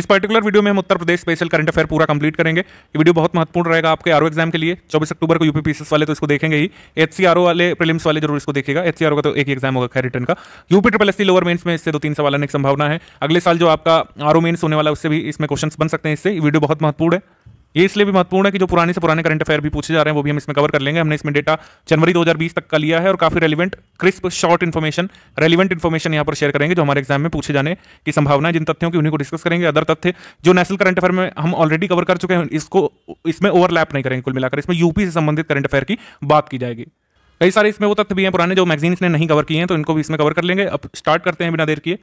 इस particular video में हम Uttar Pradesh special current affair पूरा कंप्लीट करेंगे ये वीडियो बहुत महत्वपूर्ण रहेगा आपके आरो एग्जाम के लिए चौबीस अक्टूबर को यूपीपीसीएस वाले तो इसको देखेंगे ही एच वाले प्रीलिम्स वाले जरूर इसको देखेगा एच का तो एक एग्जाम होगा खैर रिटर्न का UP triple S lower mains में इससे दो तीन सवाल आने की संभावना है अगले साल जो आपका आरो मेन्स होने वाला उससे भी इसमें क्वेश्चन बन सकते हैं इससे वीडियो बहुत महत्वपूर्ण है ये इसलिए भी महत्वपूर्ण है कि जो पुराने से पुराने करंट अफेयर भी पूछे जा रहे हैं वो भी हम इसमें कवर कर लेंगे हमने इसमें डेटा जनवरी 2020 तक का लिया है और काफी relevant crisp short information relevant information यहाँ पर शेयर करेंगे जो हमारे एग्जाम में पूछे जाने की संभावना है जिन तथ्यों की उन्हीं को डिस्कस करेंगे अदर तथ्य जो नेशनल करंट अफेयर में हम ऑलरेडी कवर कर चुके हैं इसको इसमें ओवरलैप नहीं करेंगे कुल मिलाकर इसमें यूपी से संबंधित करंट अफेयर की बात की जाएगी कई सारे इसमें वो तथ्य भी हैं पुराने जो मैगजीन्स ने नहीं कवर किए हैं तो इनको भी इसमें कवर कर लेंगे अब स्टार्ट करते हैं बिना देर किए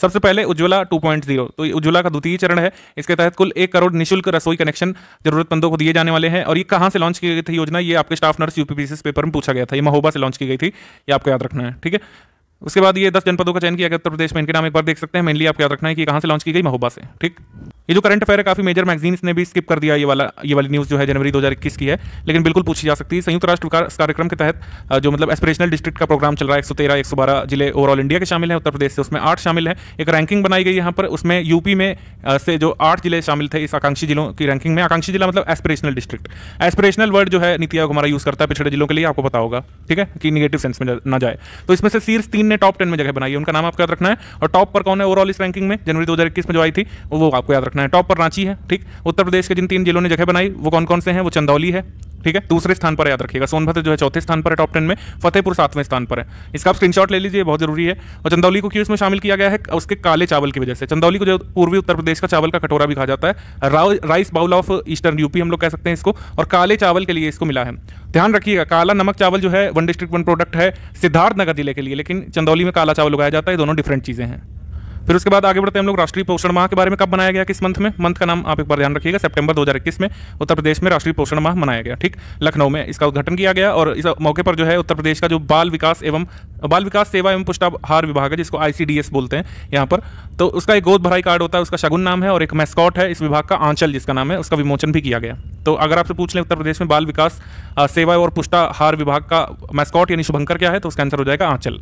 सबसे पहले उज्ज्वला 2.0 तो उज्ज्वला का द्वितीय चरण है इसके तहत कुल एक करोड़ निशुल्क रसोई कनेक्शन जरूरतमंदों को दिए जाने वाले हैं और ये कहाँ से लॉन्च की गई थी योजना ये आपके स्टाफ नर्स यूपीपीसी पेपर में पूछा गया था ये महोबा से लॉन्च की गई थी ये आपको याद रखना है ठीक है उसके बाद ये दस जनपदों का चयन किया गया उत्तर प्रदेश में इनके नाम एक बार देख सकते हैं मेनली आप याद रखना है कि कहाँ से लॉन्च की गई महोबा से ठीक ये जो करंट अफेयर है काफी मेजर मैगजीन्स ने भी स्किप कर दिया ये वाला ये वाली न्यूज़ जो है जनवरी 2021 की है लेकिन बिल्कुल पूछी जा सकती है संयुक्त राष्ट्र विकास कार्यक्रम के तहत जो मतलब एस्पिरेशनल डिस्ट्रिक्ट का प्रोग्राम चल रहा है एक सौ तेरह एक सौ बारह जिले ओवरऑल इंडिया के शामिल है उत्तर प्रदेश से उसमें आठ शामिल है एक रैंकिंग बनाई गई यहाँ पर उसमें यूपी में से जो आठ जिले शामिल थे इस आकांक्षी जिलों की रैंकिंग में आकांक्षी जिला मतलब एस्पिरेशनल डिस्ट्रिक्ट एस्पिरेशनल वर्ड जो है नीति आयोग हमारा यूज़ करता है पिछड़े जिलों के लिए आपको पता होगा ठीक है कि निगेटिव सेंस में ना जाए तो इसमें से शीर्ष तीन ने टॉप टेन में जगह बनाई है उनका नाम आपको याद रखना है और टॉप पर कौन है ओवरऑल इस रैंकिंग में जनवरी दो में जो आई थी वो आपको याद रखना है टॉप पर रांची है ठीक उत्तर प्रदेश के जिन तीन जिलों ने जगह बनाई वो कौन कौन से हैं वो चंदौली है ठीक है दूसरे स्थान पर याद रखिएगा सोनभद्र जो है चौथे स्थान पर है टॉप टेन में फतेहपुर सातवें स्थान पर है इसका आप स्क्रीनशॉट ले लीजिए बहुत जरूरी है और चंदौली को क्यों इसमें शामिल किया गया है उसके काले चावल की वजह से चंदौली को जो पूर्वी उत्तर प्रदेश का चावल का कटोरा भी कहा जाता है rice bowl of eastern UP हम लोग कह सकते हैं इसको और काले चावल के लिए इसको मिला है ध्यान रखिएगा काला नमक चावल जो है वन डिस्ट्रिक्ट वन प्रोडक्ट है सिद्धार्थनगर जिले के लिए लेकिन चंदौली में काला चावल उगाया जाता है दोनों डिफरेंट चीज़ें हैं फिर उसके बाद आगे बढ़ते हैं हम लोग राष्ट्रीय पोषण माह के बारे में कब बनाया गया किस मंथ में मंथ का नाम आप एक बार ध्यान रखिएगा सितंबर 2021 में उत्तर प्रदेश में राष्ट्रीय पोषण माह मनाया गया ठीक लखनऊ में इसका उद्घाटन किया गया और इस मौके पर जो है उत्तर प्रदेश का जो बाल विकास एवं बाल विकास सेवा एवं पुष्टाहार विभाग है जिसको आईसीडीएस बोलते हैं यहाँ पर तो उसका एक गोद भराई कार्ड होता है उसका शगुन नाम है और एक मैस्कॉट है इस विभाग का आंचल जिसका नाम है उसका विमोचन भी किया गया तो अगर आपसे पूछ लें उत्तर प्रदेश में बाल विकास सेवा और पुष्टाहार विभाग का मैस्कॉट यानी शुभंकर क्या है तो उसका आंसर हो जाएगा आंचल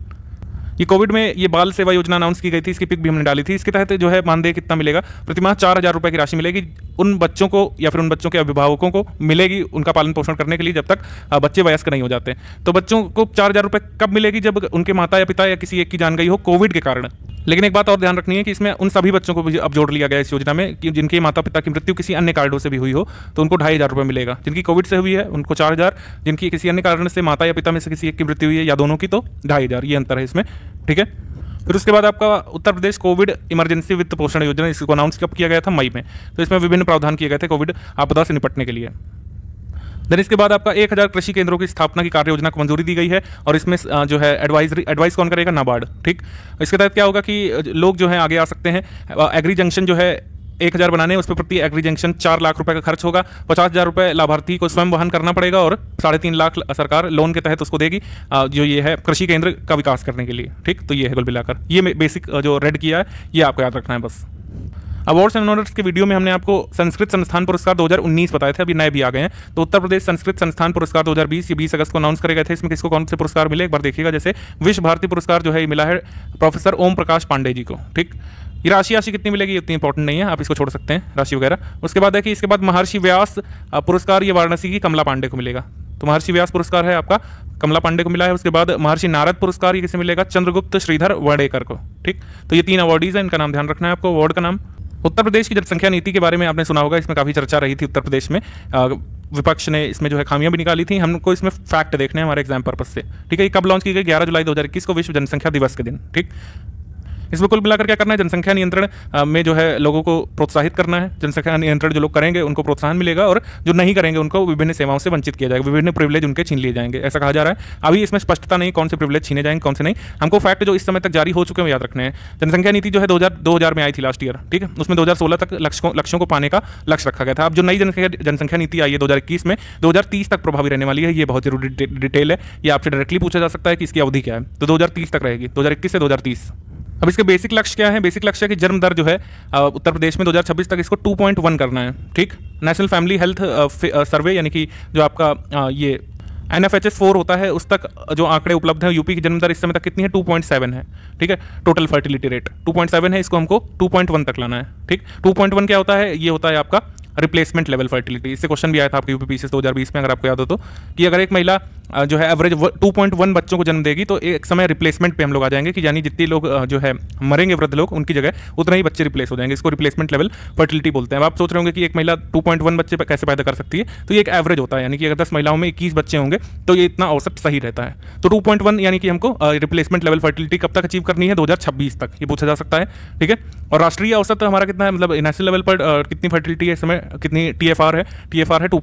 ये कोविड में ये बाल सेवा योजना अनाउंस की गई थी इसकी पिक भी हमने डाली थी इसके तहत जो है मानदेय कितना मिलेगा प्रतिमाह चार हज़ार रुपये की राशि मिलेगी उन बच्चों को या फिर उन बच्चों के अभिभावकों को मिलेगी उनका पालन पोषण करने के लिए जब तक बच्चे वयस्क नहीं हो जाते तो बच्चों को चार हज़ार रुपए कब मिलेगी जब उनके माता या पिता या किसी एक की जान गई हो कोविड के कारण लेकिन एक बात और ध्यान रखनी है कि इसमें उन सभी बच्चों को भी अब जोड़ लिया गया इस योजना में कि जिनके माता पिता की मृत्यु किसी अन्य कारणों से भी हुई हो तो उनको ढाई हज़ार रुपये मिलेगा जिनकी कोविड से हुई है उनको चार हज़ार जिनकी किसी अन्य कारण से माता या पिता में से किसी एक की मृत्यु हुई है या दोनों की तो ढाई हज़ार ये अंतर है इसमें ठीक है फिर उसके बाद आपका उत्तर प्रदेश कोविड इमरजेंसी वित्त पोषण योजना इसको अनाउंस कब किया गया था मई में तो इसमें विभिन्न प्रावधान किए गए थे कोविड आपदा से निपटने के लिए देन इसके बाद आपका एक हज़ार कृषि केंद्रों की स्थापना की कार्य योजना को मंजूरी दी गई है और इसमें जो है एडवाइजरी एडवाइस कौन करेगा नाबार्ड ठीक इसके तहत क्या होगा कि लोग जो है आगे आ सकते हैं एग्री जंक्शन जो है एक हज़ार बनाने उस पर प्रति एग्री जंक्शन चार लाख रुपये का खर्च होगा पचास हज़ार रुपये लाभार्थी को स्वयं वहन करना पड़ेगा और साढ़े तीन लाख सरकार लोन के तहत उसको देगी जो ये है कृषि केंद्र का विकास करने के लिए ठीक तो ये है गुल मिलाकर ये बेसिक जो रेड किया है ये आपको याद रखना है बस अवार्ड्स एंड ऑनर्स के वीडियो में हमने आपको संस्कृत संस्थान पुरस्कार 2019 बताए थे अभी नए भी आ गए हैं तो उत्तर प्रदेश संस्कृत संस्थान पुरस्कार 2020 ये 20 अगस्त को अनाउंस करे गए थे इसमें किसको कौन से पुरस्कार मिले एक बार देखिएगा जैसे विश्व भारती पुरस्कार जो है मिला है प्रोफेसर ओम प्रकाश पांडे जी को ठीक ये राशि राशि कितनी मिलेगी उतनी इंपॉर्टेंट नहीं है आप इसको छोड़ सकते हैं राशि वगैरह उसके बाद है कि इसके बाद महर्षि व्यास पुरस्कार ये वाराणसी की कमला पांडे को मिलेगा तो महर्षि व्यास पुरस्कार है आपका कमला पांडे को मिला है उसके बाद महर्षि नारद पुरस्कार ये किसे मिलेगा चंद्रगुप्त श्रीधर वड़ेकर को ठीक तो ये तीन अवार्डीज है इनका नाम ध्यान रखना है आपको अवार्ड का नाम उत्तर प्रदेश की जनसंख्या नीति के बारे में आपने सुना होगा इसमें काफ़ी चर्चा रही थी उत्तर प्रदेश में विपक्ष ने इसमें जो है खामियां भी निकाली थी हमको इसमें फैक्ट देखने हैं हमारे एग्जाम पर्पज से ठीक है ये कब लॉन्च की गई ग्यारह जुलाई दो को विश्व जनसंख्या दिवस के दिन ठीक इसमें कुल मिलाकर क्या करना है जनसंख्या नियंत्रण में जो है लोगों को प्रोत्साहित करना है जनसंख्या नियंत्रण जो लोग करेंगे उनको प्रोत्साहन मिलेगा और जो नहीं करेंगे उनको विभिन्न सेवाओं से वंचित किया जाएगा विभिन्न प्रिविलेज उनके छीन लिए जाएंगे ऐसा कहा जा रहा है अभी इसमें स्पष्टता नहीं कौन से प्रिविलेज छीने जाएंगे कौन से नहीं हमको फैक्ट जो इस समय तक जारी हो चुके हैं याद रखने हैं जनसंख्या नीति जो है दो हजार में आई थी लास्ट ईयर ठीक है उसमें दो तक लक्ष्यों लक्ष्यों को पाने का लक्ष्य रखा गया था अब जो नई जनसंख्या जनसंख्या नीति आई है दो में दो तक प्रभावी रहने वाली है ये बहुत जरूरी डिटेल है ये आपसे डायरेक्टली पूछा जा सकता है कि इसकी अवधि क्या है तो दो तक रहेगी दो से दो अब इसके बेसिक लक्ष्य क्या है बेसिक लक्ष्य है कि जन्म दर जो है उत्तर प्रदेश में 2026 तक इसको 2.1 करना है ठीक नेशनल फैमिली हेल्थ सर्वे यानी कि जो आपका ये N F H S four होता है उस तक जो आंकड़े उपलब्ध हैं यूपी की जन्म दर इस समय तक कितनी है टू पॉइंट सेवन है ठीक है total fertility rate two point seven है इसको हमको टू पॉइंट वन तक लाना है ठीक टू पॉइंट वन क्या होता है ये होता है आपका रिप्लेसमेंट लेवल फर्टिलिटी इससे क्वेश्चन भी आया था आपके दो हज़ार बीस में अगर आपको याद हो तो कि अगर एक महिला जो है एवरेज 2.1 बच्चों को जन्म देगी तो एक समय रिप्लेसमेंट पे हम लोग आ जाएंगे कि यानी जितने लोग जो है मरेंगे वृद्ध लोग उनकी जगह उतना ही बच्चे रिप्लेस हो जाएंगे इसको रिप्लेसमेंट लेवल फर्टिलिटी बोलते हैं आप सोच रहे होंगे कि एक महिला 2.1 बच्चे कैसे पैदा कर सकती है तो ये एक एवरेज होता है यानी कि अगर दस महिलाओं में इक्कीस बच्चे होंगे तो ये इतना औसत सही रहता है तो टू पॉइंट वन यानी कि हमको रिप्लेसमेंट लेवल फर्टिलिटी कब तक अचीव करनी है दो हज़ार छब्बीस तक ये पूछा जा सकता है ठीक है और राष्ट्रीय औसत हमारा कितना है मतलब नेशनल लेवल पर कितनी फर्टिलिटी है इस समय कितनी टी है टी है टू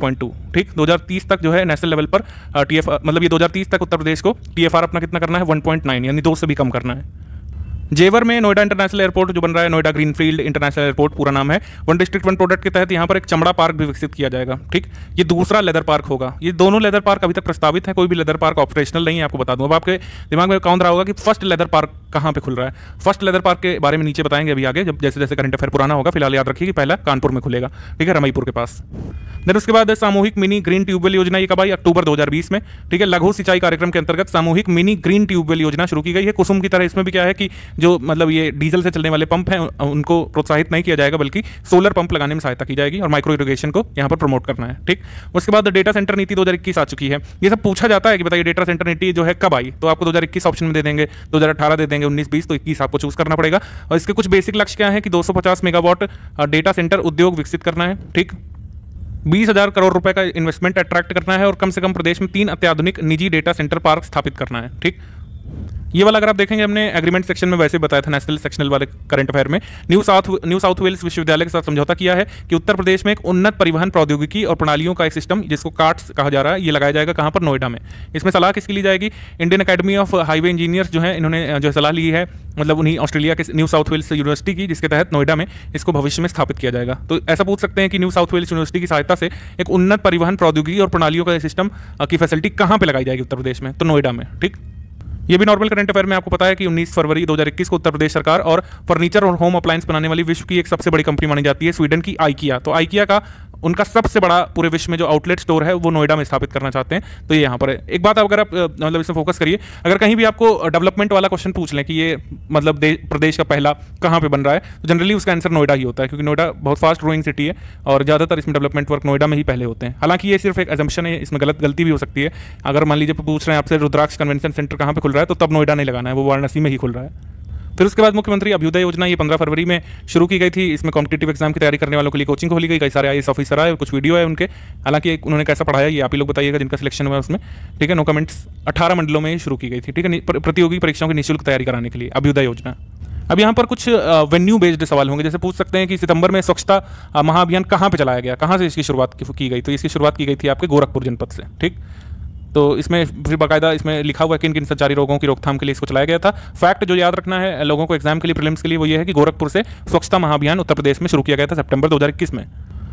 ठीक 2030 तक जो है नेशनल लेवल पर टी मतलब ये 2030 तक उत्तर प्रदेश को टी अपना कितना करना है नाइन यानी दो से भी कम करना है जेवर में नोएडा इंटरनेशनल एयरपोर्ट जो बन रहा है नोएडा ग्रीनफील्ड इंटरनेशनल एयरपोर्ट पूरा नाम है वन डिस्ट्रिक्ट वन प्रोडक्ट के तहत यहाँ पर एक चमड़ा पार्क भी विकसित किया जाएगा ठीक ये दूसरा लेदर पार्क होगा ये दोनों लेदर पार्क अभी तक प्रस्तावित है कोई भी लेदर पार्क ऑपरेशनल नहीं है आपको बता दूँ अब आपके दिमाग में कौन रहा होगा कि फर्स्ट लेदर पार्क कहाँ पर खुल रहा है फर्स्ट लेदर पार्क के बारे में नीचे बताएंगे अभी आगे जब जैसे जैसे करंट अफेयर पुराना होगा फिलहाल याद रखिए कि पहला कानपुर में खुलेगा ठीक है रमईपुर के पास देन उसके बाद सामूहिक मिनी ग्रीन ट्यूबवेल योजना ये कब आई अक्टूबर 2020 में ठीक है लघु सिंचाई कार्यक्रम के अंतर्गत सामूहिक मिनी ग्रीन ट्यूबवेल योजना शुरू की गई है कुसुम की तरह इसमें भी क्या है कि जो मतलब ये डीजल से चलने वाले पंप हैं उनको प्रोत्साहित नहीं किया जाएगा बल्कि सोलर पंप लगाने में सहायता की जाएगी और माइक्रो इरीगेशन को यहाँ पर प्रमोट करना है ठीक उसके बाद डेटा सेंटर नीति दो आ चुकी है ये सब पूछा जाता है कि बताइए डेटा सेंटर नीति जो है कब आई तो आपको दो ऑप्शन में दे देंगे दो दे देंगे उन्नीस बीस तो इक्कीस आपको चूज करना पड़ेगा और इसके कुछ बेसिक लक्ष्य क्या है कि दो मेगावाट डेटा सेंटर उद्योग विकसित करना है ठीक बीस हजार करोड़ रुपए का इन्वेस्टमेंट अट्रैक्ट करना है और कम से कम प्रदेश में तीन अत्याधुनिक निजी डेटा सेंटर पार्क स्थापित करना है ठीक ये वाला अगर आप देखेंगे हमने एग्रीमेंट सेक्शन में वैसे बताया था नेशनल सेक्शनल वाले करंट अफेयर में New South New South Wales विश्वविद्यालय के साथ समझौता किया है कि उत्तर प्रदेश में एक उन्नत परिवहन प्रौद्योगिकी और प्रणालियों का एक सिस्टम जिसको कार्ट्स कहा जा रहा है ये लगाया जाएगा कहाँ पर नोएडा में इसमें सलाह किसकी ली जाएगी Indian Academy of Highway Engineers जो है इन्होंने जो सलाह ली है मतलब उन्हीं ऑस्ट्रेलिया के न्यू साउथ वेल्स यूनिवर्सिटी की जिसके तहत नोएडा में इसको भविष्य में स्थापित किया जाएगा तो ऐसा पूछ सकते हैं कि न्यू साउथ वेल्स यूनिवर्सिटी की सहायता से एक उन्नत परिवहन प्रौद्योगिकी और प्रणालियों का सिस्टम की फैसिलिटी कहाँ पर लगाई जाएगी उत्तर प्रदेश में तो नोएडा में ठीक ये भी नॉर्मल करंट अफेयर में आपको पता है कि 19 फरवरी 2021 को उत्तर प्रदेश सरकार और फर्नीचर और होम अप्लायंस बनाने वाली विश्व की एक सबसे बड़ी कंपनी मानी जाती है स्वीडन की आइकिया तो आइकिया का उनका सबसे बड़ा पूरे विश्व में जो आउटलेट स्टोर है वो नोएडा में स्थापित करना चाहते हैं तो ये यहाँ पर है एक बात अगर आप मतलब इसमें फोकस करिए अगर कहीं भी आपको डेवलपमेंट वाला क्वेश्चन पूछ लें कि ये मतलब प्रदेश का पहला कहाँ पर बन रहा है तो जनरली उसका आंसर नोएडा ही होता है क्योंकि नोएडा बहुत फास्ट ग्रोइंग सिटी है और ज़्यादातर इसमें डेवलपमेंट वर्क नोएडा में ही पहले होते हैं हालांकि ये सिर्फ एक एजम्पन है इसमें गलत गलती भी हो सकती है अगर मान लीजिए पूछ रहे हैं आपसे रुद्राक्ष कन्वेंशन सेंटर कहाँ पर खुल रहा है तो तब नोएडा नहीं लगाना है वो वाराणसी में ही खुल रहा है फिर उसके बाद मुख्यमंत्री अभ्युदय योजना ये पंद्रह फरवरी में शुरू की गई थी इसमें कॉम्पिटेटिव एग्जाम की तैयारी करने वालों के लिए कोचिंग खोली गई कई सारे आई ऑफिसर आए कुछ वीडियो है उनके हालांकि उन्होंने कैसा पढ़ाया ये आप ही लोग बताइएगा जिनका सिलेक्शन हुआ है उसमें ठीक है नो कमेंट्स अठारह मंडलों में शुरू की गई थी ठीक है प्रतियोगी परीक्षाओं की निःशुल्क तैयारी कराने के लिए अभ्युदय योजना अब यहाँ पर कुछ वेन्यू बेस्ड सवाल होंगे जैसे पूछ सकते हैं कि सितंबर में स्वच्छता महाअभियान कहाँ पे चलाया गया कहाँ से इसकी शुरुआत की गई तो इसकी शुरुआत की गई थी आपके गोरखपुर जनपद से ठीक तो इसमें फिर बाकायदा इसमें लिखा हुआ है किन किन संचारी रोगों की रोकथाम के लिए इसको चलाया गया था फैक्ट जो याद रखना है लोगों को एग्जाम के लिए प्रिलिम्स के लिए वो ये है कि गोरखपुर से स्वच्छता महाअभियान उत्तर प्रदेश में शुरू किया गया था सितंबर 2021 में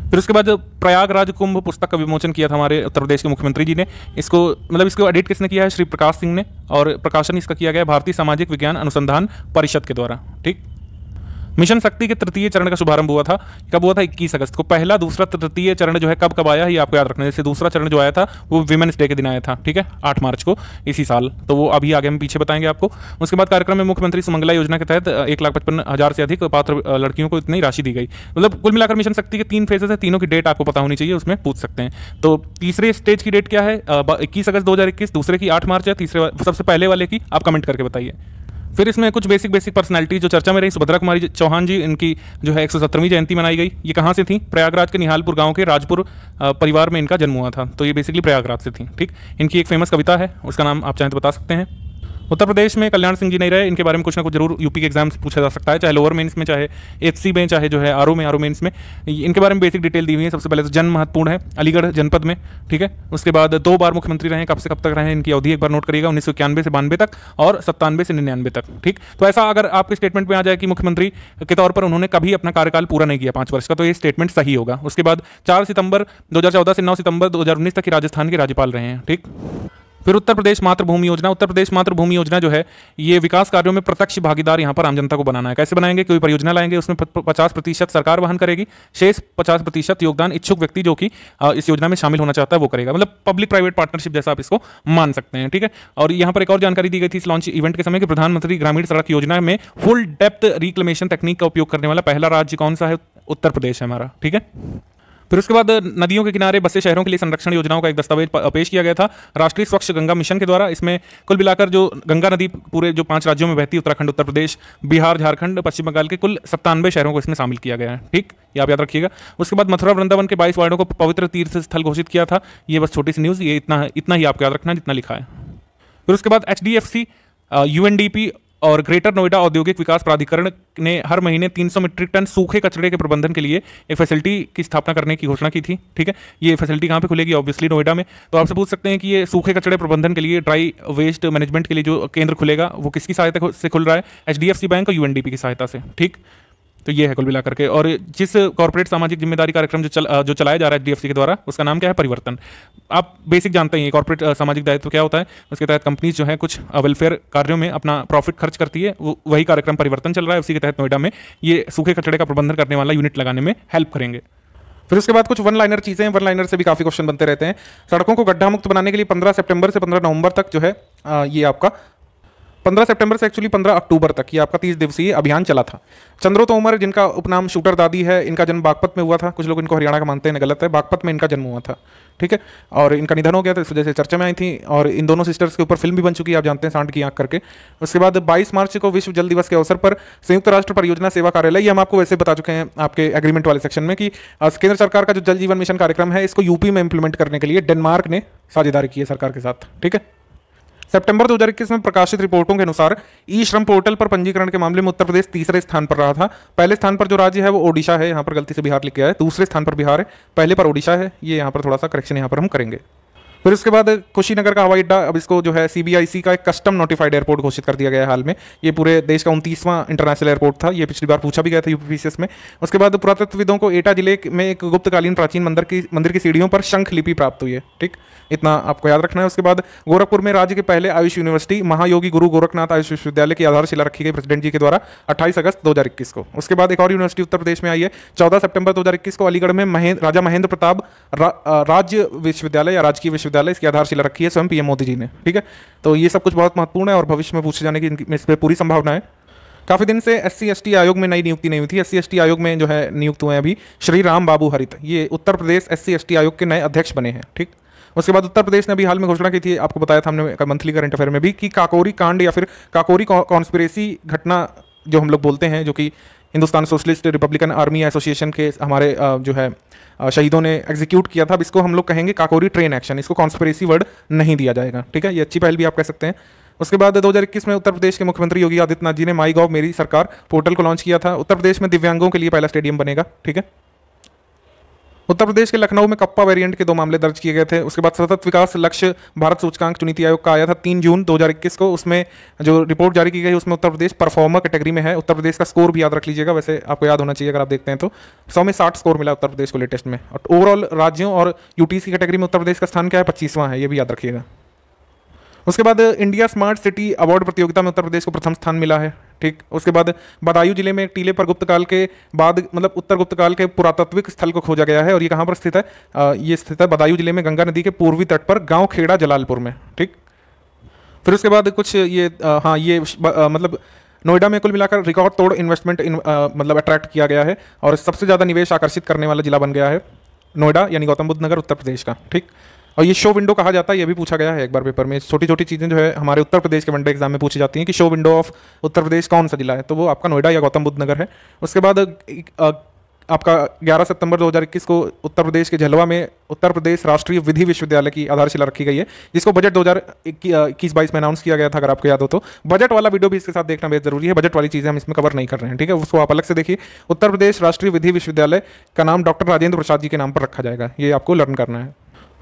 फिर उसके बाद प्रयागराज कुंभ पुस्तक का विमोचन किया था हमारे उत्तर प्रदेश के मुख्यमंत्री जी ने इसको मतलब इसको एडिट किसने किया है श्री प्रकाश सिंह ने और प्रकाशन इसका किया गया भारतीय सामाजिक विज्ञान अनुसंधान परिषद के द्वारा ठीक मिशन शक्ति के तृतीय चरण का शुभारंभ हुआ था कब हुआ था इक्कीस अगस्त को पहला दूसरा तृतीय चरण जो है कब कब आया ये आपको याद रखना जैसे दूसरा चरण जो आया था वो वुमेंस डे के दिन आया था ठीक है आठ मार्च को इसी साल तो वो अभी आगे हम पीछे बताएंगे आपको उसके बाद कार्यक्रम में मुख्यमंत्री सुमंगला योजना के तहत एक लाख पचपन हजार से अधिक पात्र लड़कियों को इतनी राशि दी गई मतलब कुल मिलाकर मिशन शक्ति के तीन फेजेस है तीनों की डेट आपको पता होनी चाहिए उसमें पूछ सकते हैं तो तीसरे स्टेज की डेट क्या है इक्कीस अगस्त दो दूसरे की आठ मार्च है तीसरे सबसे पहले वाले की आप कमेंट करके बताइए फिर इसमें कुछ बेसिक बेसिक पर्सनैलिटी जो चर्चा में रही सुभद्रा कुमारी चौहान जी इनकी जो है एक जयंती मनाई गई ये कहाँ से थी प्रयागराज के निहालपुर गाँव के राजपुर परिवार में इनका जन्म हुआ था तो ये बेसिकली प्रयागराज से थी ठीक इनकी एक फेमस कविता है उसका नाम आप चाहें तो बता सकते हैं उत्तर प्रदेश में कल्याण सिंह जी नहीं रहे इनके बारे में कुछ ना कुछ जरूर यूपी के एग्जाम्स पूछा जा सकता है चाहे लोअर मेन्स में चाहे एच में चाहे जो है आर में आर मेन्स में इनके बारे में बेसिक डिटेल दी हुई है सबसे पहले तो जन महत्वपूर्ण है अलीगढ़ जनपद में ठीक है उसके बाद दो बार मुख्यमंत्री रहे कब से कब तक रहे इनकी अवधि एक बार नोट करिएगा उन्नीस से बानवे तक और सत्तानवे से निन्यानवे तक ठीक तो ऐसा अगर आपके स्टेटमेंट में आ जाए कि मुख्यमंत्री के तौर पर उन्होंने कभी अपना कार्यकाल पूरा नहीं किया पाँच वर्ष का तो ये स्टेटमेंट सही होगा उसके बाद चार सितंबर दो से नौ सितंबर दो तक राजस्थान के राज्यपाल रहे हैं ठीक फिर उत्तर प्रदेश मातृभूमि योजना उत्तर प्रदेश मातृभूमि योजना जो है ये विकास कार्यों में प्रत्यक्ष भागीदार यहाँ पर आम जनता को बनाना है कैसे बनाएंगे कोई परियोजना लाएंगे उसमें पचास प्रतिशत सरकार वहन करेगी शेष पचास प्रतिशत योगदान इच्छुक व्यक्ति जो कि इस योजना में शामिल होना चाहता है वो करेगा मतलब पब्लिक प्राइवेट पार्टनरशिप जैसा आप इसको मान सकते हैं ठीक है और यहाँ पर एक और जानकारी दी गई थी इस लॉन्च इवेंट के समय कि प्रधानमंत्री ग्रामीण सड़क योजना में फुल डेप्थ रिक्लेमेशन तकनीक का उपयोग करने वाला पहला राज्य कौन सा है उत्तर प्रदेश है हमारा ठीक है फिर उसके बाद नदियों के किनारे बसे शहरों के लिए संरक्षण योजनाओं का एक दस्तावेज पेश किया गया था राष्ट्रीय स्वच्छ गंगा मिशन के द्वारा इसमें कुल मिलाकर जो गंगा नदी पूरे जो पांच राज्यों में बहती उत्तराखंड उत्तर प्रदेश बिहार झारखंड पश्चिम बंगाल के कुल सत्तानवे शहरों को इसमें शामिल किया गया है ठीक ये आप याद रखिएगा उसके बाद मथुरा वृंदावन के बाईस वार्डों को पवित्र तीर्थ स्थल घोषित किया था ये बस छोटी सी न्यूज़ ये इतना इतना ही आपको याद रखना जितना लिखा है फिर उसके बाद एच डी एफ सी और ग्रेटर नोएडा औद्योगिक विकास प्राधिकरण ने हर महीने 300 मीट्रिक टन सूखे कचरे के प्रबंधन के लिए एक फैसिलिटी की स्थापना करने की घोषणा की थी ठीक है ये फैसिलिटी कहाँ पे खुलेगी ऑब्वियसली नोएडा में तो आपसे पूछ सकते हैं कि ये सूखे कचरे प्रबंधन के लिए ड्राई वेस्ट मैनेजमेंट के लिए जो केंद्र खुलेगा वो किसकी सहायता से खुल रहा है एच बैंक और यू की सहायता से ठीक तो ये है कुल मिला करके और जिस कॉर्पोरेट सामाजिक जिम्मेदारी कार्यक्रम जो चल, जो चलाया जा रहा है डीएफसी के द्वारा उसका नाम क्या है परिवर्तन आप बेसिक जानते हैं कॉर्पोरेट सामाजिक दायित्व क्या होता है उसके तहत कंपनीज जो है कुछ वेलफेयर कार्यों में अपना प्रॉफिट खर्च करती है वही कार्यक्रम परिवर्तन चल रहा है उसी के तहत नोएडा में ये सूखे कचड़े का प्रबंधन करने वाला यूनिट लगाने में हेल्प करेंगे फिर उसके बाद कुछ वन लाइनर चीज़ें वन लाइनर से भी काफ़ी क्वेश्चन बनते रहते हैं सड़कों को गड्ढा मुक्त बनाने के लिए 15 सितंबर से 15 नवंबर तक जो है ये आपका पंद्रह सितंबर से एक्चुअली पंद्रह अक्टूबर तक ये आपका तीस दिवसीय अभियान चला था चंद्रो तोमर जिनका उपनाम शूटर दादी है इनका जन्म बागपत में हुआ था कुछ लोग इनको हरियाणा का मानते हैं गलत है बागपत में इनका जन्म हुआ था ठीक है और इनका निधन हो गया था इस वजह से चर्चा में आई थी और इन दोनों सिस्टर्स के ऊपर फिल्म भी बन चुकी है आप जानते हैं सांड की आंख करके उसके बाद 22 मार्च को विश्व जल दिवस के अवसर पर संयुक्त राष्ट्र परियोजना सेवा कार्यालय ये हम आपको वैसे बता चुके हैं आपके एग्रीमेंट वाले सेक्शन में कि केंद्र सरकार का जो जल जीवन मिशन कार्यक्रम है इसको यूपी में इंप्लीमेंट करने के लिए डेनमार्क ने साझेदारी की है सरकार के साथ ठीक है सितंबर 2021 में प्रकाशित रिपोर्टों के अनुसार ई श्रम पोर्टल पर पंजीकरण के मामले में उत्तर प्रदेश तीसरे स्थान पर रहा था पहले स्थान पर जो राज्य है वो ओडिशा है यहाँ पर गलती से बिहार लिख गया है दूसरे स्थान पर बिहार है पहले पर ओडिशा है ये यहाँ पर थोड़ा सा करेक्शन यहाँ पर हम करेंगे फिर उसके बाद कुशीनगर का हवाई अड्डा अब इसको जो है सीबीआईसी का एक कस्टम नोटिफाइड एयरपोर्ट घोषित कर दिया गया है हाल में ये पूरे देश का उनतीसवां इंटरनेशनल एयरपोर्ट था ये पिछली बार पूछा भी गया था यूपीपीसीएस में उसके बाद पुरातत्वविदों को एटा जिले में एक गुप्तकालीन प्राचीन मंदिर की मंदिर की सीढ़ियों पर शंख लिपि प्राप्त हुई है ठीक इतना आपको याद रखना है उसके बाद गोरखपुर में राज्य के पहले आयुष यूनिवर्सिटी महायोगी गुरु गोरखनाथ आयुष विश्वविद्यालय की आधारशिला रखी गई प्रेसिडेंट जी के द्वारा अट्ठाईस अगस्त दो को उसके बाद एक और यूनिवर्सिटी उत्तर प्रदेश में आई है चौदह सितंबर दो को अलीगढ़ में राजा महेंद्र प्रताप राज्य विश्वविद्यालय या राजकीय विश्वविद्यालय विश्वविद्यालय इसकी आधारशिला रखी है स्वयं पीएम मोदी जी ने ठीक है तो ये सब कुछ बहुत महत्वपूर्ण है और भविष्य में पूछे जाने की इस पर पूरी संभावना है काफ़ी दिन से एस सी आयोग में नई नियुक्ति नहीं हुई थी एस सी आयोग में जो है नियुक्त हुए हैं अभी श्री राम बाबू हरित ये उत्तर प्रदेश एस सी आयोग के नए अध्यक्ष बने हैं ठीक उसके बाद उत्तर प्रदेश ने अभी हाल में घोषणा की थी आपको बताया था हमने मंथली करंट अफेयर में भी कि काकोरी कांड या फिर काकोरी कॉन्स्पिरेसी घटना जो हम लोग बोलते हैं जो कि Hindustan Socialist Republican Army Association के हमारे जो है शहीदों ने एग्जीक्यूट किया था अब इसको हम लोग कहेंगे काकोरी ट्रेन एक्शन इसको कॉन्स्परेसी वर्ड नहीं दिया जाएगा ठीक है ये अच्छी पहल भी आप कह सकते हैं उसके बाद 2021 में उत्तर प्रदेश के मुख्यमंत्री योगी आदित्यनाथ जी ने माई गॉव मेरी सरकार पोर्टल को लॉन्च किया था उत्तर प्रदेश में दिव्यांगों के लिए पहला स्टेडियम बनेगा ठीक है उत्तर प्रदेश के लखनऊ में कप्पा वेरिएंट के दो मामले दर्ज किए गए थे उसके बाद सतत विकास लक्ष्य भारत सूचकांक चुनीति आयोग का आया था तीन जून 2021 को उसमें जो रिपोर्ट जारी की गई उसमें उत्तर प्रदेश परफॉर्मर कैटेगरी में है उत्तर प्रदेश का स्कोर भी याद रख लीजिएगा वैसे आपको याद होना चाहिए अगर आप देखते हैं तो सौ में साठ स्कोर मिला उत्तर प्रदेश को लेटेस्ट में और ओवरऑल राज्यों और की कैटेगरी में उत्तर प्रदेश का स्थान क्या है पच्चीसवां है ये भी याद रखिएगा उसके बाद इंडिया स्मार्ट सिटी अवार्ड प्रतियोगिता में उत्तर प्रदेश को प्रथम स्थान मिला है ठीक उसके बाद बदायूं जिले में टीले पर गुप्त काल के बाद मतलब उत्तर गुप्त काल के पुरातत्विक स्थल को खोजा गया है और ये कहाँ पर स्थित है आ, ये स्थित है बदायूं जिले में गंगा नदी के पूर्वी तट पर गाँव खेड़ा जलालपुर में ठीक फिर उसके बाद कुछ ये आ, हाँ ये आ, मतलब नोएडा में कुल मिलाकर रिकॉर्ड तोड़ इन्वेस्टमेंट इन, मतलब अट्रैक्ट किया गया है और सबसे ज़्यादा निवेश आकर्षित करने वाला जिला बन गया है नोएडा यानी गौतम बुद्ध नगर उत्तर प्रदेश का ठीक और ये शो विंडो कहा जाता है ये भी पूछा गया है एक बार पेपर में छोटी छोटी चीज़ें जो है हमारे उत्तर प्रदेश के वनडे एग्जाम में पूछी जाती हैं कि show window of Uttar Pradesh कौन सा जिला है तो वो आपका नोएडा या गौतम बुद्ध नगर है उसके बाद आपका 11 सितंबर 2021 को उत्तर प्रदेश के झलवा में उत्तर प्रदेश राष्ट्रीय विधि विश्वविद्यालय की आधारशिला रखी गई है जिसको बजट दो हज़ार इक्कीस बाईस में अनाउंस किया गया था अगर आपको याद हो तो बजट वाला वीडियो भी इसके साथ देखना बेहद जरूरी है बजट वाली चीज़ें हम इसमें कवर नहीं कर रहे हैं ठीक है उसको आप अलग से देखिए उत्तर प्रदेश राष्ट्रीय विधि विश्वविद्यालय का नाम डॉक्टर राजेंद्र प्रसाद जी के नाम पर रखा जाएगा ये आपको लर्न करना है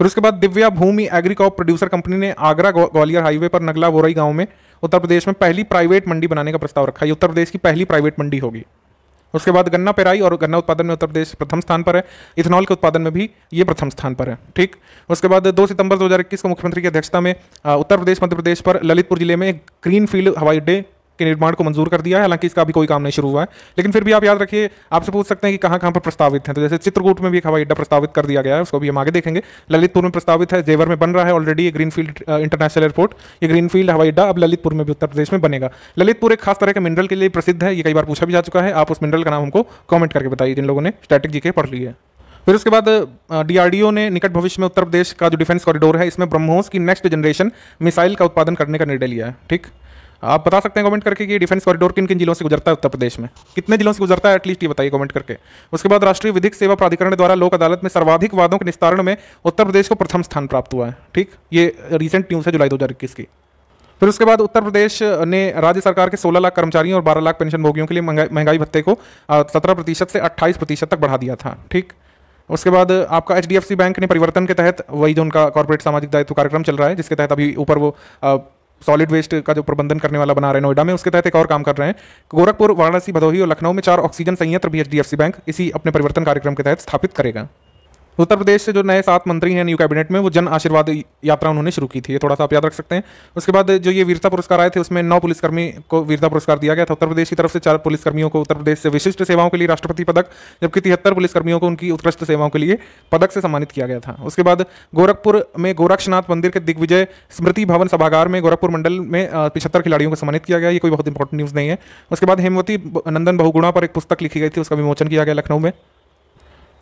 फिर उसके बाद Divya Bhumi agricop producer company ने आगरा ग्वालियर हाईवे पर नगला बोरई गांव में उत्तर प्रदेश में पहली प्राइवेट मंडी बनाने का प्रस्ताव रखा है उत्तर प्रदेश की पहली प्राइवेट मंडी होगी उसके बाद गन्ना पेराई और गन्ना उत्पादन में उत्तर प्रदेश प्रथम स्थान पर है इथेनॉल के उत्पादन में भी ये प्रथम स्थान पर है ठीक उसके बाद 2 सितंबर 2021 को मुख्यमंत्री की अध्यक्षता में उत्तर प्रदेश मध्य प्रदेश पर ललितपुर जिले में ग्रीन फील्ड हवाई अड्डे के निर्माण को मंजूर कर दिया है हालांकि इसका अभी कोई काम नहीं शुरू हुआ है लेकिन फिर भी आप याद रखिए आपसे पूछ सकते हैं कि कहां कहां पर प्रस्तावित हैं तो जैसे चित्रकूट में भी एक हवाई अड्डा प्रस्तावित कर दिया गया है उसको भी हम आगे देखेंगे ललितपुर में प्रस्तावित है जेवर में बन रहा है already green field international airport ये ग्रीनफील्ड हवाई अड्डा अब ललितपुर में भी उत्तर प्रदेश में बनेगा ललितपुर एक खास तरह के मिनरल के लिए प्रसिद्ध है ये कई बार पूछा भी जा चुका है आप उस मिनरल का नाम हमको कॉमेंट करके बताइए जिन लोगों ने स्टैटिक जी के पढ़ ली है फिर उसके बाद डीआरडीओ ने निकट भविष्य में उत्तर प्रदेश का जो डिफेंस कॉरिडोर है इसमें ब्रह्मोस की नेक्स्ट जनरेशन मिसाइल का उत्पादन करने का निर्णय लिया है ठीक आप बता सकते हैं कमेंट करके कि डिफेंस कॉरिडोर किन किन जिलों से गुजरता है उत्तर प्रदेश में कितने जिलों से गुजरता है एटलीस्ट ये बताइए कमेंट करके उसके बाद राष्ट्रीय विधिक सेवा प्राधिकरण द्वारा लोक अदालत में सर्वाधिक वादों के निस्तारण में उत्तर प्रदेश को प्रथम स्थान प्राप्त हुआ है ठीक ये रिसेंट न्यूज़ है जुलाई दो की फिर उसके बाद उत्तर प्रदेश ने राज्य सरकार के 16 लाख कर्मचारियों और 12 लाख पेंशन भोगियों के लिए महंगाई भत्ते को 17 प्रतिशत से 28 प्रतिशत तक बढ़ा दिया था ठीक उसके बाद आपका एच बैंक ने परिवर्तन के तहत वही जो उनका कॉर्पोरेट सामाजिक दायित्व कार्यक्रम चल रहा है जिसके तहत अभी ऊपर वो सॉलिड वेस्ट का जो प्रबंधन करने वाला बना रहे हैं नोएडा में उसके तहत एक और काम कर रहे हैं गोरखपुर वाराणसी भदोही और लखनऊ में चार ऑक्सीजन संयंत्र भी एच बैंक इसी अपने परिवर्तन कार्यक्रम के तहत स्थापित करेगा उत्तर प्रदेश से जो नए सात मंत्री हैं न्यू कैबिनेट में वो जन आशीर्वाद यात्रा उन्होंने शुरू की थी ये थोड़ा सा आप याद रख सकते हैं उसके बाद जो ये वीरता पुरस्कार आए थे उसमें नौ पुलिसकर्मी को वीरता पुरस्कार दिया गया था उत्तर प्रदेश की तरफ से चार पुलिसकर्मियों को उत्तर प्रदेश से विशिष्ट सेवाओं के लिए राष्ट्रपति पदक जबकि तिहत्तर पुलिसकर्मियों को उनकी उत्कृष्ट सेवाओं के लिए पदक से सम्मानित किया गया था उसके बाद गोरखपुर में गोरक्षनाथ मंदिर के दिग्विजय स्मृति भवन सभागार में गोरखपुर मंडल में पिछहत्तर खिलाड़ियों को सम्मानित किया गया ये कोई बहुत इंपॉर्टेंट न्यूज़ नहीं है उसके बाद हेमवती नंदन बहुगुणा पर एक पुस्तक लिखी गई थी उसका विमोचन किया गया लखनऊ में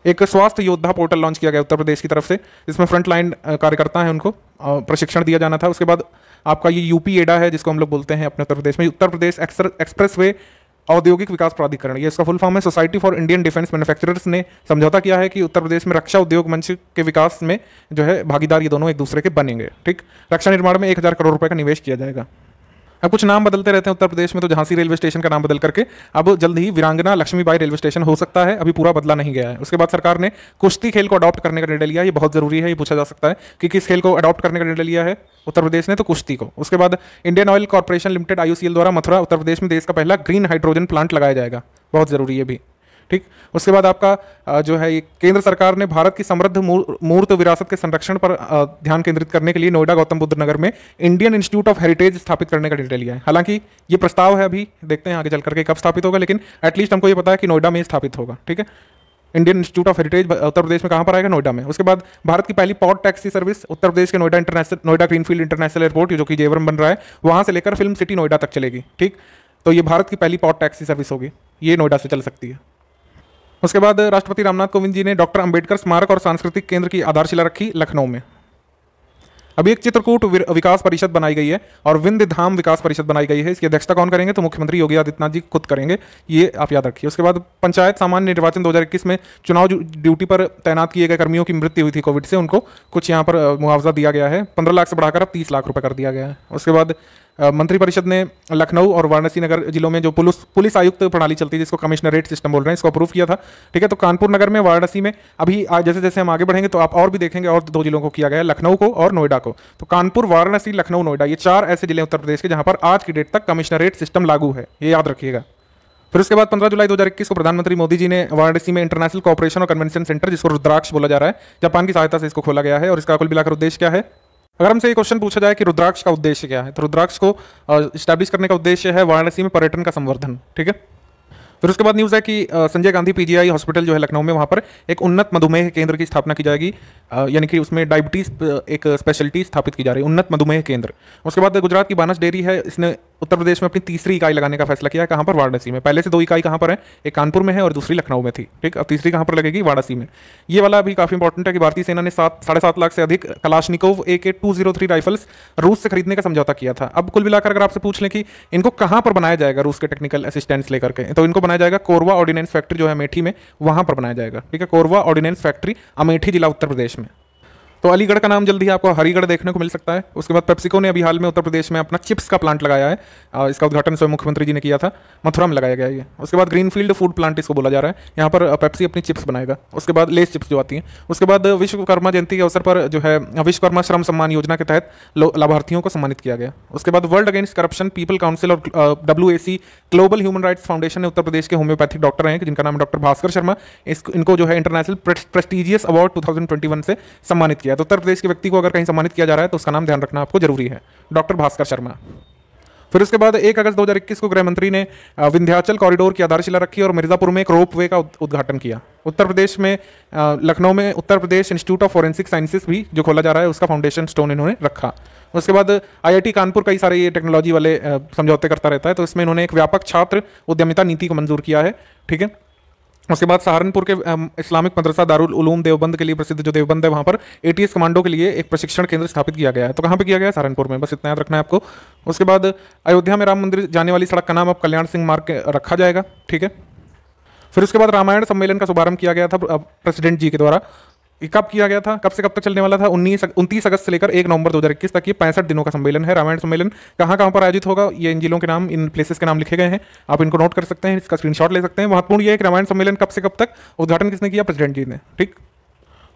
एक स्वास्थ्य योद्धा पोर्टल लॉन्च किया गया उत्तर प्रदेश की तरफ से जिसमें फ्रंट लाइन कार्यकर्ता हैं उनको प्रशिक्षण दिया जाना था उसके बाद आपका ये यूपी एडा है जिसको हम लोग बोलते हैं अपने उत्तर प्रदेश में उत्तर प्रदेश एक्सप्रेस वे औद्योगिक विकास प्राधिकरण ये इसका फुल फॉर्म है Society for Indian Defence Manufacturers ने समझौता किया है कि उत्तर प्रदेश में रक्षा उद्योग मंच के विकास में जो है भागीदार ये दोनों एक दूसरे के बनेंगे ठीक रक्षा निर्माण में एक हज़ार करोड़ रुपए का निवेश किया जाएगा अब कुछ नाम बदलते रहते हैं उत्तर प्रदेश में तो झांसी रेलवे स्टेशन का नाम बदल करके अब जल्द ही वीरांगना लक्ष्मीबाई रेलवे स्टेशन हो सकता है अभी पूरा बदला नहीं गया है उसके बाद सरकार ने कुश्ती खेल को अडॉप्ट करने का निर्णय लिया ये बहुत जरूरी है ये पूछा जा सकता है कि किस खेल को अडॉप्ट करने का निर्णय लिया है उत्तर प्रदेश ने तो कुश्ती को उसके बाद Indian oil corporation Limited IUCL द्वारा मथुरा उत्तर प्रदेश में देश का पहला ग्रीन हाइड्रोजन प्लांट लगाया जाएगा बहुत जरूरी है भी ठीक उसके बाद आपका जो है ये केंद्र सरकार ने भारत की समृद्ध मूर्त विरासत के संरक्षण पर ध्यान केंद्रित करने के लिए नोएडा गौतम बुद्ध नगर में इंडियन इंस्टीट्यूट ऑफ हेरिटेज स्थापित करने का निर्णय लिया है हालांकि ये प्रस्ताव है अभी देखते हैं आगे चल करके कब स्थापित होगा लेकिन एटलीस्ट हमको ये पता है कि नोएडा में स्थापित होगा ठीक है Indian Institute of Heritage Uttar Pradesh में कहाँ पर आएगा नोएडा में उसके बाद भारत की पहली pot taxi service Uttar Pradesh के Noida international Noida greenfield international airport जो कि जेवरम बन रहा है वहाँ से लेकर फिल्म सिटी नोएडा तक चलेगी ठीक तो ये भारत की पहली पॉट टैक्सी सर्विस होगी ये नोएडा से चल सकती है उसके बाद राष्ट्रपति रामनाथ कोविंद जी ने डॉक्टर अंबेडकर स्मारक और सांस्कृतिक केंद्र की आधारशिला रखी लखनऊ में अभी एक चित्रकूट विकास परिषद बनाई गई है और विंध धाम विकास परिषद बनाई गई है इसकी अध्यक्षता कौन करेंगे तो मुख्यमंत्री योगी आदित्यनाथ जी खुद करेंगे ये आप याद रखिए उसके बाद पंचायत सामान्य निर्वाचन 2021 में चुनाव ड्यूटी पर तैनात किए गए कर्मियों की मृत्यु हुई थी कोविड से उनको कुछ यहाँ पर मुआवजा दिया गया है पंद्रह लाख से बढ़ाकर अब तीस लाख रुपये कर दिया गया है उसके बाद मंत्रिपरिषद ने लखनऊ और वाराणसी नगर जिलों में जो पुलिस पुलिस आयुक्त प्रणाली चलती है जिसको कमिश्नरेट सिस्टम बोल रहे हैं इसको अप्रूव किया था ठीक है तो कानपुर नगर में वाराणसी में अभी जैसे जैसे हम आगे बढ़ेंगे तो आप और भी देखेंगे और दो जिलों को किया गया लखनऊ को और नोएडा को तो कानपुर वाराणसी लखनऊ नोएडा ये चार ऐसे जिले उत्तर प्रदेश के जहाँ पर आज की डेट तक कमिश्नरेट सिस्टम लागू है ये याद रखिएगा फिर उसके बाद 15 जुलाई 2021 को प्रधानमंत्री मोदी जी ने वाराणसी में इंटरनेशनल कॉपरेशन और कन्वेंशन सेंटर जिसको रुद्राक्ष बोला जा रहा है जापान की सहायता से इसको खोला गया है और इसका कुल मिलाकर उद्देश्य क्या है अगर हमसे ये क्वेश्चन पूछा जाए कि रुद्राक्ष का उद्देश्य क्या है तो रुद्राक्ष को स्टैब्लिश करने का उद्देश्य है वाराणसी में पर्यटन का संवर्धन ठीक है फिर उसके बाद न्यूज़ है कि संजय गांधी पीजीआई हॉस्पिटल जो है लखनऊ में वहाँ पर एक उन्नत मधुमेह केंद्र की स्थापना की जाएगी यानी कि उसमें डायबिटीज़ एक स्पेशलिटी स्थापित की जा रही है उन्नत मधुमेह केंद्र उसके बाद गुजरात की बानस डेयरी है इसने उत्तर प्रदेश में अपनी तीसरी इकाई लगाने का फैसला किया है कहाँ पर वाराणसी में पहले से दो इकाई कहाँ पर है एक कानपुर में है और दूसरी लखनऊ में थी ठीक अब तीसरी कहाँ पर लगेगी वाराणसी में ये वाला अभी काफ़ी इंपॉर्टेंट है कि भारतीय सेना ने सात साढ़े सात लाख से अधिक कलाशनिकोव ए के टू जीरो थ्री राइफल्स रूस से खरीदने का समझौता किया था अब कुल मिलाकर अगर आपसे पूछ लें कि इनको कहाँ पर बनाया जाएगा रूस के टेक्निकल असिस्टेंस लेकर के तो इनको बनाया जाएगा कोरवा ऑर्डिनेंस फैक्ट्री जो है अमेठी में वहाँ पर बनाया जाएगा ठीक है कोरवा ऑर्डिनेंस फैक्ट्री अमेठी जिला उत्तर प्रदेश में तो अलीगढ़ का नाम जल्दी आपको हरीगढ़ देखने को मिल सकता है उसके बाद पेप्सिको ने अभी हाल में उत्तर प्रदेश में अपना चिप्स का प्लांट लगाया है इसका उद्घाटन स्वयं मुख्यमंत्री जी ने किया था मथुरा में लगाया गया ये उसके बाद ग्रीनफील्ड फूड प्लांट इसको बोला जा रहा है यहाँ पर पेप्सी अपनी चिप्स बनाएगा उसके बाद लेस चिप्स जो आती हैं उसके बाद विश्वकर्मा जयंती के अवसर पर जो है विश्वकर्मा श्रम सम्मान योजना के तहत लाभार्थियों को सम्मानित किया गया उसके बाद World Against Corruption People Council और W Global Human Rights Foundation ने उत्तर प्रदेश के होम्योपैथिक डॉक्टर हैं जिनका नाम डॉक्टर भास्कर शर्मा इनको जो है इंटरनेशनल प्रेस्टिजियस अवार्ड टू से सम्मानित किया किया तो उत्तर प्रदेश के व्यक्ति को अगर कहीं सम्मानित किया जा रहा है तो उसका नाम ध्यान रखना आपको जरूरी है डॉक्टर भास्कर शर्मा फिर उसके बाद एक अगस्त 2021 को गृह मंत्री ने विंध्याचल कॉरिडोर की आधारशिला रखी और मिर्जापुर में एक रोप वे का उद्घाटन किया उत्तर प्रदेश में लखनऊ में Uttar Pradesh Institute of Forensic Sciences भी जो खोला जा रहा है उसका फाउंडेशन स्टोन इन्होंने रखा उसके बाद आईआईटी कानपुर कई सारे ये टेक्नोलॉजी वाले समझौते करता रहता है तो इसमें इन्होंने एक व्यापक छात्र उद्यमिता नीति को मंजूर किया है ठीक है उसके बाद सहारनपुर के इस्लामिक मदरसा दारुल उलूम देवबंद के लिए प्रसिद्ध जो देवबंद है वहाँ पर एटीएस कमांडो के लिए एक प्रशिक्षण केंद्र स्थापित किया गया है तो कहाँ पे किया गया सहारनपुर में बस इतना याद रखना है आपको उसके बाद अयोध्या में राम मंदिर जाने वाली सड़क का नाम अब कल्याण सिंह मार्ग रखा जाएगा ठीक है फिर उसके बाद रामायण सम्मेलन का शुभारंभ किया गया था प्रेसिडेंट जी के द्वारा कब किया गया था कब से कब तक चलने वाला था उन्नीस उनतीस अगस्त से लेकर एक नवंबर 2021 तक ये पैंसठ दिनों का सम्मेलन है रामायण सम्मेलन कहाँ कहाँ पर आयोजित होगा ये इन जिलों के नाम इन प्लेसेस के नाम लिखे गए हैं आप इनको नोट कर सकते हैं इसका स्क्रीनशॉट ले सकते हैं महत्वपूर्ण ये है कि रामायण सम्मेलन कब से कब तक उद्घाटन किसने किया प्रेसिडेंट जी ने ठीक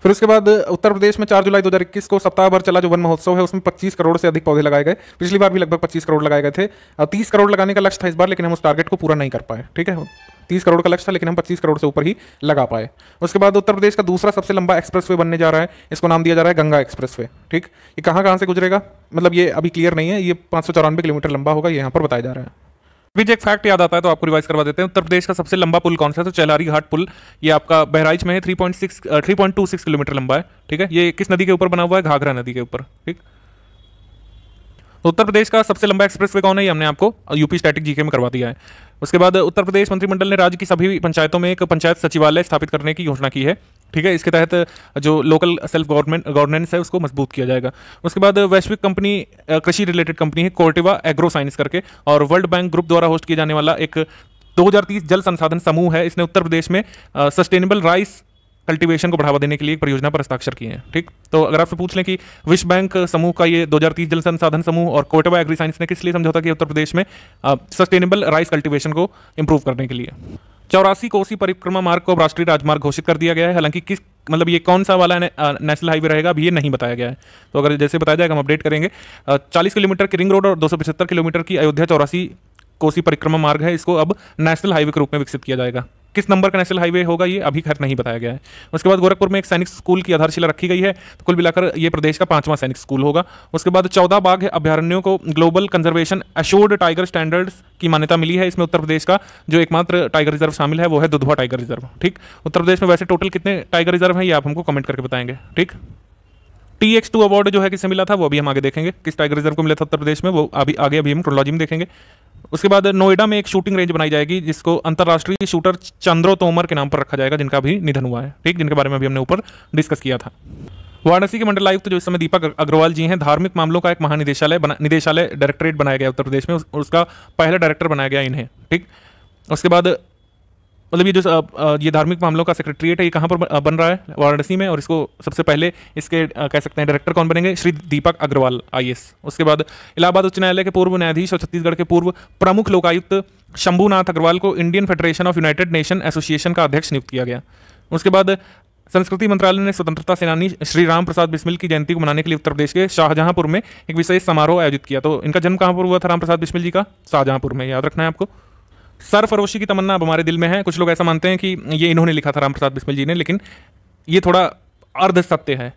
फिर उसके बाद उत्तर प्रदेश में चार जुलाई दो को सप्ताह भर चला जो वन महोत्सव है उसमें पच्चीस करोड़ से अधिक पौधे लगाए गए पिछली बार भी लगभग पच्चीस करोड़ लगाए गए थे तीस करोड़ लगाने का लक्ष्य था इस बार लेकिन हम उस टारगेट को पूरा नहीं कर पाए ठीक है तीस करोड़ का लक्ष्य था लेकिन हम पच्चीस करोड़ से ऊपर ही लगा पाए उसके बाद उत्तर प्रदेश का दूसरा सबसे लंबा एक्सप्रेस वे बनने जा रहा है इसको नाम दिया जा रहा है गंगा एक्सप्रेस वे ठीक ये कहाँ कहाँ से गुजरेगा मतलब ये अभी क्लियर नहीं है ये पाँच किलोमीटर लंबा होगा ये यहाँ पर बताया जा रहा है विज एक फैक्ट याद आता है तो आपको रिवाइज करवा देते हैं उत्तर प्रदेश का सबसे लंबा पुल कौन सा है तो चेलारी घाट पुल ये आपका बहराइच में है three point six three point two six kilometre लंबा है ठीक है ये किस नदी के ऊपर बना हुआ है घाघरा नदी के ऊपर ठीक तो उत्तर प्रदेश का सबसे लंबा एक्सप्रेस वे कौन है ये हमने आपको यूपी स्टैटिक जीके में करवा दिया है उसके बाद उत्तर प्रदेश मंत्रिमंडल ने राज्य की सभी पंचायतों में एक पंचायत सचिवालय स्थापित करने की घोषणा की है ठीक है इसके तहत जो लोकल सेल्फ गवर्नमेंट गवर्नेंस है उसको मजबूत किया जाएगा उसके बाद वैश्विक कंपनी कृषि रिलेटेड कंपनी है कोर्टिवा एग्रो साइंस करके और वर्ल्ड बैंक ग्रुप द्वारा होस्ट किया जाने वाला एक 2030 जल संसाधन समूह है इसने उत्तर प्रदेश में सस्टेनेबल राइस कल्टीवेशन को बढ़ावा देने के लिए एक परियोजना पर हस्ताक्षर किए हैं ठीक तो अगर आपसे पूछ लें कि विश्व बैंक समूह का ये 2030 जल संसाधन समूह और कोटवा एग्री साइंस ने किस लिए समझौता किया उत्तर प्रदेश में सस्टेनेबल राइस कल्टीवेशन को इंप्रूव करने के लिए चौरासी कोसी परिक्रमा मार्ग को अब राष्ट्रीय राजमार्ग घोषित कर दिया गया है हालांकि किस मतलब ये कौन सा वाला ने, नेशनल हाईवे रहेगा अभी ये नहीं बताया गया है तो अगर जैसे बताया जाएगा हम अपडेट करेंगे चालीस किलोमीटर की रिंग रोड और दो किलोमीटर की अयोध्या चौरासी कोसी परिक्रमा मार्ग है इसको अब नेशनल हाईवे के रूप में विकसित किया जाएगा किस नंबर का नेशनल हाईवे होगा ये अभी खैर नहीं बताया गया है उसके बाद गोरखपुर में एक सैनिक स्कूल की आधारशिला रखी गई है तो कुल मिलाकर ये प्रदेश का पांचवा सैनिक स्कूल होगा उसके बाद चौदह बाघ अभ्यारण्यों को global conservation assured tiger standards की मान्यता मिली है इसमें उत्तर प्रदेश का जो एकमात्र टाइगर रिजर्व शामिल है वो है दुधवा टाइगर रिजर्व ठीक उत्तर प्रदेश में वैसे टोटल कितने टाइगर रिजर्व हैं ये आप हमको कमेंट करके बताएंगे ठीक टी एक्स टू अवार्ड जो है किसे मिला था वो अभी हम आगे देखेंगे किस टाइगर रिजर्व को मिला था उत्तर प्रदेश में वो अभी आगे अभी हम ट्रोलॉजी में देखेंगे उसके बाद नोएडा में एक शूटिंग रेंज बनाई जाएगी जिसको अंतर्राष्ट्रीय शूटर चंद्रो तोमर के नाम पर रखा जाएगा जिनका भी निधन हुआ है ठीक जिनके बारे में अभी हमने ऊपर डिस्कस किया था वाराणसी के मंडलायुक्त तो जो इस समय दीपक अग्रवाल जी हैं धार्मिक मामलों का एक महानिदेशालय बना निदेशालय डायरेक्टरेट बनाया गया उत्तर प्रदेश में उसका पहला डायरेक्टर बनाया गया इन्हें ठीक उसके बाद मतलब ये जो ये धार्मिक मामलों का सेक्रेटरीट है ये कहाँ पर बन रहा है वाराणसी में और इसको सबसे पहले इसके कह सकते हैं डायरेक्टर कौन बनेंगे श्री दीपक अग्रवाल आई उसके बाद इलाहाबाद उच्च न्यायालय के पूर्व न्यायाधीश और छत्तीसगढ़ के पूर्व प्रमुख लोकायुक्त शंभुनाथ अग्रवाल को Indian Federation of United Nation Association का अध्यक्ष नियुक्त किया गया उसके बाद संस्कृति मंत्रालय ने स्वतंत्रता सेनानी श्री राम प्रसाद बिस्मिल की जयंती को मनाने के लिए उत्तर प्रदेश के शाहजहांपुर में एक विशेष समारोह आयोजित किया तो इनका जन्म कहाँ पर हुआ था राम प्रसाद बिस्मिल जी का शाहजहांपुर में याद रखना है आपको सर फरोशी की तमन्ना अब हमारे दिल में है कुछ लोग ऐसा मानते हैं कि ये इन्होंने लिखा था राम प्रसाद बिस्मिल जी ने लेकिन ये थोड़ा अर्ध सत्य है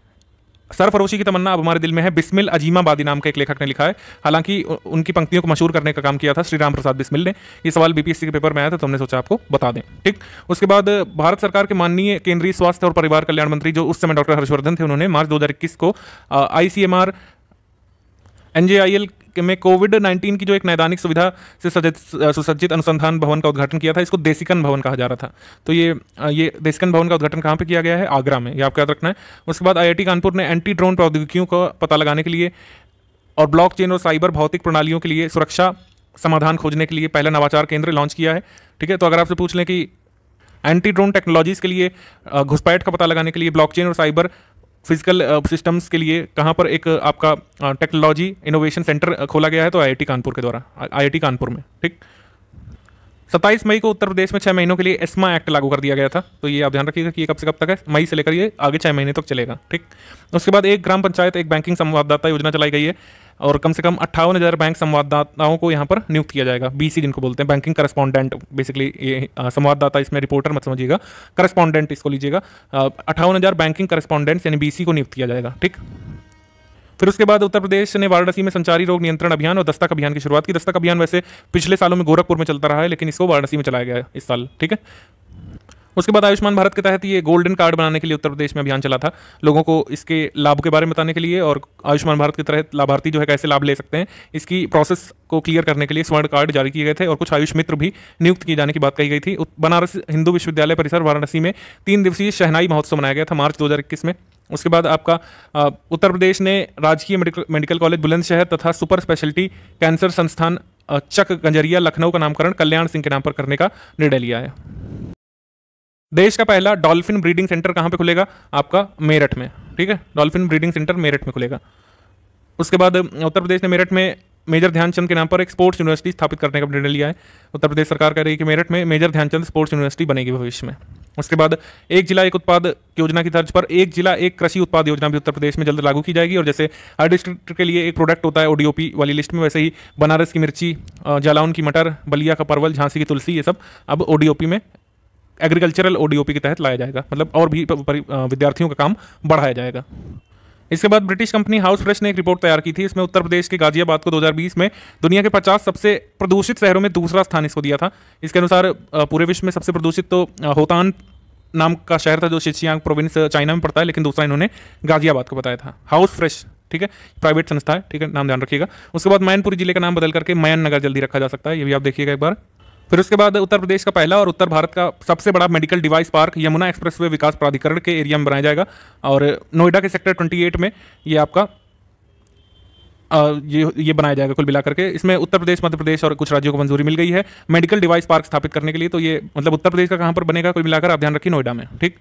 सर फरोशी की तमन्ना अब हमारे दिल में है बिस्मिल अजीमाबादी नाम का एक लेखक ने लिखा है हालांकि उनकी पंक्तियों को मशहूर करने का काम किया था श्री राम प्रसाद बिस्मिल ने ये सवाल बीपीएससी के पेपर में आया था तो हमने सोचा आपको बता दें ठीक उसके बाद भारत सरकार के माननीय केंद्रीय स्वास्थ्य और परिवार कल्याण मंत्री जो उस समय डॉक्टर हर्षवर्धन थे उन्होंने मार्च दो को आई सी एम आर में कोविड नाइन्टीन की जो एक नैदानिक सुविधा से सुसज्जित अनुसंधान भवन का उद्घाटन किया था इसको देसिकन भवन कहा जा रहा था तो ये ये देसिकन भवन का उद्घाटन कहाँ पर किया गया है आगरा में ये आपको याद रखना है उसके बाद आई कानपुर ने एंटी ड्रोन प्रौद्योगिकियों का पता लगाने के लिए और ब्लॉक और साइबर भौतिक प्रणालियों के लिए सुरक्षा समाधान खोजने के लिए पहला नवाचार केंद्र लॉन्च किया है ठीक है तो अगर आपसे पूछ लें कि एंटी ड्रोन टेक्नोलॉजीज़ के लिए घुसपैठ का पता लगाने के लिए ब्लॉकचेन और साइबर फिजिकल सिस्टम्स uh, के लिए कहाँ पर एक uh, आपका टेक्नोलॉजी इनोवेशन सेंटर खोला गया है तो आई कानपुर के द्वारा आई कानपुर में ठीक सत्ताईस मई को उत्तर प्रदेश में छः महीनों के लिए एस्मा एक्ट लागू कर दिया गया था तो ये आप ध्यान रखिएगा कि ये कब से कब तक है मई से लेकर ये आगे छः महीने तक चलेगा ठीक उसके बाद एक ग्राम पंचायत एक बैंकिंग संवाददाता योजना चलाई गई है और कम से कम अट्ठावन हज़ार बैंक संवाददाताओं को यहाँ पर नियुक्त किया जाएगा बीसी जिनको बोलते हैं बैंकिंग करस्पॉन्डेंट बेसिकली ये संवाददाता इसमें रिपोर्टर मत समझिएगा करस्पॉन्डेंट इसको लीजिएगा अट्ठावन हज़ार बैंकिंग करस्पॉन्डेंट्स यानी बीसी को नियुक्त किया जाएगा ठीक फिर उसके बाद उत्तर प्रदेश ने वाराणसी में संचारी रोग नियंत्रण अभियान और दस्तक अभियान की शुरुआत की दस्तक अभियान वैसे पिछले सालों में गोरखपुर में चलता रहा है लेकिन इसको वाराणसी में चलाया गया है इस साल ठीक है उसके बाद आयुष्मान भारत के तहत ये गोल्डन कार्ड बनाने के लिए उत्तर प्रदेश में अभियान चला था लोगों को इसके लाभ के बारे में बताने के लिए और आयुष्मान भारत के तहत लाभार्थी जो है कैसे लाभ ले सकते हैं इसकी प्रोसेस को क्लियर करने के लिए स्वर्ण कार्ड जारी किए गए थे और कुछ आयुष मित्र भी नियुक्त किए जाने की बात कही गई थी बनारस हिंदू विश्वविद्यालय परिसर वाराणसी में तीन दिवसीय शहनाई महोत्सव मनाया गया था मार्च दो में उसके बाद आपका उत्तर प्रदेश ने राजकीय मेडिकल मेडिकल कॉलेज बुलंदशहर तथा सुपर स्पेशलिटी कैंसर संस्थान चक गंजरिया लखनऊ का नामकरण कल्याण सिंह के नाम पर करने का निर्णय लिया है देश का पहला डॉल्फिन ब्रीडिंग सेंटर कहाँ पे खुलेगा आपका मेरठ में ठीक है डॉल्फिन ब्रीडिंग सेंटर मेरठ में खुलेगा उसके बाद उत्तर प्रदेश ने मेरठ में मेजर ध्यानचंद के नाम पर एक स्पोर्ट्स यूनिवर्सिटी स्थापित करने का निर्णय लिया है उत्तर प्रदेश सरकार कह रही है कि मेरठ में मेजर ध्यानचंद स्पोर्ट्स यूनिवर्सिटी बनेगी भविष्य में उसके बाद एक जिला एक उत्पाद योजना की तर्ज पर एक जिला एक कृषि उत्पाद योजना भी उत्तर प्रदेश में जल्द लागू की जाएगी और जैसे हर डिस्ट्रिक्ट के लिए एक प्रोडक्ट होता है ओडीओपी वाली लिस्ट में वैसे ही बनारस की मिर्ची जालौन की मटर बलिया का परवल झांसी की तुलसी ये सब अब ओडीओपी में एग्रीकल्चरल ओडीओपी के तहत लाया जाएगा मतलब और भी विद्यार्थियों का काम बढ़ाया जाएगा इसके बाद ब्रिटिश कंपनी हाउस फ्रेश ने एक रिपोर्ट तैयार की थी इसमें उत्तर प्रदेश के गाजियाबाद को 2020 में दुनिया के 50 सबसे प्रदूषित शहरों में दूसरा स्थान इसको दिया था इसके अनुसार पूरे विश्व में सबसे प्रदूषित तो होतान नाम का शहर था जो शिचियांग प्रोविंस चाइना में पड़ता है लेकिन दूसरा इन्होंने गाजियाबाद को बताया था हाउस फ्रेश ठीक है प्राइवेट संस्था है ठीक है नाम ध्यान रखिएगा उसके बाद मैनपुर जिले का नाम बदल करके मैन नगर जल्दी रखा जा सकता है ये भी आप देखिएगा एक बार फिर उसके बाद उत्तर प्रदेश का पहला और उत्तर भारत का सबसे बड़ा medical device park Yamuna way विकास प्राधिकरण के एरिया में बनाया जाएगा और नोएडा के सेक्टर एट में ये आपका ये ये बनाया जाएगा कुल मिलाकर के इसमें उत्तर प्रदेश मध्य प्रदेश और कुछ राज्यों को मंजूरी मिल गई है मेडिकल डिवाइस पार्क स्थापित करने के लिए तो ये मतलब उत्तर प्रदेश का कहाँ पर बनेगा कुल मिलाकर आप ध्यान रखिए नोएडा में ठीक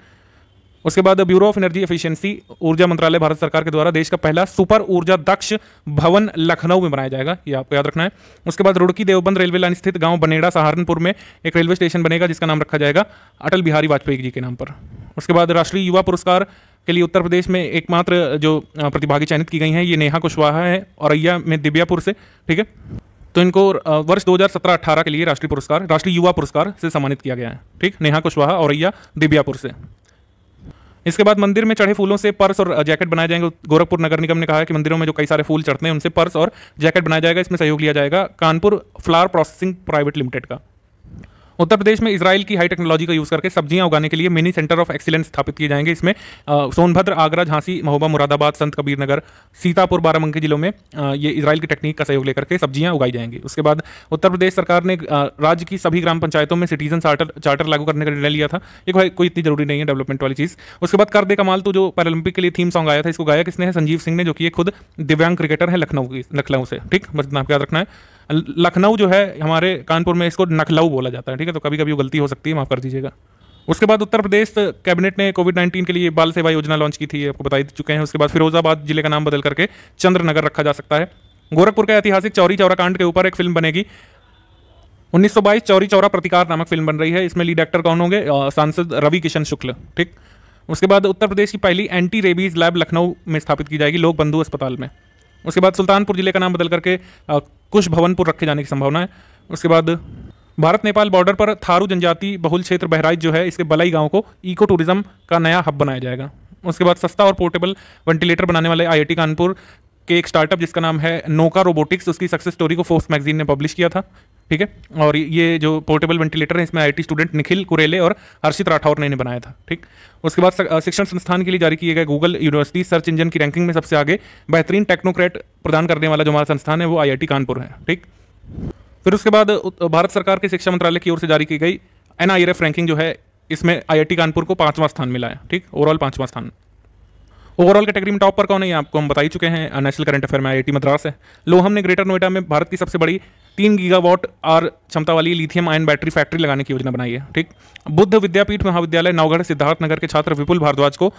उसके बाद ब्यूरो ऑफ एनर्जी एफिशिएंसी ऊर्जा मंत्रालय भारत सरकार के द्वारा देश का पहला सुपर ऊर्जा दक्ष भवन लखनऊ में बनाया जाएगा ये आपको याद रखना है उसके बाद रुड़की देवबंद रेलवे लाइन स्थित गांव बनेड़ा सहारनपुर में एक रेलवे स्टेशन बनेगा जिसका नाम रखा जाएगा अटल बिहारी वाजपेयी जी के नाम पर उसके बाद राष्ट्रीय युवा पुरस्कार के लिए उत्तर प्रदेश में एकमात्र जो प्रतिभागी चयनित की गई हैं ये नेहा कुशवाहा है औरैया में दिव्यापुर से ठीक है तो इनको वर्ष 2017-18 के लिए राष्ट्रीय पुरस्कार राष्ट्रीय युवा पुरस्कार से सम्मानित किया गया है ठीक नेहा कुशवाहा औरैया दिव्यापुर से इसके बाद मंदिर में चढ़े फूलों से पर्स और जैकेट बनाए जाएंगे गोरखपुर नगर निगम ने कहा है कि मंदिरों में जो कई सारे फूल चढ़ते हैं उनसे पर्स और जैकेट बनाया जाएगा इसमें सहयोग लिया जाएगा Kanpur flower processing private limited का उत्तर प्रदेश में इसराइल की हाई टेक्नोलॉजी का यूज़ करके सब्जियां उगाने के लिए मिनी सेंटर ऑफ एक्सीलेंस स्थापित किए जाएंगे इसमें सोनभद्र आगरा झांसी महोबा मुरादाबाद संत कबीर नगर सीतापुर बाराबंकी जिलों में ये इसराइल की टेक्निक का सहयोग लेकर के सब्जियां उगाई जाएंगी उसके बाद उत्तर प्रदेश सरकार ने राज्य की सभी ग्राम पंचायतों में सिटीजन चार्टर चार्टर लागू करने का निर्णय लिया था ये भाई कोई इतनी जरूरी नहीं है डेवलपमेंट वाली चीज़ उसके बाद कर दे कमाल तो जो पैरोलंपिक के लिए थीम सॉन्ग आया था इसको गाया किसने संजीव सिंह ने जो कि खुद दिव्यांग क्रिकेटर है लखनऊ की लखनऊ से ठीक बस नाम याद रखना है लखनऊ जो है हमारे कानपुर में इसको नखलऊ बोला जाता है ठीक है तो कभी कभी वो गलती हो सकती है माफ़ कर दीजिएगा उसके बाद उत्तर प्रदेश कैबिनेट ने कोविड नाइन्टीन के लिए बाल सेवा योजना लॉन्च की थी आपको बता चुके हैं उसके बाद फिरोजाबाद जिले का नाम बदल करके चंद्रनगर रखा जा सकता है गोरखपुर के ऐतिहासिक चौरी चौरा कांड के ऊपर एक फिल्म बनेगी 1922 चौरी चौरा प्रतिकार नामक फिल्म बन रही है इसमें लीड एक्टर कौन होंगे सांसद रवि किशन शुक्ल ठीक उसके बाद उत्तर प्रदेश की पहली एंटी रेबीज लैब लखनऊ में स्थापित की जाएगी लोक बंधु अस्पताल में उसके बाद सुल्तानपुर जिले का नाम बदल करके कुश भवनपुर रखे जाने की संभावना है उसके बाद भारत नेपाल बॉर्डर पर थारू जनजाति बहुल क्षेत्र बहराइच जो है इसके बलाई गांव को इको टूरिज्म का नया हब बनाया जाएगा उसके बाद सस्ता और पोर्टेबल वेंटिलेटर बनाने वाले आईआईटी कानपुर के एक स्टार्टअप जिसका नाम है नोका रोबोटिक्स उसकी सक्सेस स्टोरी को फोर्स मैगजीन ने पब्लिश किया था ठीक है और ये जो पोर्टेबल वेंटिलेटर है इसमें आईटी स्टूडेंट निखिल कुरेले और हर्षित राठौर ने इन्हें बनाया था ठीक उसके बाद शिक्षण संस्थान के लिए जारी किए गए गूगल यूनिवर्सिटी सर्च इंजन की रैंकिंग में सबसे आगे बेहतरीन टेक्नोक्रेट प्रदान करने वाला जो हमारा संस्थान है वो आई कानपुर है ठीक फिर उसके बाद भारत सरकार के शिक्षा मंत्रालय की ओर से जारी की गई एन रैंकिंग जो है इसमें आई कानपुर को पाँचवा स्थान मिला है ठीक ओवरऑल पाँचवा स्थान ओवरऑल कैटेगरी में टॉप पर कौन है आपको हम बताई चुके हैं नेशनल करंट अफेयर में आई मद्रास है लोहम ने ग्रेटर नोएडा में भारत की सबसे बड़ी तीन गीगावाट आर क्षमता वाली लिथियम आयन बैटरी फैक्ट्री लगाने की योजना बनाई है ठीक बुद्ध विद्यापीठ महाविद्यालय नवगढ़ सिद्धार्थ नगर के छात्र विपुल भारद्वाज को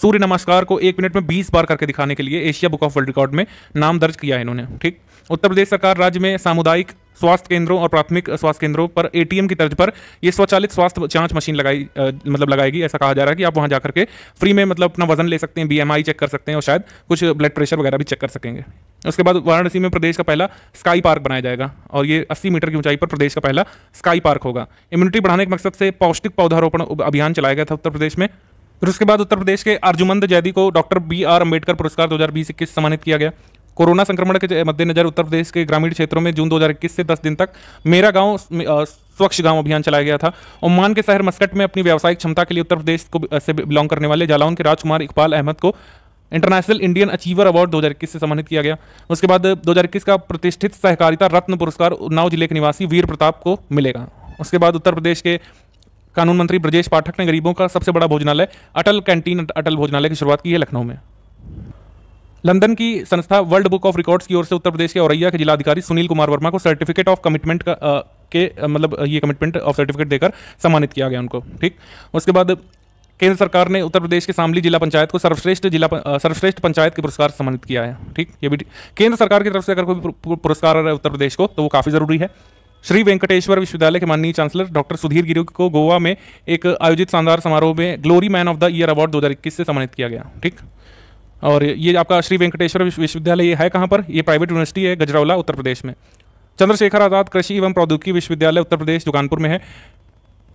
सूर्य नमस्कार को एक मिनट में बीस बार करके दिखाने के लिए Asia Book of World Record में नाम दर्ज किया है इन्होंने ठीक उत्तर प्रदेश सरकार राज्य में सामुदायिक स्वास्थ्य केंद्रों और प्राथमिक स्वास्थ्य केंद्रों पर एटीएम की तर्ज पर ये स्वचालित स्वास्थ्य जांच मशीन लगाई मतलब लगाएगी ऐसा कहा जा रहा है कि आप वहाँ जाकर के फ्री में मतलब अपना वजन ले सकते हैं बीएमआई चेक कर सकते हैं और शायद कुछ ब्लड प्रेशर वगैरह भी चेक कर सकेंगे उसके बाद वाराणसी में प्रदेश का पहला स्काई पार्क बनाया जाएगा और ये 80 मीटर की ऊंचाई पर प्रदेश का पहला स्काई पार्क होगा इम्यूनिटी बढ़ाने के मकसद से पौष्टिक पौधारोपण अभियान चलाया गया था उत्तर प्रदेश में फिर उसके बाद उत्तर प्रदेश के अर्जुमंद जैदी को डॉक्टर बी आर अम्बेडकर पुरस्कार दो हज़ार बीस इक्कीस सम्मानित किया गया कोरोना संक्रमण के मद्देनजर उत्तर प्रदेश के ग्रामीण क्षेत्रों में जून 2021 से 10 दिन तक मेरा गांव स्वच्छ गांव अभियान चलाया गया था ओमान के शहर मस्कट में अपनी व्यावसायिक क्षमता के लिए उत्तर प्रदेश को से बिलोंग करने वाले जालौन के राजकुमार इकबाल अहमद को इंटरनेशनल इंडियन अचीवर अवार्ड दो से सम्मानित किया गया उसके बाद दो का प्रतिष्ठित सहकारिता रत्न पुरस्कार उन्नाव जिले के निवासी वीर प्रताप को मिलेगा उसके बाद उत्तर प्रदेश के कानून मंत्री ब्रजेश पाठक ने गरीबों का सबसे बड़ा भोजनालय अटल कैंटीन अटल भोजनालय की शुरुआत की है लखनऊ में लंदन की संस्था वर्ल्ड बुक ऑफ रिकॉर्ड्स की ओर से उत्तर प्रदेश के औरैया के जिलाधिकारी सुनील कुमार वर्मा को सर्टिफिकेट ऑफ कमिटमेंट का आ, के मतलब ये कमिटमेंट ऑफ सर्टिफिकेट देकर सम्मानित किया गया उनको ठीक उसके बाद केंद्र सरकार ने उत्तर प्रदेश के सामली जिला पंचायत को सर्वश्रेष्ठ जिला सर्वश्रेष्ठ पंचायत के पुरस्कार सम्मानित किया है ठीक ये भी केंद्र सरकार की तरफ से अगर कोई पुरस्कार है उत्तर प्रदेश को तो वो काफ़ी ज़रूरी है श्री वेंकटेश्वर विश्वविद्यालय के माननीय चांसलर डॉक्टर सुधीर गिरी को गोवा में एक आयोजित शानदार समारोह में glory man of the year award दो से सम्मानित किया गया ठीक और ये आपका श्री वेंकटेश्वर विश्वविद्यालय है कहाँ पर ये प्राइवेट यूनिवर्सिटी है गजरौला उत्तर प्रदेश में चंद्रशेखर आजाद कृषि एवं प्रौद्योगिकी विश्वविद्यालय उत्तर प्रदेश दुकानपुर में है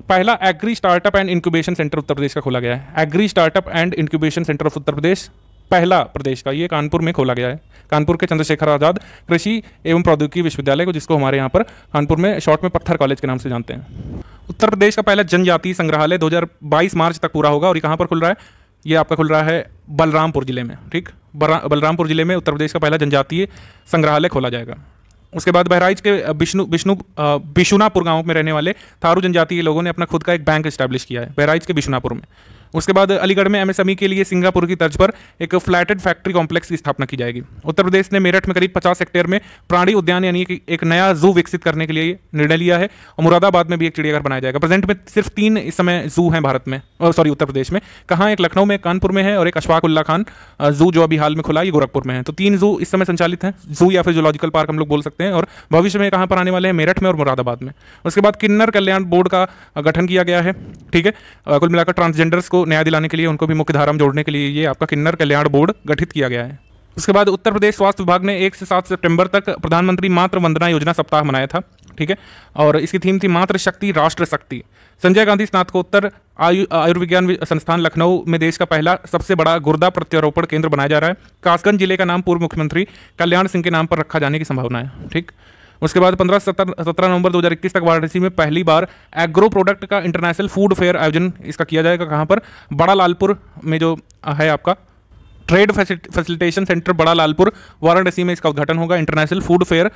पहला agri startup and incubation centre Uttar Pradesh का खोला गया है agri startup and incubation centre of Uttar Pradesh पहला प्रदेश का ये कानपुर में खोला गया है कानपुर के चंद्रशेखर आजाद कृषि एवं प्रौद्योगिकी विश्वविद्यालय को जिसको हमारे यहाँ पर कानपुर में शॉर्ट में पत्थर कॉलेज के नाम से जानते हैं उत्तर प्रदेश का पहला जनजातीय संग्रहालय 2022 मार्च तक पूरा होगा और ये कहाँ पर खुल रहा है ये आपका खुल रहा है बलरामपुर ज़िले में ठीक बलरामपुर ज़िले में उत्तर प्रदेश का पहला जनजातीय संग्रहालय खोला जाएगा उसके बाद बहराइच के विष्णु विष्णु बिशुनापुर गांव में रहने वाले थारू जनजाति के लोगों ने अपना खुद का एक बैंक इस्टेब्लिश किया है बहराइच के बिशुनापुर में उसके बाद अलीगढ़ में एमएसएमई के लिए सिंगापुर की तर्ज पर एक फ्लैटेड फैक्ट्री कॉम्प्लेक्स की स्थापना की जाएगी उत्तर प्रदेश ने मेरठ में करीब पचास हेक्टेयर में प्राणी उद्यान यानी कि एक नया जू विकसित करने के लिए निर्णय लिया है और मुरादाबाद में भी एक चिड़ियाघर बनाया जाएगा प्रेजेंट में सिर्फ तीन इस समय जू हैं भारत में और सॉरी उत्तर प्रदेश में कहाँ एक लखनऊ में कानपुर में है और एक अशफाक उल्ला खान जू जो अभी हाल में खुला है गोरखपुर में है तो तीन जू इस समय संचालित हैं जू या फिर जोलॉजिकल पार्क हम लोग बोल सकते हैं और भविष्य में कहाँ पर आने वाले हैं मेरठ में और मुरादाबाद में उसके बाद किन्नर कल्याण बोर्ड का गठन किया गया है ठीक है कुल मिलाकर ट्रांसजेंडर्स को न्याय दिलाने के लिए उनको भी मुख्यधारा में जोड़ने के लिए ये आपका किन्नर कल्याण बोर्ड गठित किया गया है उसके बाद उत्तर प्रदेश स्वास्थ्य विभाग ने एक से सात सितंबर तक प्रधानमंत्री मातृ वंदना योजना सप्ताह मनाया था ठीक है और इसकी थीम थी मातृ शक्ति राष्ट्र शक्ति संजय गांधी स्नातकोत्तर आयु आयुर्विज्ञान संस्थान लखनऊ में देश का पहला सबसे बड़ा गुर्दा प्रत्यारोपण केंद्र बनाया जा रहा है कासगंज जिले का नाम पूर्व मुख्यमंत्री कल्याण सिंह के नाम पर रखा जाने की संभावना है ठीक उसके बाद पंद्रह सत्रह नवंबर 2021 तक वाराणसी में पहली बार एग्रो प्रोडक्ट का इंटरनेशनल फूड फेयर आयोजन इसका किया जाएगा कहाँ पर बड़ा लालपुर में जो है आपका ट्रेड फैसिलिटेशन सेंटर बड़ा लालपुर वाराणसी में इसका उद्घाटन होगा इंटरनेशनल फूड फेयर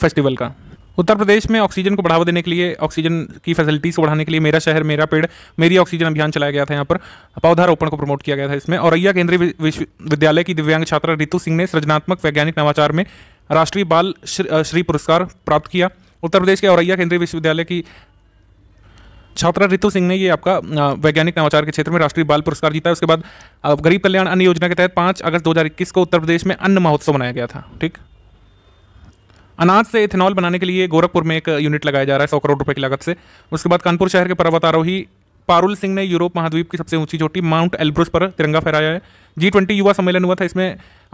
फेस्टिवल का उत्तर प्रदेश में ऑक्सीजन को बढ़ावा देने के लिए ऑक्सीजन की फैसिलिटीज़ को बढ़ाने के लिए मेरा शहर मेरा पेड़ मेरी ऑक्सीजन अभियान चलाया गया था यहाँ पर पौधारोपण को प्रमोट किया गया था इसमें औरैया केंद्रीय विश्वविद्यालय की दिव्यांग छात्रा ऋतु सिंह ने सृजनात्मक वैज्ञानिक नवाचार में राष्ट्रीय बाल श्री, श्री पुरस्कार प्राप्त किया उत्तर प्रदेश के औरैया केंद्रीय विश्वविद्यालय की छात्रा रितु सिंह ने ये आपका वैज्ञानिक नवाचार के क्षेत्र में राष्ट्रीय बाल पुरस्कार जीता है उसके बाद गरीब कल्याण अन्न योजना के तहत पाँच अगस्त दो को उत्तर प्रदेश में अन्न महोत्सव मनाया गया था ठीक अनाज से इथेनॉल बनाने के लिए गोरखपुर में एक यूनिट लगाया जा रहा है सौ करोड़ रुपए की लागत से उसके बाद कानपुर शहर के पर्वतारोही पारुल सिंह ने यूरोप महाद्वीप की सबसे ऊंची चोटी माउंट एल्ब्रुस पर तिरंगा फहराया है जी ट्वेंटी युवा सम्मेलन हुआ था इसमें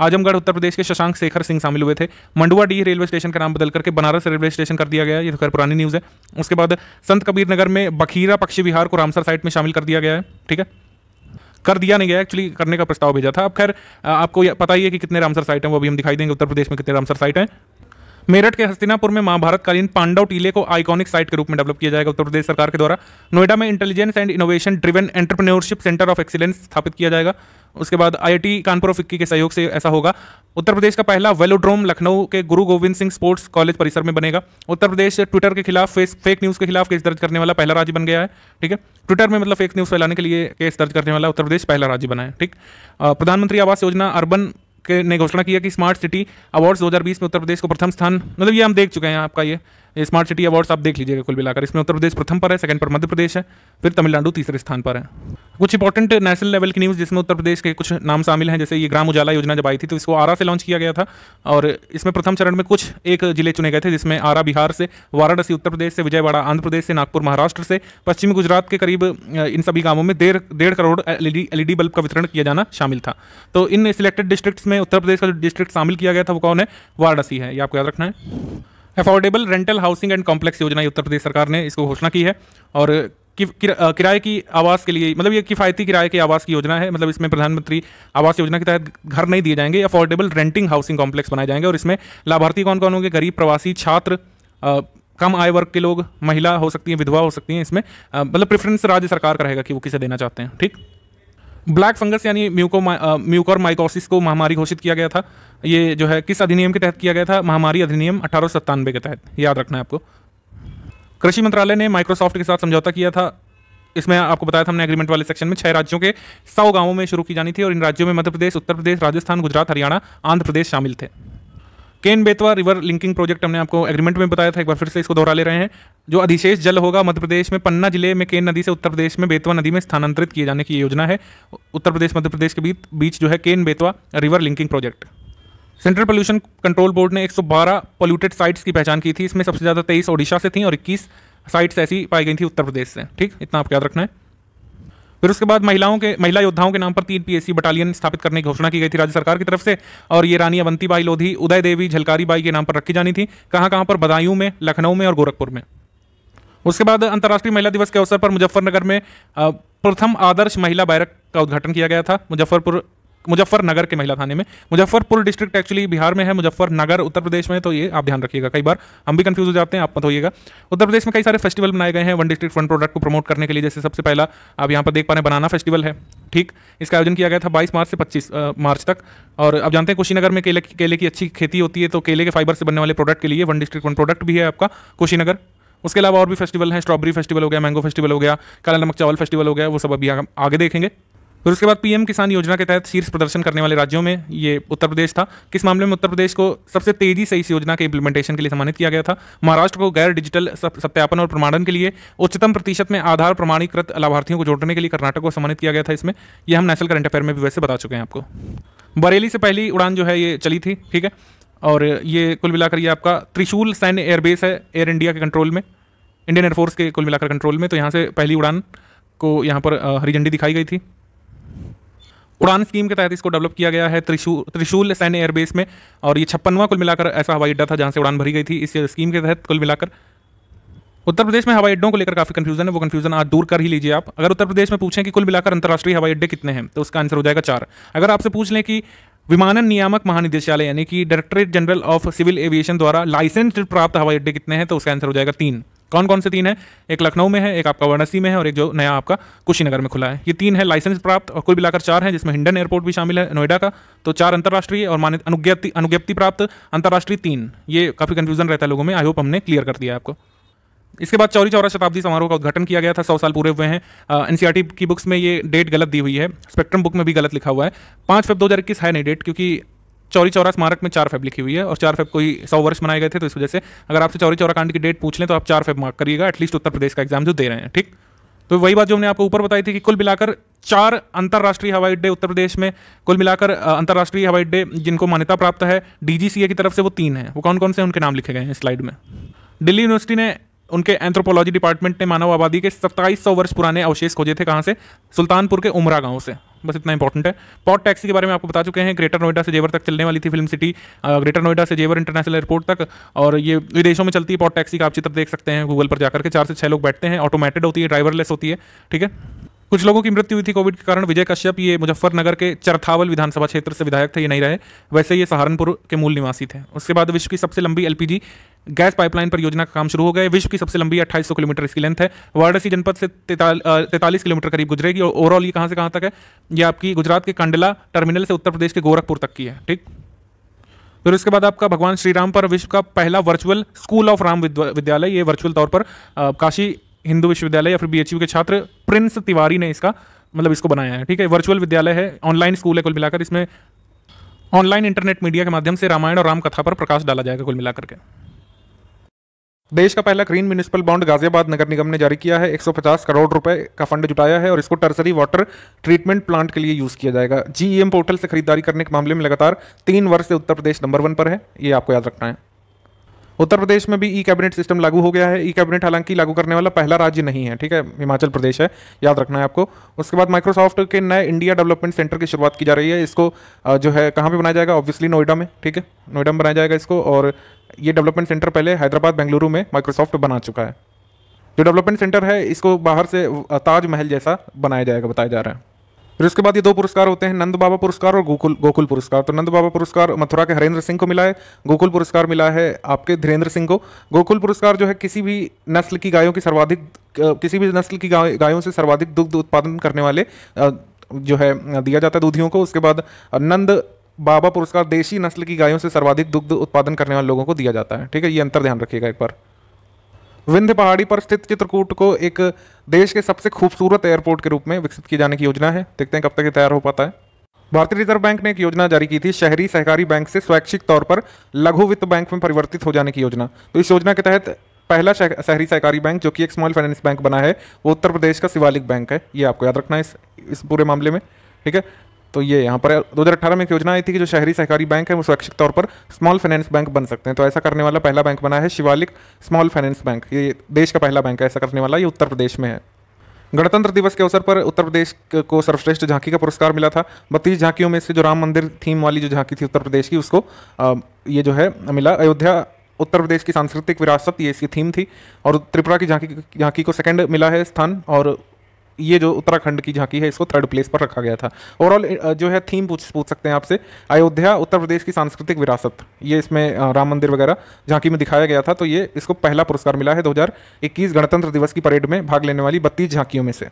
आजमगढ़ उत्तर प्रदेश के शशांक शेखर सिंह शामिल हुए थे मंडुआ डी रेलवे स्टेशन का नाम बदल करके बनारस रेलवे स्टेशन कर दिया गया ये तो खैर पुरानी न्यूज़ है उसके बाद संत कबीर नगर में बखीरा पक्षी विहार को रामसर साइट में शामिल कर दिया गया है ठीक है कर दिया नहीं गया एक्चुअली करने का प्रस्ताव भेजा था अब खैर आपको पता ही है कि कितने रामसर साइट हैं वो अभी हम दिखाई देंगे उत्तर प्रदेश में कितने रामसर साइट हैं मेरठ के हस्तिनापुर में महाभारतकालीन पांडव टीले को आइकॉनिक साइट के रूप में डेवलप किया जाएगा उत्तर प्रदेश सरकार के द्वारा नोएडा में intelligence and innovation driven entrepreneurship centre of excellence स्थापित किया जाएगा उसके बाद आईआईटी कानपुर और फिक्की के सहयोग से ऐसा होगा उत्तर प्रदेश का पहला वेलोड्रोम लखनऊ के गुरु गोविंद सिंह स्पोर्ट्स कॉलेज परिसर में बनेगा उत्तर प्रदेश ट्विटर के खिलाफ फेस फेक न्यूज़ के खिलाफ केस दर्ज करने वाला पहला राज्य बन गया है ठीक है ट्विटर में मतलब फेक न्यूज़ फैलाने के लिए केस दर्ज करने वाला उत्तर प्रदेश पहला राज्य बना है ठीक प्रधानमंत्री आवास योजना अर्बन ने घोषणा किया कि स्मार्ट सिटी अवार्ड्स 2020 में उत्तर प्रदेश को प्रथम स्थान मतलब ये हम देख चुके हैं आपका ये स्मार्ट सिटी अवार्ड्स आप देख लीजिएगा कुल मिलाकर इसमें उत्तर प्रदेश प्रथम पर है सेकंड पर मध्य प्रदेश है फिर तमिलनाडु तीसरे स्थान पर है कुछ इंपॉर्टेंट नेशनल लेवल की न्यूज़ जिसमें उत्तर प्रदेश के कुछ नाम शामिल हैं जैसे ये ग्राम उजाला योजना जब आई थी तो इसको आरा से लॉन्च किया गया था और इसमें प्रथम चरण में कुछ एक जिले चुने गए थे जिसमें आरा बिहार से वाराणसी उत्तर प्रदेश से विजयवाड़ा आंध्र प्रदेश से नागपुर महाराष्ट्र से पश्चिमी गुजरात के करीब इन सभी गांवों में डेढ़ डेढ़ करोड़ एल ई बल्ब का वितरण किया जाना शामिल था तो इन सिलेक्टेड डिस्ट्रिक्ट में उत्तर प्रदेश का जो डिस्ट्रिक्ट शामिल किया गया था वो कौन है वाराणसी है ये आपको याद रखना है affordable rental housing and complex योजना उत्तर प्रदेश सरकार ने इसको घोषणा की है और कि, किराए की आवास के लिए मतलब ये किफ़ायती किराए की आवास की योजना है मतलब इसमें प्रधानमंत्री आवास योजना के तहत घर नहीं दिए जाएंगे अफोर्डेबल रेंटिंग हाउसिंग कॉम्प्लेक्स बनाए जाएंगे और इसमें लाभार्थी कौन कौन होंगे गरीब प्रवासी छात्र कम आय वर्ग के लोग महिला हो सकती हैं विधवा हो सकती हैं इसमें मतलब प्रेफरेंस राज्य सरकार का रहेगा कि वो किसे देना चाहते हैं ठीक ब्लैक फंगस यानी म्यूको म्यूकोर माइकोसिस को महामारी घोषित किया गया था ये जो है किस अधिनियम के तहत किया गया था महामारी अधिनियम अठारह के तहत याद रखना है आपको कृषि मंत्रालय ने माइक्रोसॉफ्ट के साथ समझौता किया था इसमें आपको बताया था हमने एग्रीमेंट वाले सेक्शन में छह राज्यों के सौ गांवों में शुरू की जानी थी और इन राज्यों में मध्य प्रदेश उत्तर प्रदेश राजस्थान गुजरात हरियाणा आंध्र प्रदेश शामिल थे Ken Betwa river linking project हमने आपको एग्रीमेंट में बताया था एक बार फिर से इसको दोहरा ले रहे हैं जो अधिशेष जल होगा मध्य प्रदेश में पन्ना जिले में केन नदी से उत्तर प्रदेश में बेतवा नदी में स्थानांतरित किए जाने की योजना है उत्तर प्रदेश मध्य प्रदेश के बीच बीच जो है Ken Betwa river linking project central pollution control board ने 112 पोल्यूटेड साइट्स की पहचान की थी इसमें सबसे ज़्यादा तेईस ओडिशा से थी और इक्कीस साइट्स ऐसी पाई गई थी उत्तर प्रदेश से ठीक इतना आपको याद रखना है फिर उसके बाद महिलाओं के महिला योद्धाओं के नाम पर तीन पीएससी बटालियन स्थापित करने की घोषणा की गई थी राज्य सरकार की तरफ से और ये रानी अवंती बाई लोधी उदय देवी झलकारी बाई के नाम पर रखी जानी थी कहां कहां पर बदायूं में लखनऊ में और गोरखपुर में उसके बाद अंतर्राष्ट्रीय महिला दिवस के अवसर पर मुजफ्फरनगर में प्रथम आदर्श महिला बैरक का उद्घाटन किया गया था मुजफ्फरपुर मुजफ्फरनगर के महिला थाने में मुजफ्फरपुर डिस्ट्रिक्ट एक्चुअली बिहार में है मुजफ्फरनगर उत्तर प्रदेश में तो ये आप ध्यान रखिएगा कई बार हम भी कंफ्यूज हो जाते हैं आप मत होइएगा उत्तर प्रदेश में कई सारे फेस्टिवल बनाए गए हैं वन डिस्ट्रिक्ट वन प्रोडक्ट को प्रमोट करने के लिए जैसे सबसे पहला आप यहाँ पर देख पा रहे हैं बनाना फेस्टिवल है ठीक इसका आयोजन किया गया था बाईस मार्च से पच्चीस मार्च तक और आप जानते हैं कुशीनगर में केले केले की अच्छी खेती होती है तो केले के फाइबर से बनने वाले प्रोडक्ट के लिए वन डिस्ट्रिक्ट वन प्रोडक्ट भी है आपका कुशीनगर उसके अलावा और भी फेस्टिवल हैं स्ट्रॉबेरी फेस्टिवल हो गया मैंगो फेस्टिवल हो गया काला नमक चावल फेस्टिवल हो गया वो सब अभी आगे देखेंगे फिर उसके बाद पीएम किसान योजना के तहत शीर्ष प्रदर्शन करने वाले राज्यों में ये उत्तर प्रदेश था किस मामले में उत्तर प्रदेश को सबसे तेजी से इस योजना के इम्प्लीमेंटेशन के लिए सम्मानित किया गया था महाराष्ट्र को गैर डिजिटल सत्यापन और प्रमाणन के लिए उच्चतम प्रतिशत में आधार प्रमाणीकृत लाभार्थियों को जोड़ने के लिए कर्नाटक को सम्मानित किया गया था इसमें यह हम नेशनल करंट अफेयर में भी वैसे बता चुके हैं आपको बरेली से पहली उड़ान जो है ये चली थी ठीक है और ये कुल मिलाकर ये आपका त्रिशूल सैन्य एयरबेस है एयर इंडिया के कंट्रोल में इंडियन एयरफोर्स के कुल मिलाकर कंट्रोल में तो यहाँ से पहली उड़ान को यहाँ पर हरी झंडी दिखाई गई थी उड़ान स्कीम के तहत इसको डेवलप किया गया है त्रिशूल त्रिशूल सैन्य एयरबेस में और ये छप्पनवा कुल मिलाकर ऐसा हवाई अड्डा था जहाँ से उड़ान भरी गई थी इस स्कीम के तहत कुल मिलाकर उत्तर प्रदेश में हवाई अड्डों को लेकर काफ़ी कंफ्यूजन है वो कन्फ्यूजन आज दूर कर ही लीजिए आप अगर उत्तर प्रदेश में पूछें कि कुल मिलाकर अंतर्राष्ट्रीय हवाई अड्डे कितने हैं तो उसका आंसर हो जाएगा चार अगर आपसे पूछ लें कि विमानन नियामक महानिदेशालय यानी कि directorate general of civil aviation द्वारा लाइसेंस प्राप्त हवाई अड्डे कितने हैं तो उसका आंसर हो जाएगा तीन कौन कौन से तीन है एक लखनऊ में है एक आपका वाराणसी में है और एक जो नया आपका कुशीनगर में खुला है ये तीन है लाइसेंस प्राप्त और कुल मिलाकर चार है जिसमें हिंडन एयरपोर्ट भी शामिल है नोएडा का तो चार अंतर्राष्ट्रीय और मान्य अनुज्ञप्ति अनुज्ञप्ति प्राप्त अंतर्राष्ट्रीय तीन ये काफ़ी कन्फ्यूजन रहता है लोगों में आई होप हमने क्लियर कर दिया आपको इसके बाद चौरी चौरा शताब्दी समारोह का उद्घाटन किया गया था सौ साल पूरे हुए हैं एनसीईआरटी e की बुक्स में ये डेट गलत दी हुई है स्पेक्ट्रम बुक में भी गलत लिखा हुआ है पाँच फेब दो हज़ार इक्कीस है नहीं डेट क्योंकि चौरी चौरा स्मारक में चार फेब लिखी हुई है और चार फेब कोई सौ वर्ष मनाए गए थे तो इस वजह से अगर आपसे चौरी चौरा कांड की डेट पूछ लें तो आप चार फेब मार्क करिएगा एटलीस्ट उत्तर प्रदेश का एग्जाम जो दे रहे हैं ठीक तो वही बात जो हमने आपको ऊपर बताई थी कि कुल मिलाकर चार अंतर्राष्ट्रीय हवाई अड्डे उत्तर प्रदेश में कुल मिलाकर अंतर्राष्ट्रीय हवाई अड्डे जिनको मान्यता प्राप्त है डीजीसीए की तरफ से वो तीन हैं वो कौन कौन से उनके नाम लिखे गए हैं स्लाइड में दिल्ली यूनिवर्सिटी ने उनके एंथ्रोपोलॉजी डिपार्टमेंट ने मानव आबादी के सत्ताईस वर्ष पुराने अवशेष खोजे थे कहाँ से सुल्तानपुर के उमरा गाँव से बस इतना इंपॉर्टेंट है पॉट टैक्सी के बारे में आपको बता चुके हैं ग्रेटर नोएडा से जेवर तक चलने वाली थी फिल्म सिटी ग्रेटर नोएडा से जेवर इंटरनेशनल एयरपोर्ट तक और ये विदेशों में चलती है पॉट टैक्सी का आप चित्र देख सकते हैं गूगल पर जाकर के चार से छह लोग बैठते हैं ऑटोमेटेड होती है ड्राइवरलेस होती है ठीक है कुछ लोगों की मृत्यु हुई थी कोविड के कारण विजय कश्यप ये मुजफ्फरनगर के चरथावल विधानसभा क्षेत्र से विधायक थे ये नहीं रहे वैसे ये सहारनपुर के मूल निवासी थे उसके बाद विश्व की सबसे लंबी एलपीजी गैस पाइपलाइन पर योजना का काम शुरू हो गया विश्व की सबसे लंबी 2800 किलोमीटर इसकी लेंथ है वाराणसी जनपद से तैतालीस किलोमीटर करीब गुजरेगी और ओवरऑल ये कहाँ से कहाँ तक है ये आपकी गुजरात के कंडला टर्मिनल से उत्तर प्रदेश के गोरखपुर तक की है ठीक फिर उसके बाद आपका भगवान श्री राम पर विश्व का पहला वर्चुअल स्कूल ऑफ राम विद्यालय ये वर्चुअल तौर पर काशी हिंदू विश्वविद्यालय या फिर बी के छात्र प्रिंस तिवारी ने इसका मतलब इसको बनाया है ठीक है वर्चुअल विद्यालय है ऑनलाइन स्कूल है कुल मिलाकर इसमें ऑनलाइन इंटरनेट मीडिया के माध्यम से रामायण और रामकथा पर प्रकाश डाला जाएगा कुल मिलाकर के देश का पहला ग्रीन म्यूनिसिपल बॉन्ड गाजियाबाद नगर निगम ने जारी किया है 150 करोड़ रुपए का फंड जुटाया है और इसको टर्सरी वाटर ट्रीटमेंट प्लांट के लिए यूज़ किया जाएगा जीईएम पोर्टल e से खरीदारी करने के मामले में लगातार तीन वर्ष से उत्तर प्रदेश नंबर वन पर है ये आपको याद रखना है उत्तर प्रदेश में भी ई कैबिनेट सिस्टम लागू हो गया है ई कैबिनेट हालांकि लागू करने वाला पहला राज्य नहीं है ठीक है हिमाचल प्रदेश है याद रखना है आपको उसके बाद माइक्रोसॉफ्ट के नए इंडिया डेवलपमेंट सेंटर की शुरुआत की जा रही है इसको जो है कहाँ पर बनाया जाएगा ऑब्वियसली नोएडा में ठीक है नोएडा में बनाया जाएगा इसको और ये डेवलपमेंट सेंटर पहले हैदराबाद बेंगलुरु में माइक्रोसॉफ्ट बना चुका है जो डेवलपमेंट सेंटर है इसको बाहर से ताजमहल जैसा बनाया जाएगा बताया जा रहा है फिर उसके बाद ये दो पुरस्कार होते हैं नंद बाबा पुरस्कार और गोकुल गोकुल पुरस्कार तो नंद बाबा पुरस्कार मथुरा के हरेंद्र सिंह को मिला है गोकुल पुरस्कार मिला है आपके धीरेन्द्र सिंह को गोकुल पुरस्कार जो है किसी भी नस्ल की गायों की सर्वाधिक किसी भी नस्ल की गायों से सर्वाधिक दुग्ध उत्पादन करने वाले जो है दिया जाता है दूधियों को उसके बाद नंद बाबा पुरस्कार देशी नस्ल की गायों से सर्वाधिक दुग्ध उत्पादन करने वाले लोगों को दिया जाता है ठीक है ये अंतर ध्यान रखिएगा एक बार विंध्य पहाड़ी पर स्थित चित्रकूट को एक देश के सबसे खूबसूरत एयरपोर्ट के रूप में विकसित किए जाने की योजना है देखते हैं कब तक ये तैयार हो पाता है भारतीय रिजर्व बैंक ने एक योजना जारी की थी शहरी सहकारी बैंक से स्वैच्छिक तौर पर लघु वित्त बैंक में परिवर्तित हो जाने की योजना तो इस योजना के तहत पहला शहरी सहकारी बैंक जो कि एक स्मॉल फाइनेंस बैंक बना है वो उत्तर प्रदेश का शिवालिक बैंक है ये आपको याद रखना है इस इस पूरे मामले में ठीक है तो ये यहाँ पर अठारह में एक योजना आई थी कि जो शहरी सहकारी बैंक है वो स्वैच्छिक तौर पर स्मॉल फाइनेंस बैंक बन सकते हैं तो ऐसा करने वाला पहला बैंक बना है शिवालिक स्मॉल फाइनेंस बैंक ये देश का पहला बैंक है ऐसा करने वाला ये उत्तर प्रदेश में है गणतंत्र दिवस के अवसर पर उत्तर प्रदेश को सर्वश्रेष्ठ झांकी का पुरस्कार मिला था बत्तीस झांकियों में से जो राम मंदिर थीम वाली जो झांकी थी उत्तर प्रदेश की उसको ये जो है मिला अयोध्या उत्तर प्रदेश की सांस्कृतिक विरासत ये इसकी थीम थी और त्रिपुरा की झांकी झांकी को सेकंड मिला है स्थान और ये जो उत्तराखंड की झांकी है इसको थर्ड प्लेस पर रखा गया था ओवरऑल जो है थीम पूछ पूछ सकते हैं आपसे अयोध्या उत्तर प्रदेश की सांस्कृतिक विरासत ये इसमें राम मंदिर वगैरह झांकी में दिखाया गया था तो ये इसको पहला पुरस्कार मिला है दो गणतंत्र दिवस की परेड में भाग लेने वाली बत्तीस झांकियों में से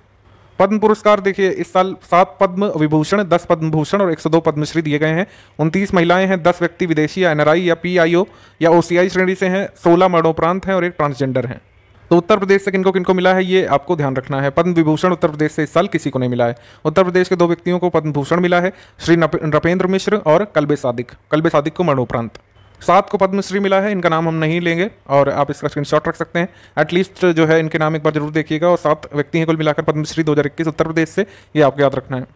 पद्म पुरस्कार देखिए इस साल सात पद्म विभूषण दस पद्म भूषण और 102 पद्मश्री दिए गए हैं उनतीस महिलाएं हैं दस व्यक्ति विदेशी या एनआरआई या पीआईओ या ओसीआई श्रेणी से हैं सोलह मरणोपरांत हैं और एक ट्रांसजेंडर हैं तो उत्तर प्रदेश से किनको किनको मिला है ये आपको ध्यान रखना है पद्म विभूषण उत्तर प्रदेश से इस साल किसी को नहीं मिला है उत्तर प्रदेश के दो व्यक्तियों को पद्म भूषण मिला है श्री नृपेंद्र मिश्र और कल्बे सादिक कल्बे सादिक को मरणोपरांत सात को पद्मश्री मिला है इनका नाम हम नहीं लेंगे और आप इसका स्क्रीनशॉट रख सकते हैं एटलीस्ट जो है इनके नाम एक बार जरूर देखिएगा और सात व्यक्ति हैं कुल मिलाकर पद्मश्री 2021 उत्तर प्रदेश से ये आपको याद रखना है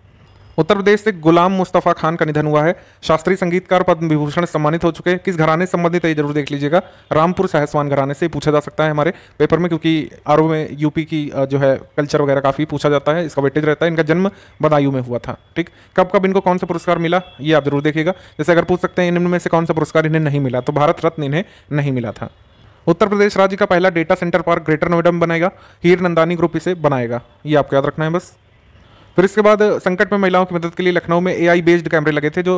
उत्तर प्रदेश से गुलाम मुस्तफ़ा खान का निधन हुआ है शास्त्रीय संगीतकार पद्म विभूषण सम्मानित हो चुके हैं किस घराने से संबंधित है जरूर देख लीजिएगा रामपुर सहसवान घराने से पूछा जा सकता है हमारे पेपर में क्योंकि आरो में यूपी की जो है कल्चर वगैरह काफ़ी पूछा जाता है इसका वेटेज रहता है इनका जन्म बदायू में हुआ था ठीक कब कब इनको कौन सा पुरस्कार मिला ये आप जरूर देखिएगा जैसे अगर पूछ सकते हैं इनमें से कौन सा पुरस्कार इन्हें नहीं मिला तो भारत रत्न इन्हें नहीं मिला था उत्तर प्रदेश राज्य का पहला data centre park greater Noida में बनाएगा हीर नंदानी ग्रुप इसे बनाएगा ये आपको याद रखना है बस फिर इसके बाद संकट में महिलाओं की मदद के लिए लखनऊ में एआई बेस्ड कैमरे लगे थे जो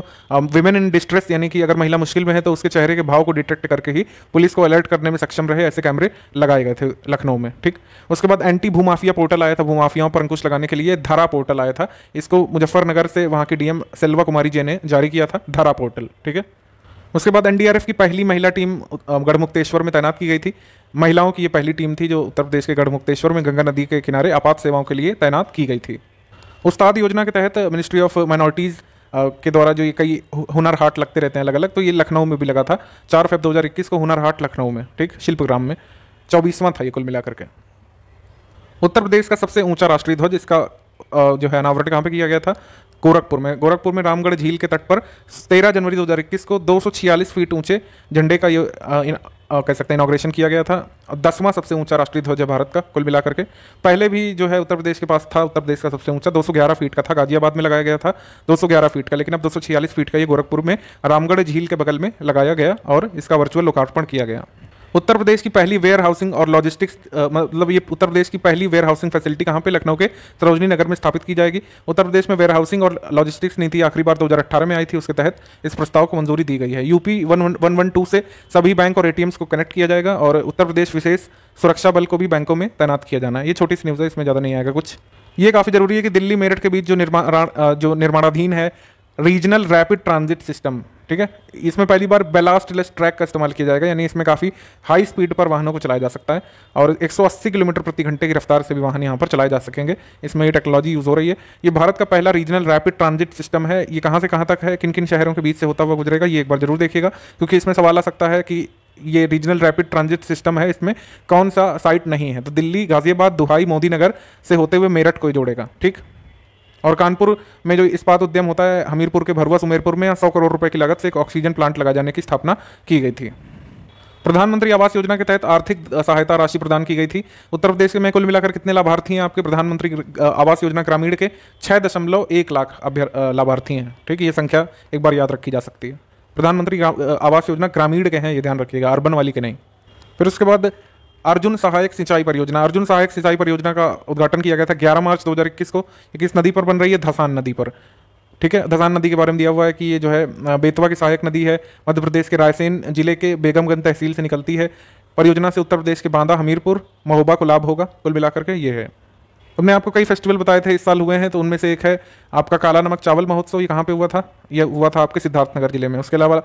विमेन इन डिस्ट्रेस यानी कि अगर महिला मुश्किल में है तो उसके चेहरे के भाव को डिटेक्ट करके ही पुलिस को अलर्ट करने में सक्षम रहे ऐसे कैमरे लगाए गए थे लखनऊ में ठीक उसके बाद एंटी भूमाफिया पोर्टल आया था भूमाफियाओं पर अंकुश लगाने के लिए धारा पोर्टल आया था इसको मुजफ्फरनगर से वहाँ की डीएम सेल्वा कुमारी जी ने जारी किया था धारा पोर्टल ठीक है उसके बाद एनडीआरएफ की पहली महिला टीम गढ़मुक्तेश्वर में तैनात की गई थी महिलाओं की ये पहली टीम थी जो उत्तर प्रदेश के गढ़मुक्तेश्वर में गंगा नदी के किनारे आपात सेवाओं के लिए तैनात की गई थी उस्ताद योजना के तहत मिनिस्ट्री ऑफ माइनॉरिटीज़ के द्वारा जो ये कई हुनर हाट लगते रहते हैं अलग अलग तो ये लखनऊ में भी लगा था चार फेब दो को हुनर हाट लखनऊ में ठीक शिल्पग्राम में चौबीसवां था ये कुल मिलाकर के उत्तर प्रदेश का सबसे ऊंचा राष्ट्रीय ध्वज इसका जो है अनावरण कहाँ पे किया गया था गोरखपुर में गोरखपुर में रामगढ़ झील के तट पर 13 जनवरी 2021 को 246 फीट ऊंचे झंडे का ये कह सकते हैं इनाग्रेशन किया गया था दसवां सबसे ऊंचा राष्ट्रीय ध्वज है भारत का कुल मिलाकर के पहले भी जो है उत्तर प्रदेश के पास था उत्तर प्रदेश का सबसे ऊंचा 211 फीट का था गाजियाबाद में लगाया गया था 211 फीट का लेकिन अब 246 फीट का ये गोरखपुर में रामगढ़ झील के बगल में लगाया गया और इसका वर्चुअल लोकार्पण किया गया उत्तर प्रदेश की पहली वेयर हाउसिंग और लॉजिस्टिक्स मतलब ये उत्तर प्रदेश की पहली वेयर हाउसिंग फैसिलिटी कहाँ पे लखनऊ के सरोजनी नगर में स्थापित की जाएगी उत्तर प्रदेश में वेयर हाउसिंग और लॉजिस्टिक्स नीति आखिरी बार दो में आई थी उसके तहत इस प्रस्ताव को मंजूरी दी गई है यूपी वन वन से सभी बैंक और ए को कनेक्ट किया जाएगा और उत्तर प्रदेश विशेष सुरक्षा बल को भी बैंकों में तैनात किया जाना है ये छोटी सी न्यूज़ है इसमें ज़्यादा नहीं आएगा कुछ ये काफ़ी जरूरी है कि दिल्ली मेरठ के बीच जो निर्माण जो निर्माणाधीन है रीजनल रैपिड ट्रांजिट सिस्टम ठीक है इसमें पहली बार बेलास्टलेस ट्रैक का इस्तेमाल किया जाएगा यानी इसमें काफ़ी हाई स्पीड पर वाहनों को चलाया जा सकता है और 180 किलोमीटर प्रति घंटे की रफ्तार से भी वाहन यहाँ पर चलाए जा सकेंगे इसमें ये टेक्नोलॉजी यूज़ हो रही है ये भारत का पहला रीजनल रैपिड ट्रांजिट सिस्टम है ये कहाँ से कहाँ तक है किन किन शहरों के बीच से होता हुआ गुजरेगा ये एक बार जरूर देखिएगा क्योंकि इसमें सवाल आ सकता है कि ये रीजनल रैपिड ट्रांजिट सिस्टम है इसमें कौन सा साइट नहीं है तो दिल्ली गाजियाबाद दुहाई मोदी नगर से होते हुए मेरठ को जोड़ेगा ठीक और कानपुर में जो इस्पात उद्यम होता है हमीरपुर के भरुआ सुमेरपुर में सौ करोड़ रुपए की लागत से एक ऑक्सीजन प्लांट लगा जाने की स्थापना की गई थी प्रधानमंत्री आवास योजना के तहत आर्थिक सहायता राशि प्रदान की गई थी उत्तर प्रदेश में कुल मिलाकर कितने लाभार्थी हैं आपके प्रधानमंत्री आवास योजना ग्रामीण के छः दशमलव एक लाख लाभार्थी हैं ठीक है ये संख्या एक बार याद रखी जा सकती है प्रधानमंत्री आवास योजना ग्रामीण के हैं ये ध्यान रखिएगा अर्बन वाली के नहीं फिर उसके बाद अर्जुन सहायक सिंचाई परियोजना अर्जुन सहायक सिंचाई परियोजना का उद्घाटन किया गया था 11 मार्च 2021 को ये किस नदी पर बन रही है धसान नदी पर ठीक है धसान नदी के बारे में दिया हुआ है कि ये जो है बेतवा की सहायक नदी है मध्य प्रदेश के रायसेन जिले के बेगमगंज तहसील से निकलती है परियोजना से उत्तर प्रदेश के बांदा हमीरपुर महोबा को लाभ होगा कुल मिलाकर के ये है हमने आपको कई फेस्टिवल बताए थे इस साल हुए हैं तो उनमें से एक है आपका काला नमक चावल महोत्सव ये कहाँ पे हुआ था यह हुआ था आपके सिद्धार्थनगर जिले में उसके अलावा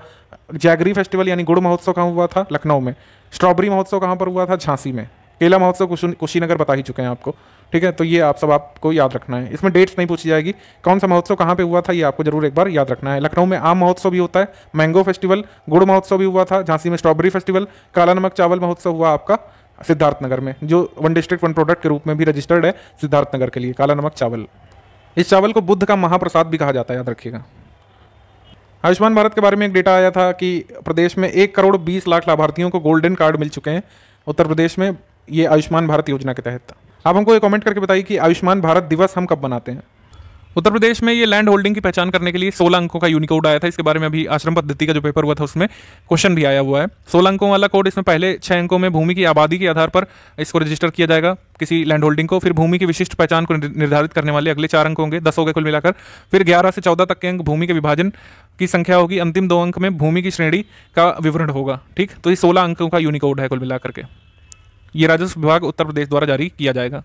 जैगरी फेस्टिवल यानी गुड़ महोत्सव कहाँ हुआ था लखनऊ में स्ट्रॉबेरी महोत्सव कहाँ पर हुआ था झांसी में केला महोत्सव कुशीनगर बता ही चुके हैं आपको ठीक है तो ये आप सब आपको याद रखना है इसमें डेट्स नहीं पूछी जाएगी कौन सा महोत्सव कहाँ पे हुआ था ये आपको जरूर एक बार याद रखना है लखनऊ में आम महोत्सव भी होता है मैंगो फेस्टिवल गुड़ महोत्सव भी हुआ था झांसी में स्ट्रॉबेरी फेस्टिवल काला नमक चावल महोत्सव हुआ आपका सिद्धार्थनगर में जो वन डिस्ट्रिक्ट वन प्रोडक्ट के रूप में भी रजिस्टर्ड है सिद्धार्थनगर के लिए काला नमक चावल इस चावल को बुद्ध का महाप्रसाद भी कहा जाता है याद रखिएगा आयुष्मान भारत के बारे में एक डेटा आया था कि प्रदेश में एक करोड़ बीस लाख लाभार्थियों को गोल्डन कार्ड मिल चुके हैं उत्तर प्रदेश में ये आयुष्मान भारत योजना के तहत आप हमको ये कमेंट करके बताइए कि आयुष्मान भारत दिवस हम कब मनाते हैं उत्तर प्रदेश में ये लैंड होल्डिंग की पहचान करने के लिए सोलह अंकों का यूनिकोड आया था इसके बारे में अभी आश्रम पद्धति का जो पेपर हुआ था उसमें क्वेश्चन भी आया हुआ है सोलह अंकों वाला कोड इसमें पहले छह अंकों में भूमि की आबादी के आधार पर इसको रजिस्टर किया जाएगा किसी लैंड होल्डिंग को फिर भूमि की विशिष्ट पहचान को निर्धारित करने वाले अगले चार अंक होंगे दस हो गए कुल मिलाकर फिर ग्यारह से चौदह तक के अंक भूमि के विभाजन की संख्या होगी अंतिम दो अंक में भूमि की श्रेणी का विवरण होगा ठीक तो ये सोलह अंकों का यूनिकोड है कुल मिलाकर के ये राजस्व विभाग उत्तर प्रदेश द्वारा जारी किया जाएगा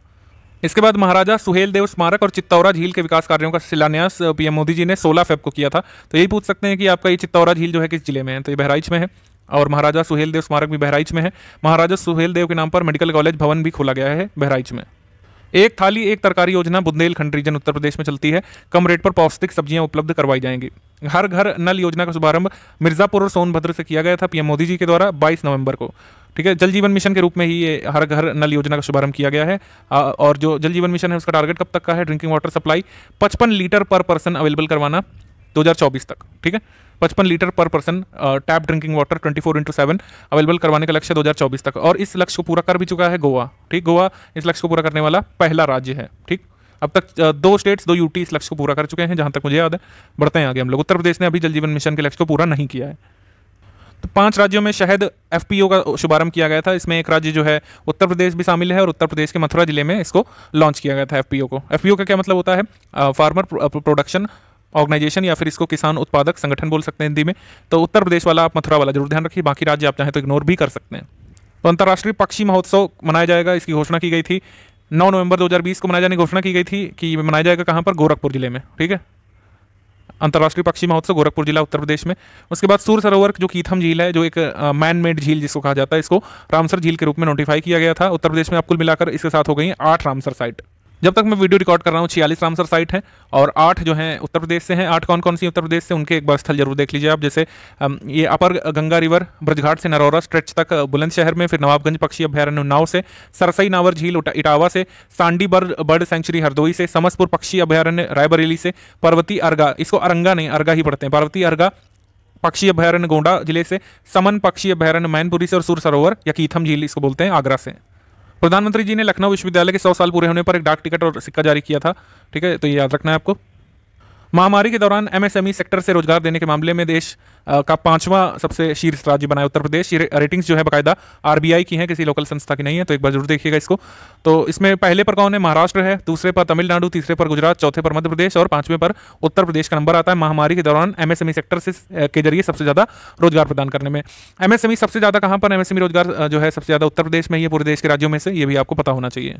इसके बाद महाराजा सुहेल देव स्मारक और चित्तौरा झील के विकास कार्यों का शिलान्यास पीएम मोदी जी ने 16 फेब को किया था तो यही पूछ सकते हैं कि आपका ये चित्तौरा झील जो है किस जिले में है तो ये बहराइच में है और महाराजा सुहेल देव स्मारक भी बहराइच में है महाराजा सुहेल देव के नाम पर मेडिकल कॉलेज भवन भी खोला गया है बहराइच में एक थाली एक तरकारी योजना बुंदेलखंड रीजन उत्तर प्रदेश में चलती है कम रेट पर पौष्टिक सब्जियां उपलब्ध करवाई जाएंगी हर घर नल योजना का शुभारंभ मिर्जापुर और सोनभद्र से किया गया था पीएम मोदी जी के द्वारा 22 नवंबर को ठीक है जल जीवन मिशन के रूप में ही ये हर घर नल योजना का शुभारंभ किया गया है और जो जल जीवन मिशन है उसका टारगेट कब तक का है ड्रिंकिंग वाटर सप्लाई पचपन लीटर पर पर्सन अवेलेबल करवाना 2024 तक ठीक है पचपन litre per person tap drinking water twenty four into seven available करवाने का लक्ष्य दो हजार चौबीस तक और इस लक्ष्य को पूरा कर भी चुका है गोवा ठीक गोवा इस लक्ष्य को पूरा करने वाला पहला राज्य है ठीक अब तक दो स्टेट्स दो यूटी इस लक्ष्य को पूरा कर चुके हैं जहां तक मुझे याद है बढ़ते हैं आगे हम लोग उत्तर प्रदेश ने अभी जल जीवन मिशन के लक्ष्य को पूरा नहीं किया है तो पांच राज्यों में शहद एफ का शुभारंभ किया गया था इसमें एक राज्य जो है उत्तर प्रदेश भी शामिल है और उत्तर प्रदेश के मथुरा जिले में इसको लॉन्च किया गया था एफ को एफ का क्या मतलब होता है फार्मर प्रोडक्शन ऑर्गेनाइजेशन या फिर इसको किसान उत्पादक संगठन बोल सकते हैं हिंदी में तो उत्तर प्रदेश वाला आप मथुरा वाला जरूर ध्यान रखिए बाकी राज्य आप चाहें तो इग्नोर भी कर सकते हैं तो अंतर्राष्ट्रीय पक्षी महोत्सव मनाया जाएगा इसकी घोषणा की गई थी 9 नवंबर 2020 को मनाए जाने की घोषणा की गई थी कि मनाया जाएगा कहाँ पर गोरखपुर जिले में ठीक है अंतर्राष्ट्रीय पक्षी महोत्सव गोरखपुर जिला उत्तर प्रदेश में उसके बाद सूर सरोवर जो कीथम झील है जो एक मैन मेड झील जिसको कहा जाता है इसको रामसर झील के रूप में नोटिफाई किया गया था उत्तर प्रदेश में आप कुल मिलाकर इसके साथ हो गई आठ रामसर साइट जब तक मैं वीडियो रिकॉर्ड कर रहा हूँ छियालीस रामसर साइट है और आठ जो है उत्तर प्रदेश से हैं आठ कौन कौन सी उत्तर प्रदेश से उनके एक बार स्थल जरूर देख लीजिए आप जैसे ये अपर गंगा रिवर ब्रजघाट से नरौरा स्ट्रेच तक बुलंदशहर में फिर नवाबगंज पक्षी अभ्यारण्य उन्नाव से सरसई नावर झील इटावा से Sandi bird bird sanctuary Hardoi से समसपुर पक्षी अभ्यारण्य रायबरेली से पर्वती अर्गा इसको अरंगा नहीं अर्गा ही पढ़ते हैं पर्वती अर्गा पक्षी अभ्यारण्य गोंडा जिले से समन पक्षी अभ्यारण्य मैनपुरी से और सुर सरोवर या कीथम झील इसको बोलते हैं आगरा से प्रधानमंत्री जी ने लखनऊ विश्वविद्यालय के सौ साल पूरे होने पर एक डाक टिकट और सिक्का जारी किया था ठीक है तो ये याद रखना है आपको महामारी के दौरान एमएसएमई e सेक्टर से रोजगार देने के मामले में देश का पांचवा सबसे शीर्ष राज्य बनाया उत्तर प्रदेश ये रेटिंग्स जो है बाकायदा आरबीआई की है किसी लोकल संस्था की नहीं है तो एक बार जरूर देखिएगा इसको तो इसमें पहले पर कौन है महाराष्ट्र है दूसरे पर तमिलनाडु तीसरे पर गुजरात चौथे पर मध्य प्रदेश और पांचवें पर उत्तर प्रदेश का नंबर आता है महामारी के दौरान एमएसएमई e सेक्टर से के जरिए सबसे ज़्यादा रोजगार प्रदान करने में एमएसएमई e सबसे ज़्यादा कहां पर एमएसएमई रोजगार जो है सबसे ज़्यादा उत्तर प्रदेश में ही पूरे देश के राज्यों में से ये भी आपको पता होना चाहिए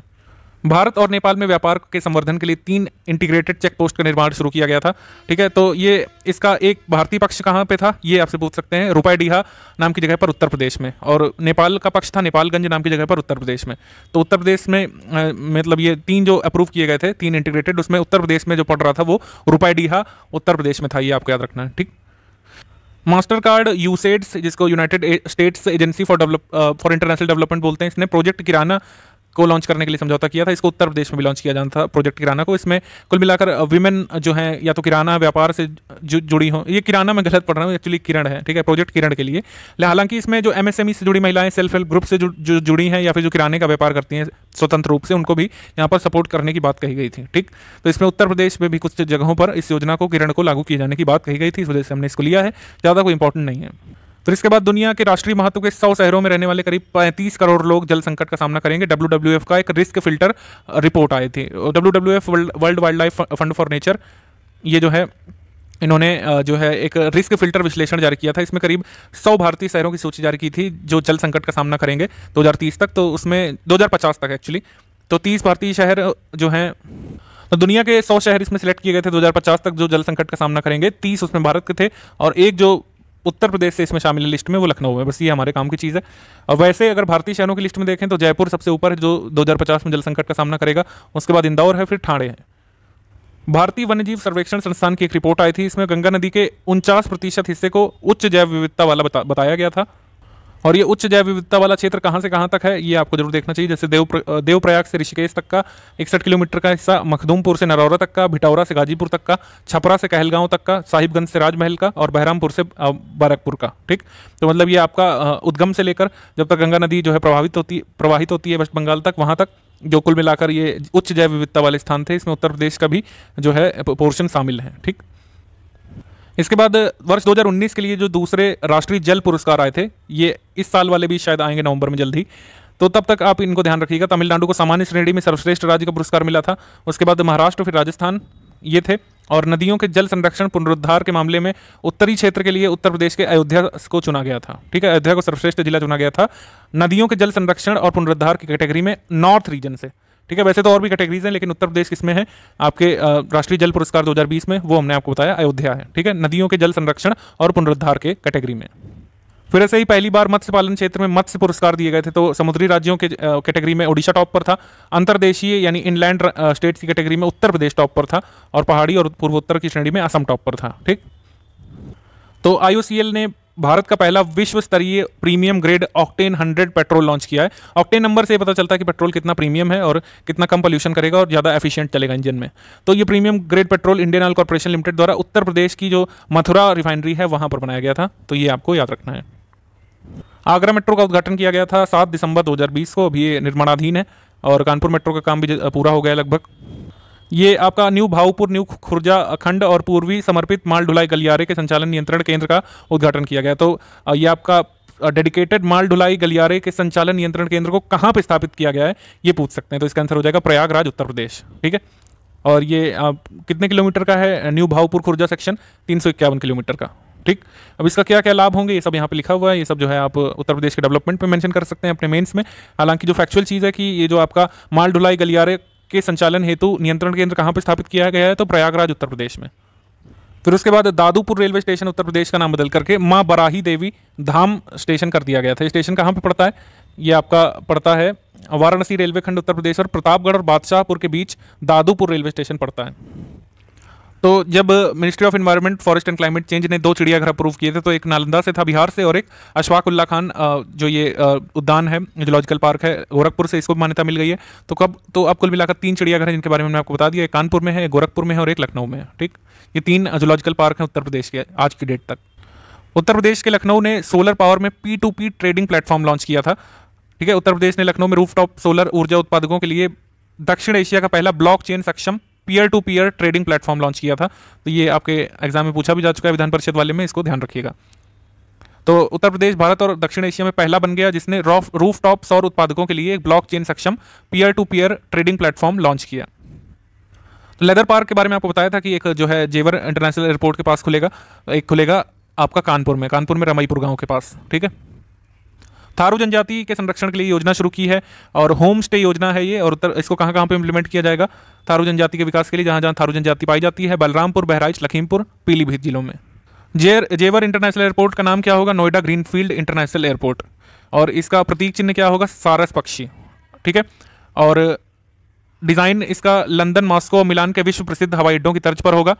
भारत और नेपाल में व्यापार के संवर्धन के लिए तीन इंटीग्रेटेड चेक पोस्ट का निर्माण शुरू किया गया था ठीक है तो ये इसका एक भारतीय पक्ष कहाँ पे था ये आपसे पूछ सकते हैं रुपए डीहा नाम की जगह पर उत्तर प्रदेश में और नेपाल का पक्ष था नेपालगंज नाम की जगह पर उत्तर प्रदेश में तो उत्तर प्रदेश में मतलब ये तीन जो अप्रूव किए गए थे तीन इंटीग्रेटेड उसमें उत्तर प्रदेश में जो पड़ रहा था वो रुपए डीहा उत्तर प्रदेश में था ये आपको याद रखना है ठीक मास्टर कार्ड यूसेड्स जिसको United States agency for develop for international development बोलते हैं इसने प्रोजेक्ट किराना को लॉन्च करने के लिए समझौता किया था इसको उत्तर प्रदेश में भी लॉन्च किया जाना था प्रोजेक्ट किराना को इसमें कुल मिलाकर वीमेन जो है या तो किराना व्यापार से जु, जुड़ी हों ये किराना मैं गलत पढ़ रहा हूँ एक्चुअली किरण है ठीक है प्रोजेक्ट किरण के लिए हालांकि इसमें जो एमएसएमई e से जुड़ी महिलाएं सेल्फ हेल्प ग्रुप से जो जुड़ी हैं या फिर जो किराने का व्यापार करती हैं स्वतंत्र रूप से उनको भी यहाँ पर सपोर्ट करने की बात कही गई थी ठीक तो इसमें उत्तर प्रदेश में भी कुछ जगहों पर इस योजना को किरण को लागू किए जाने की बात कही गई थी इस वजह से हमने इसको लिया है ज़्यादा कोई इंपॉर्टेंट नहीं है फिर तो इसके बाद दुनिया के राष्ट्रीय महत्व के सौ शहरों में रहने वाले करीब पैंतीस करोड़ लोग जल संकट का सामना करेंगे डब्ल्यू का एक रिस्क फिल्टर रिपोर्ट आई थी W W F world wildlife fund for nature ये जो है इन्होंने जो है एक रिस्क फिल्टर विश्लेषण जारी किया था इसमें करीब 100 भारतीय शहरों की सूची जारी की थी जो जल संकट का सामना करेंगे 2030 तक तो उसमें 2050 तक एक्चुअली तो 30 भारतीय शहर जो हैं तो दुनिया के 100 शहर इसमें सेलेक्ट किए गए थे 2050 तक जो जल संकट का सामना करेंगे 30 उसमें भारत के थे और एक जो उत्तर प्रदेश से इसमें शामिल है लिस्ट में वो लखनऊ में बस ये हमारे काम की चीज़ है और वैसे अगर भारतीय शहरों की लिस्ट में देखें तो जयपुर सबसे ऊपर है जो दो में जल संकट का सामना करेगा उसके बाद इंदौर है फिर ठाणे है भारतीय वन्यजीव सर्वेक्षण संस्थान की एक रिपोर्ट आई थी इसमें गंगा नदी के उनचास प्रतिशत हिस्से को उच्च जैव विविधता वाला बता, बताया गया था और ये उच्च जैव विविधता वाला क्षेत्र कहाँ से कहाँ तक है ये आपको जरूर देखना चाहिए जैसे देव प्र, देवप्रयाग से ऋषिकेश तक का इकसठ किलोमीटर का हिस्सा मखदूमपुर से नरौरा तक का भिटौरा से गाजीपुर तक का छपरा से कहलगांव तक का साहिबगंज से राजमहल का और बहरामपुर से बारकपुर का ठीक तो मतलब ये आपका उद्गम से लेकर जब तक गंगा नदी जो है प्रभावित होती प्रवाहित होती है वेस्ट बंगाल तक वहाँ तक जो कुल मिलाकर ये उच्च जैव विविधता वाले स्थान थे इसमें उत्तर प्रदेश का भी जो है पोर्शन शामिल है ठीक इसके बाद वर्ष 2019 के लिए जो दूसरे राष्ट्रीय जल पुरस्कार आए थे ये इस साल वाले भी शायद आएंगे नवंबर में जल्द ही तो तब तक आप इनको ध्यान रखिएगा तमिलनाडु को सामान्य श्रेणी में सर्वश्रेष्ठ राज्य का पुरस्कार मिला था उसके बाद महाराष्ट्र फिर राजस्थान ये थे और नदियों के जल संरक्षण पुनरुद्धार के मामले में उत्तरी क्षेत्र के लिए उत्तर प्रदेश के अयोध्या को चुना गया था ठीक है अयोध्या को सर्वश्रेष्ठ जिला चुना गया था नदियों के जल संरक्षण और पुनरुद्धार की कैटेगरी में नॉर्थ रीजन से ठीक है वैसे तो और भी कैटेगरीज हैं लेकिन उत्तर प्रदेश किसमें है आपके राष्ट्रीय जल पुरस्कार 2020 में वो हमने आपको बताया अयोध्या है ठीक है नदियों के जल संरक्षण और पुनरुद्धार के कैटेगरी में फिर ऐसे ही पहली बार मत्स्य पालन क्षेत्र में मत्स्य पुरस्कार दिए गए थे तो समुद्री राज्यों के कैटेगरी में ओडिशा टॉप पर था अंतर्देशीय यानी इनलैंड स्टेट्स की कैटेगरी में उत्तर प्रदेश टॉप पर था और पहाड़ी और पूर्वोत्तर की श्रेणी में असम टॉप पर था ठीक तो आई ने भारत का पहला विश्व स्तरीय premium grade octane 100 petrol launch किया है ऑक्टेन नंबर से पता चलता है कि पेट्रोल कितना प्रीमियम है और कितना कम पोल्यूशन करेगा और ज़्यादा एफिशिएंट चलेगा इंजन में तो ये premium grade petrol Indian oil corporation limited द्वारा उत्तर प्रदेश की जो मथुरा रिफाइनरी है वहां पर बनाया गया था तो ये आपको याद रखना है आगरा मेट्रो का उद्घाटन किया गया था सात दिसंबर दो को अभी ये निर्माणाधीन है और कानपुर मेट्रो का काम भी पूरा हो गया लगभग ये आपका न्यू भावपुर न्यू खुर्जा अखंड और पूर्वी समर्पित माल ढुलाई गलियारे के संचालन नियंत्रण केंद्र का उद्घाटन किया गया तो ये आपका डेडिकेटेड माल ढुलाई गलियारे के संचालन नियंत्रण केंद्र को कहाँ पर स्थापित किया गया है ये पूछ सकते हैं तो इसका आंसर हो जाएगा प्रयागराज उत्तर प्रदेश ठीक है और ये आप कितने किलोमीटर का है न्यू भावपुर खुर्जा सेक्शन तीन किलोमीटर का ठीक अब इसका क्या क्या लाभ होंगे ये सब यहाँ पे लिखा हुआ है ये सब जो है आप उत्तर प्रदेश के डेवलपमेंट पे मेंशन कर सकते हैं अपने मेंस में हालांकि जो फैक्चुअल चीज़ है कि ये जो आपका माल ढुलाई गलियारे के संचालन हेतु नियंत्रण केंद्र कहाँ पर स्थापित किया गया है तो प्रयागराज उत्तर प्रदेश में फिर उसके बाद दादूपुर रेलवे स्टेशन उत्तर प्रदेश का नाम बदल करके माँ बराही देवी धाम स्टेशन कर दिया गया था स्टेशन कहाँ पर पड़ता है ये आपका पड़ता है वाराणसी रेलवे खंड उत्तर प्रदेश और प्रतापगढ़ और बादशाहपुर के बीच दादूपुर रेलवे स्टेशन पड़ता है तो जब ministry of environment forest and climate change ने दो चिड़ियाघर अप्रूव किए थे तो एक नालंदा से था बिहार से और एक अशफाक उल्ला खान जो ये उद्यान है जोलॉजिकल पार्क है गोरखपुर से इसको मान्यता मिल गई है तो कब तो अब कुल मिलाकर तीन चिड़ियाघर है जिनके बारे में मैंने आपको बता दिया एक कानपुर में है गोरखपुर में है और एक लखनऊ में है ठीक ये तीन जोलॉजिकल पार्क हैं उत्तर प्रदेश के आज की डेट तक उत्तर प्रदेश के लखनऊ ने सोलर पावर में P to P trading platform launch किया था ठीक है उत्तर प्रदेश ने लखनऊ में रूफटॉप सोलर ऊर्जा उत्पादकों के लिए दक्षिण एशिया का पहला ब्लॉक चेन सक्षम peer to peer trading platform launch किया था तो ये आपके एग्जाम में पूछा भी जा चुका है विधान परिषद वाले में इसको ध्यान रखिएगा तो उत्तर प्रदेश भारत और दक्षिण एशिया में पहला बन गया जिसने रूफ टॉप सौर उत्पादकों के लिए एक ब्लॉक चेन सक्षम peer to peer trading platform launch किया तो लेदर पार्क के बारे में आपको बताया था कि एक जो है जेवर इंटरनेशनल एयरपोर्ट के पास खुलेगा एक खुलेगा आपका कानपुर में कानपुर में रमईपुर गांव के पास ठीक है थारू जनजाति के संरक्षण के लिए योजना शुरू की है और होम स्टे योजना है ये और उत्तर इसको कहाँ कहाँ पर इंप्लीमेंट किया जाएगा थारू जनजाति के विकास के लिए जहाँ जहाँ थारू जनजाति पाई जाती है बलरामपुर बहराइच लखीमपुर पीलीभीत जिलों में जेर जेवर इंटरनेशनल एयरपोर्ट का नाम क्या होगा नोएडा ग्रीनफील्ड इंटरनेशनल एयरपोर्ट और इसका प्रतीक चिन्ह क्या होगा सारस पक्षी ठीक है और डिज़ाइन इसका लंदन मॉस्को और मिलान के विश्व प्रसिद्ध हवाई अड्डों की तर्ज पर होगा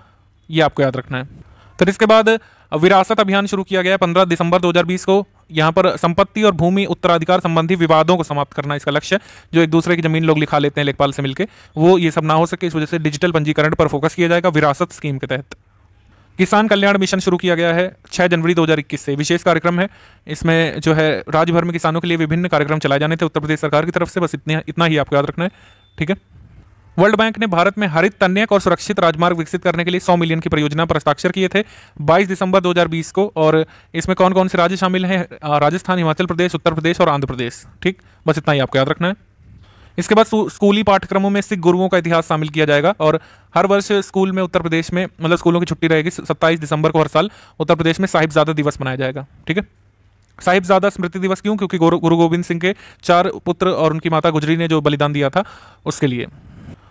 ये आपको याद रखना है फिर इसके बाद विरासत अभियान शुरू किया गया 15 दिसंबर 2020 को यहाँ पर संपत्ति और भूमि उत्तराधिकार संबंधी विवादों को समाप्त करना इसका लक्ष्य है जो एक दूसरे की जमीन लोग लिखा लेते हैं लेखपाल से मिलकर वो ये सब ना हो सके इस वजह से डिजिटल पंजीकरण पर फोकस किया जाएगा विरासत स्कीम के तहत किसान कल्याण मिशन शुरू किया गया है 6 जनवरी 2021 से विशेष कार्यक्रम है इसमें जो है राज्य भर में किसानों के लिए विभिन्न कार्यक्रम चलाए जाने थे उत्तर प्रदेश सरकार की तरफ से बस इतने इतना ही आपको याद रखना है ठीक है वर्ल्ड बैंक ने भारत में हरित तन्यक और सुरक्षित राजमार्ग विकसित करने के लिए 100 मिलियन की परियोजना पर हस्ताक्षर किए थे 22 दिसंबर 2020 को और इसमें कौन कौन से राज्य शामिल हैं राजस्थान हिमाचल प्रदेश उत्तर प्रदेश और आंध्र प्रदेश ठीक बस इतना ही आपको याद रखना है इसके बाद स्कूली पाठ्यक्रमों में सिख गुरुओं का इतिहास शामिल किया जाएगा और हर वर्ष स्कूल में उत्तर प्रदेश में मतलब स्कूलों की छुट्टी रहेगी सत्ताईस दिसंबर को हर साल उत्तर प्रदेश में साहिबजादा दिवस मनाया जाएगा ठीक है साहिबजादा स्मृति दिवस क्यों क्योंकि गुरु गोविंद सिंह के चार पुत्र और उनकी माता गुजरी ने जो बलिदान दिया था उसके लिए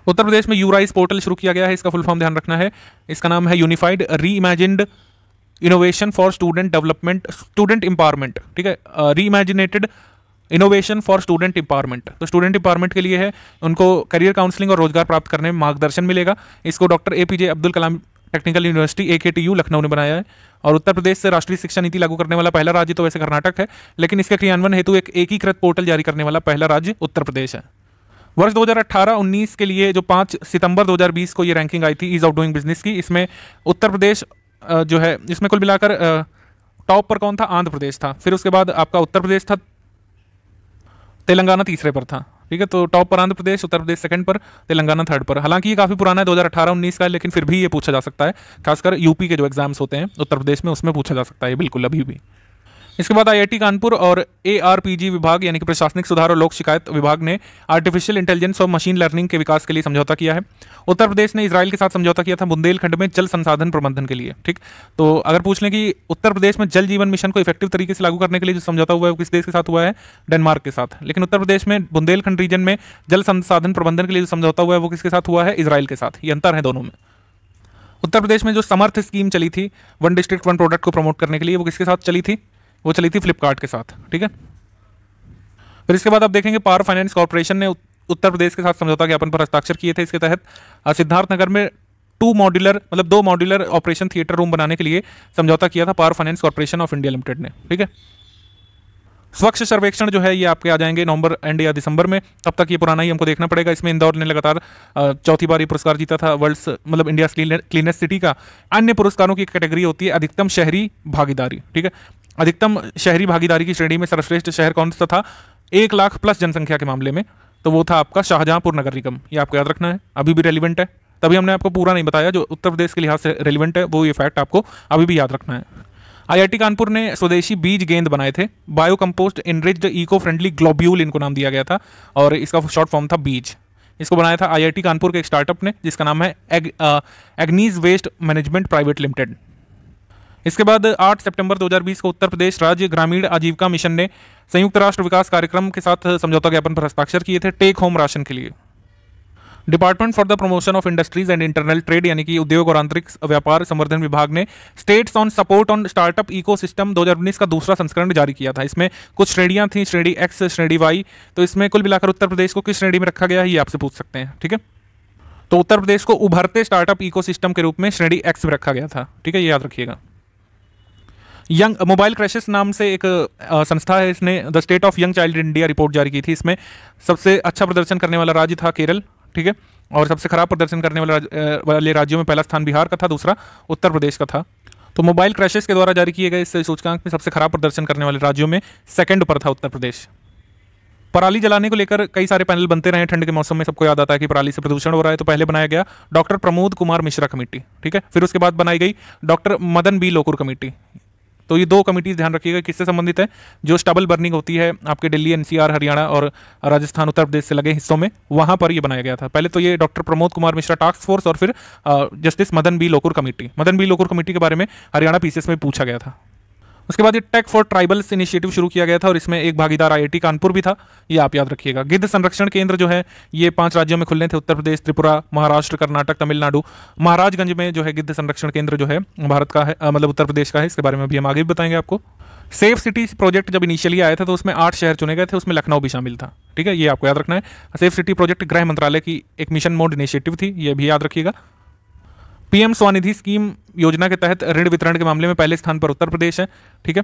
उत्तर प्रदेश में यूराइज पोर्टल शुरू किया गया है इसका फुल फॉर्म ध्यान रखना है इसका नाम है unified re imagined innovation for student development student empowerment ठीक है re imaginated innovation for student empowerment तो स्टूडेंट इंपावरमेंट के लिए है उनको करियर काउंसलिंग और रोजगार प्राप्त करने में मार्गदर्शन मिलेगा इसको doctor A P J Abdul Kalam technical university A U Lucknow ने बनाया है और उत्तर प्रदेश से राष्ट्रीय शिक्षा नीति लागू करने वाला पहला राज्य तो वैसे कर्नाटक है लेकिन इसके क्रियान्वयन हेतु एक एकीकृत पोर्टल जारी करने वाला पहला राज्य उत्तर प्रदेश है वर्ष 2018-19 के लिए जो 5 सितंबर 2020 को ये रैंकिंग आई थी ईज ऑफ डूइंग बिजनेस की इसमें उत्तर प्रदेश जो है इसमें कुल मिलाकर टॉप पर कौन था आंध्र प्रदेश था फिर उसके बाद आपका उत्तर प्रदेश था तेलंगाना तीसरे पर था ठीक है तो टॉप पर आंध्र प्रदेश उत्तर प्रदेश सेकंड पर तेलंगाना थर्ड पर हालांकि ये काफ़ी पुराना है दो हज़ार का है लेकिन फिर भी ये पूछा जा सकता है खासकर यूपी के जो एग्जाम्स होते हैं उत्तर प्रदेश में उसमें पूछा जा सकता है बिल्कुल अभी भी इसके बाद आईआईटी कानपुर और एआरपीजी विभाग यानी कि प्रशासनिक सुधार और लोक शिकायत विभाग ने आर्टिफिशियल इंटेलिजेंस और मशीन लर्निंग के विकास के लिए समझौता किया है उत्तर प्रदेश ने इसराइल के साथ समझौता किया था बुंदेलखंड में जल संसाधन प्रबंधन के लिए ठीक तो अगर पूछ लें कि उत्तर प्रदेश में जल जीवन मिशन को इफेक्टिव तरीके से लागू करने के लिए जो समझौता हुआ है वो किस देश के साथ हुआ है डेनमार्क के साथ लेकिन उत्तर प्रदेश में बुंदेलखंड रीजन में जल संसाधन प्रबंधन के लिए जो समझौता हुआ है वो किसके साथ हुआ है इसराइल के साथ ये अंतर है दोनों में उत्तर प्रदेश में जो समर्थ स्कीम चली थी वन डिस्ट्रिक्ट वन प्रोडक्ट को प्रमोट करने के लिए वो किसके साथ चली थी वो चली थी फ्लिपकार्ट के साथ ठीक है फिर इसके बाद आप देखेंगे पावर फाइनेंस कॉरपोरेशन ने उत्तर प्रदेश के साथ समझौता ज्ञापन पर हस्ताक्षर किए थे इसके तहत सिद्धार्थनगर में टू मॉड्यूलर मतलब दो मॉड्यूलर ऑपरेशन थिएटर रूम बनाने के लिए समझौता किया था power finance corporation of India limited ने ठीक है स्वच्छ सर्वेक्षण जो है ये आपके आ जाएंगे नवंबर एंड या दिसंबर में तब तक ये पुराना ही हमको देखना पड़ेगा इसमें इंदौर ने लगातार चौथी बार ये पुरस्कार जीता था वर्ल्ड मतलब इंडिया क्लीनेस्ट सिटी का अन्य पुरस्कारों की कैटेगरी होती है अधिकतम शहरी भागीदारी ठीक है अधिकतम शहरी भागीदारी की श्रेणी में सर्वश्रेष्ठ शहर कौन सा था एक लाख प्लस जनसंख्या के मामले में तो वो था आपका शाहजहांपुर नगर निगम ये आपको याद रखना है अभी भी रेलिवेंट है तभी हमने आपको पूरा नहीं बताया जो उत्तर प्रदेश के लिहाज से रेलिवेंट है वो ये फैक्ट आपको अभी भी याद रखना है आईआईटी कानपुर ने स्वदेशी बीज गेंद बनाए थे bio compost enriched eco friendly globule इनको नाम दिया गया था और इसका शॉर्ट फॉर्म था बीज इसको बनाया था आईआईटी कानपुर के एक स्टार्टअप ने जिसका नाम है एग, एग्नीज वेस्ट मैनेजमेंट प्राइवेट लिमिटेड इसके बाद 8 सितंबर 2020 को उत्तर प्रदेश राज्य ग्रामीण आजीविका मिशन ने संयुक्त राष्ट्र विकास कार्यक्रम के साथ समझौता ज्ञापन पर हस्ताक्षर किए थे टेक होम राशन के लिए department for the promotion of industries and internal trade यानी कि उद्योग और आंतरिक व्यापार संवर्धन विभाग ने states on support on startup ecosystem दो का दूसरा संस्करण जारी किया था इसमें कुछ श्रेणियां थी श्रेणी एक्स श्रेणी वाई तो इसमें कुल मिलाकर उत्तर प्रदेश को किस श्रेणी में रखा गया है ये आपसे पूछ सकते हैं ठीक है तो उत्तर प्रदेश को उभरते स्टार्टअप इकोसिस्टम के रूप में श्रेणी एक्स में रखा गया था ठीक है ये याद रखिएगा यंग मोबाइल क्रैशेस नाम से एक आ, संस्था है इसने the state of young child India report जारी की थी इसमें सबसे अच्छा प्रदर्शन करने वाला राज्य था केरल ठीक है और सबसे खराब प्रदर्शन करने वाले वाले राज्यों में पहला स्थान बिहार का था दूसरा उत्तर प्रदेश का था तो मोबाइल क्रैशेस के द्वारा जारी किए गए इस सूचकांक में सबसे खराब प्रदर्शन करने वाले राज्यों में सेकंड पर था उत्तर प्रदेश पराली जलाने को लेकर कई सारे पैनल बनते रहे ठंड के मौसम में सबको याद आता है कि पराली से प्रदूषण हो रहा है तो पहले बनाया गया डॉक्टर प्रमोद कुमार मिश्रा कमेटी ठीक है फिर उसके बाद बनाई गई doctor Madan B Lokur committee तो ये दो कमिटीज ध्यान रखिएगा किससे संबंधित है जो स्टबल बर्निंग होती है आपके दिल्ली एनसीआर हरियाणा और राजस्थान उत्तर प्रदेश से लगे हिस्सों में वहां पर यह बनाया गया था पहले तो ये doctor Pramod Kumar Mishra task force और फिर justice Madan B Lokur committee Madan B Lokur committee के बारे में हरियाणा पीसीएस में पूछा गया था उसके बाद ये टेक फॉर ट्राइबल्स इनिशिएटिव शुरू किया गया था और इसमें एक भागीदार आईआईटी कानपुर भी था ये आप याद रखिएगा गिद्ध संरक्षण केंद्र जो है ये पांच राज्यों में खुलने थे उत्तर प्रदेश त्रिपुरा महाराष्ट्र कर्नाटक तमिलनाडु महाराजगंज में जो है गिद्ध संरक्षण केंद्र जो है भारत का है मतलब उत्तर प्रदेश का है इसके बारे में भी हम आगे भी बताएंगे आपको सेफ सिटी प्रोजेक्ट जब इनिशियली आया था तो उसमें आठ शहर चुने गए थे उसमें लखनऊ भी शामिल था ठीक है ये आपको याद रखना है सेफ सिटी प्रोजेक्ट गृह मंत्रालय की एक मिशन मोड इनिशिएटिव थी ये भी याद रखिएगा पीएम स्वनिधि स्कीम योजना के तहत ऋण वितरण के मामले में पहले स्थान पर उत्तर प्रदेश है ठीक है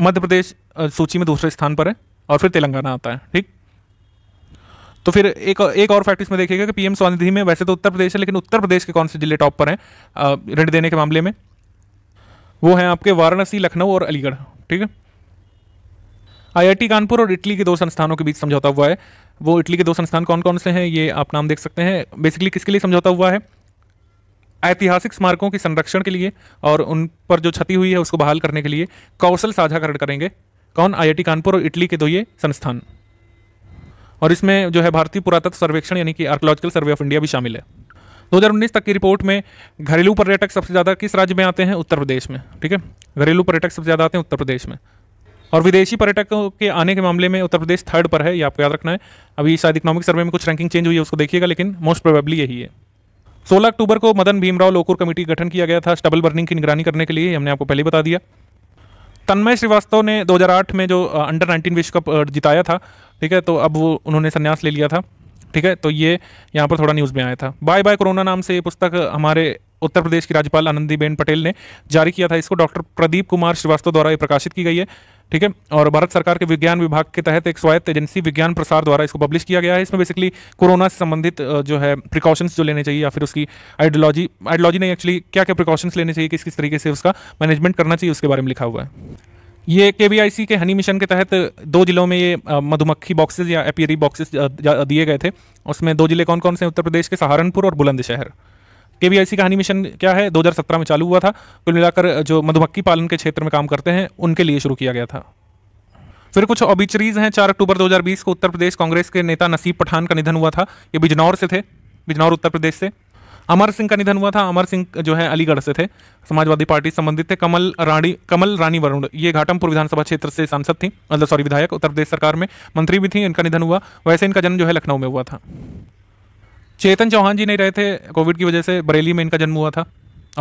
मध्य प्रदेश सूची में दूसरे स्थान पर है और फिर तेलंगाना आता है ठीक तो फिर एक एक और फैक्ट इसमें देखिएगा कि पीएम स्वनिधि में वैसे तो उत्तर प्रदेश है लेकिन उत्तर प्रदेश के कौन से जिले टॉप पर हैं ऋण देने के मामले में वो हैं आपके वाराणसी लखनऊ और अलीगढ़ ठीक है आईआईटी कानपुर और इटली के दो संस्थानों के बीच समझौता हुआ है वो इटली के दो संस्थान कौन कौन से हैं ये आप नाम देख सकते हैं बेसिकली किसके लिए समझौता हुआ है ऐतिहासिक स्मारकों के संरक्षण के लिए और उन पर जो क्षति हुई है उसको बहाल करने के लिए कौशल साझाकरण करेंगे कौन आईआईटी कानपुर और इटली के दो ये संस्थान और इसमें जो है भारतीय पुरातत्व सर्वेक्षण यानी कि आर्कोलॉजिकल सर्वे ऑफ इंडिया भी शामिल है 2019 तक की रिपोर्ट में घरेलू पर्यटक सबसे ज़्यादा किस राज्य में आते हैं उत्तर प्रदेश में ठीक है घरेलू पर्यटक सबसे ज़्यादा आते हैं उत्तर प्रदेश में और विदेशी पर्यटकों के आने के मामले में उत्तर प्रदेश थर्ड पर है ये आपको याद रखना है अभी शायद इकोनॉमिक सर्वे में कुछ रैंकिंग चेंज हुई है उसको देखिएगा लेकिन मोस्ट प्रोबेबली यही है सोलह अक्टूबर को मदन भीमराव लोकुर कमेटी गठन किया गया था स्टबल बर्निंग की निगरानी करने के लिए हमने आपको पहले बता दिया तन्मय श्रीवास्तव ने 2008 में जो अंडर 19 विश्व कप जिताया था ठीक है तो अब वो उन्होंने संन्यास ले लिया था ठीक है तो ये यहाँ पर थोड़ा न्यूज़ में आया था बाय बाय कोरोना नाम से ये पुस्तक हमारे उत्तर प्रदेश की राज्यपाल आनंदीबेन पटेल ने जारी किया था इसको डॉक्टर प्रदीप कुमार श्रीवास्तव द्वारा ये प्रकाशित की गई है ठीक है और भारत सरकार के विज्ञान विभाग के तहत एक स्वायत्त एजेंसी विज्ञान प्रसार द्वारा इसको पब्लिश किया गया है इसमें बेसिकली कोरोना से संबंधित जो है प्रिकॉशंस जो लेने चाहिए या फिर उसकी आइडियोलॉजी आइडियोलॉजी नहीं एक्चुअली क्या क्या प्रिकॉशंस लेने चाहिए किस किस तरीके से उसका मैनेजमेंट करना चाहिए उसके बारे में लिखा हुआ है ये के के हनी मिशन के तहत दो जिलों में ये मधुमक्खी बॉक्सेज या एपियरी बॉक्सेज दिए गए थे उसमें दो जिले कौन कौन से उत्तर प्रदेश के सहारनपुर और बुलंदशहर के कहानी मिशन क्या है 2017 में चालू हुआ था कुल मिलाकर जो मधुमक्खी पालन के क्षेत्र में काम करते हैं उनके लिए शुरू किया गया था फिर कुछ ऑबिचरीज हैं चार अक्टूबर 2020 को उत्तर प्रदेश कांग्रेस के नेता नसीब पठान का निधन हुआ था ये बिजनौर से थे बिजनौर उत्तर प्रदेश से अमर सिंह का निधन हुआ था अमर सिंह जो है अलीगढ़ से थे समाजवादी पार्टी संबंधित थे कमल रानी कमल रानी वरुण ये घाटमपुर विधानसभा क्षेत्र से सांसद थी मतलब सॉरी विधायक उत्तर प्रदेश सरकार में मंत्री भी थी इनका निधन हुआ वैसे इनका जन्म जो है लखनऊ में हुआ था चेतन चौहान जी नहीं रहे थे कोविड की वजह से बरेली में इनका जन्म हुआ था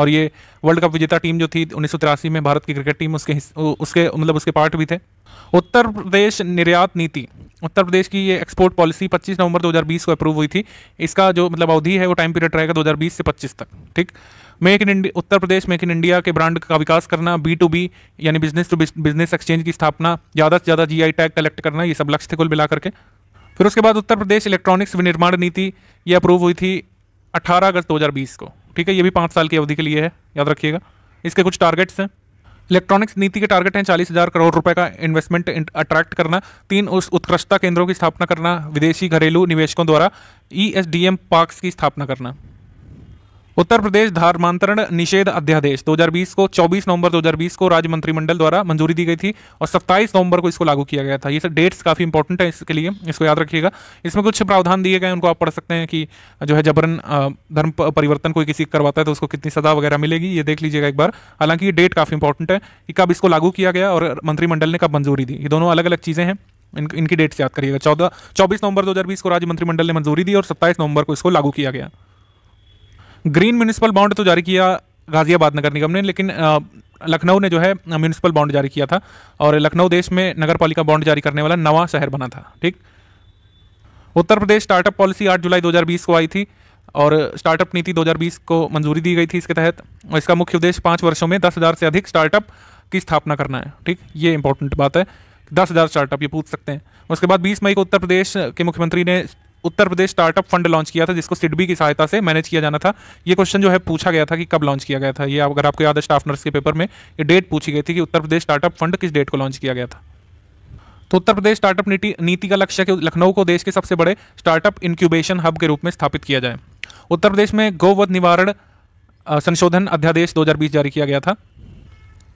और ये वर्ल्ड कप विजेता टीम जो थी उन्नीस में भारत की क्रिकेट टीम उसके उसके मतलब उसके पार्ट भी थे उत्तर प्रदेश निर्यात नीति उत्तर प्रदेश की ये एक्सपोर्ट पॉलिसी 25 नवंबर 2020 को अप्रूव हुई थी इसका जो मतलब अवधि है वो टाइम पीरियड रहेगा 2020 से 25 तक ठीक make in India Uttar Pradesh make in India के ब्रांड का विकास करना बी टू बी यानी बिजनेस टू बिजनेस एक्सचेंज की स्थापना ज़्यादा से ज़्यादा जी आई टैग कलेक्ट करना ये सब लक्ष्य थे कुल मिला करके फिर उसके बाद उत्तर प्रदेश इलेक्ट्रॉनिक्स विनिर्माण नीति ये अप्रूव हुई थी 18 अगस्त 2020 को ठीक है ये भी पाँच साल की अवधि के लिए है याद रखिएगा इसके कुछ टारगेट्स हैं इलेक्ट्रॉनिक्स नीति के टारगेट हैं चालीस हज़ार करोड़ रुपए का इन्वेस्टमेंट अट्रैक्ट करना तीन उस उत्कृष्टता केंद्रों की स्थापना करना विदेशी घरेलू निवेशकों द्वारा E S D M parks की स्थापना करना उत्तर प्रदेश धर्मांतरण निषेध अध्यादेश 2020 को 24 नवंबर 2020 को राज्य मंत्रिमंडल द्वारा मंजूरी दी गई थी और 27 नवंबर को इसको लागू किया गया था ये सब डेट्स काफ़ी इंपॉर्टेंट है इसके लिए इसको याद रखिएगा इसमें कुछ प्रावधान दिए गए उनको आप पढ़ सकते हैं कि जो है जबरन धर्म परिवर्तन कोई किसी करवाता है तो उसको कितनी सजा वगैरह मिलेगी ये देख लीजिएगा एक बार हालांकि ये डेट काफ़ी इंपॉर्टेंट है कि कब इसको लागू किया गया और मंत्रिमंडल ने कब मंजूरी दी ये दोनों अलग अलग चीज़ें हैं इन इनकी डेट्स याद करिएगा चौदह चौबीस नवंबर दो को राज्य मंत्रिमंडल ने मंजूरी दी और सत्ताईस नवंबर को इसको लागू किया गया ग्रीन म्यूनिसिपल बाउंड तो जारी किया गाजियाबाद नगर निगम ने लेकिन लखनऊ ने जो है म्यूनिसिपल बाउंड जारी किया था और लखनऊ देश में नगर पालिका बाउंड जारी करने वाला नवा शहर बना था ठीक उत्तर प्रदेश स्टार्टअप पॉलिसी 8 जुलाई 2020 को आई थी और स्टार्टअप नीति 2020 को मंजूरी दी गई थी इसके तहत और इसका मुख्य उद्देश्य पाँच वर्षों में दस हज़ार से अधिक स्टार्टअप की स्थापना करना है ठीक ये इंपॉर्टेंट बात है दस हज़ार स्टार्टअप ये पूछ सकते हैं उसके बाद बीस मई को उत्तर प्रदेश के मुख्यमंत्री ने Uttar Pradesh startup fund launch किया था जिसको सिडबी की सहायता से मैनेज किया जाना था ये क्वेश्चन जो है पूछा गया था कि कब लॉन्च किया गया था ये अगर आपको याद है स्टाफ नर्स के पेपर में ये डेट पूछी गई थी कि उत्तर प्रदेश स्टार्टअप फंड किस डेट को लॉन्च किया गया था तो उत्तर प्रदेश स्टार्टअप नीति नीति का लक्ष्य है कि लखनऊ को देश के सबसे बड़े स्टार्टअप इंक्यूबेशन हब के रूप में स्थापित किया जाए उत्तर प्रदेश में गौवध निवारण संशोधन अध्यादेश 2020 जारी किया गया था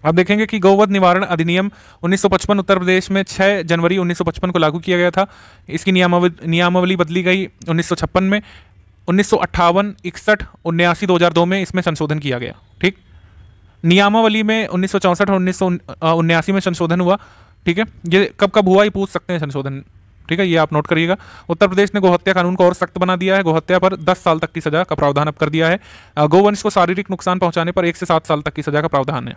आप देखेंगे कि गौवध निवारण अधिनियम 1955 उत्तर प्रदेश में 6 जनवरी 1955 को लागू किया गया था इसकी नियमावली नियमावली बदली गई उन्नीस में उन्नीस सौ अट्ठावन इकसठ उन्यासी दो हज़ार दो में इसमें संशोधन किया गया ठीक नियमावली में उन्नीस सौ चौंसठ और उन्नीस सौ उन्यासी में संशोधन हुआ ठीक है ये कब कब हुआ ये पूछ सकते हैं संशोधन ठीक है ये आप नोट करिएगा उत्तर प्रदेश ने गोहत्या कानून को और सख्त बना दिया है गोहत्या पर 10 साल तक की सजा का प्रावधान अब कर दिया है गोवंश को शारीरिक नुकसान पहुंचाने पर एक से सात साल तक की सजा का प्रावधान है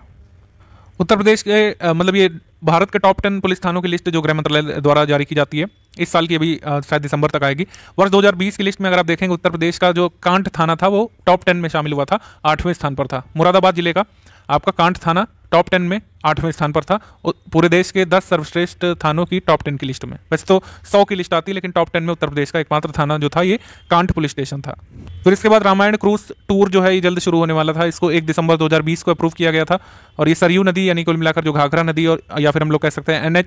उत्तर प्रदेश के मतलब ये भारत के टॉप टेन पुलिस थानों की लिस्ट जो गृह मंत्रालय द्वारा जारी की जाती है इस साल की अभी शायद दिसंबर तक आएगी वर्ष 2020 की लिस्ट में अगर आप देखेंगे उत्तर प्रदेश का जो कांट थाना था वो टॉप टेन में शामिल हुआ था आठवें स्थान पर था मुरादाबाद जिले का आपका कांट थाना टॉप टेन में आठवें स्थान पर था और पूरे देश के दस सर्वश्रेष्ठ थानों की टॉप टेन की लिस्ट में वैसे तो सौ की लिस्ट आती है लेकिन टॉप टेन में उत्तर प्रदेश का एकमात्र थाना जो था ये कांट पुलिस स्टेशन था फिर इसके बाद रामायण क्रूज टूर जो है ये जल्द शुरू होने वाला था इसको एक दिसंबर 2020 को अप्रूव किया गया था और ये सरयू नदी यानी कुल मिलाकर जो घाघरा नदी और या फिर हम लोग कह सकते हैं एन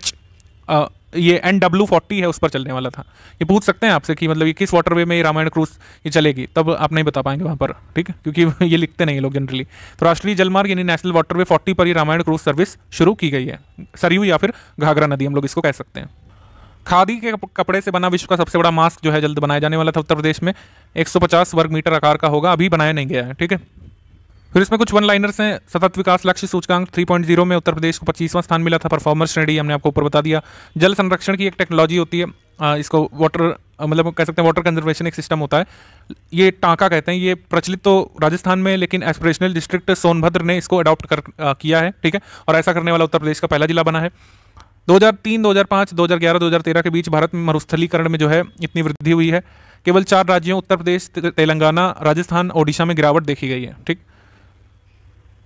आ, ये एन डब्ल्यू फोर्टी है उस पर चलने वाला था ये पूछ सकते हैं आपसे कि मतलब ये किस वाटरवे में ये रामायण क्रूज ये चलेगी तब आप नहीं बता पाएंगे वहाँ पर ठीक है क्योंकि ये लिखते नहीं लोग जनरली तो राष्ट्रीय जलमार्ग यानी नेशनल वाटरवे फोर्टी पर ये रामायण क्रूज सर्विस शुरू की गई है सरयू या फिर घाघरा नदी हम लोग इसको कह सकते हैं खादी के कपड़े से बना विश्व का सबसे बड़ा मास्क जो है जल्द बनाया जाने वाला था उत्तर प्रदेश में 150 वर्ग मीटर आकार का होगा अभी बनाया नहीं गया है ठीक है फिर इसमें कुछ वन लाइनर्स हैं सतत विकास लक्ष्य सूचकांक 3.0 में उत्तर प्रदेश को पच्चीसवां स्थान मिला था परफॉर्मर श्रेणी हमने आपको ऊपर बता दिया जल संरक्षण की एक टेक्नोलॉजी होती है इसको वाटर मतलब कह सकते हैं वाटर कंजर्वेशन एक सिस्टम होता है ये टाँका कहते हैं ये प्रचलित तो राजस्थान में लेकिन एस्पिरेशनल डिस्ट्रिक्ट सोनभद्र ने इसको अडॉप्ट कर किया है ठीक है और ऐसा करने वाला उत्तर प्रदेश का पहला जिला बना है 2003, 2005, 2011, 2013 के बीच भारत में मरुस्थलीकरण में जो है इतनी वृद्धि हुई है केवल चार राज्यों उत्तर प्रदेश तेलंगाना राजस्थान ओडिशा में गिरावट देखी गई है ठीक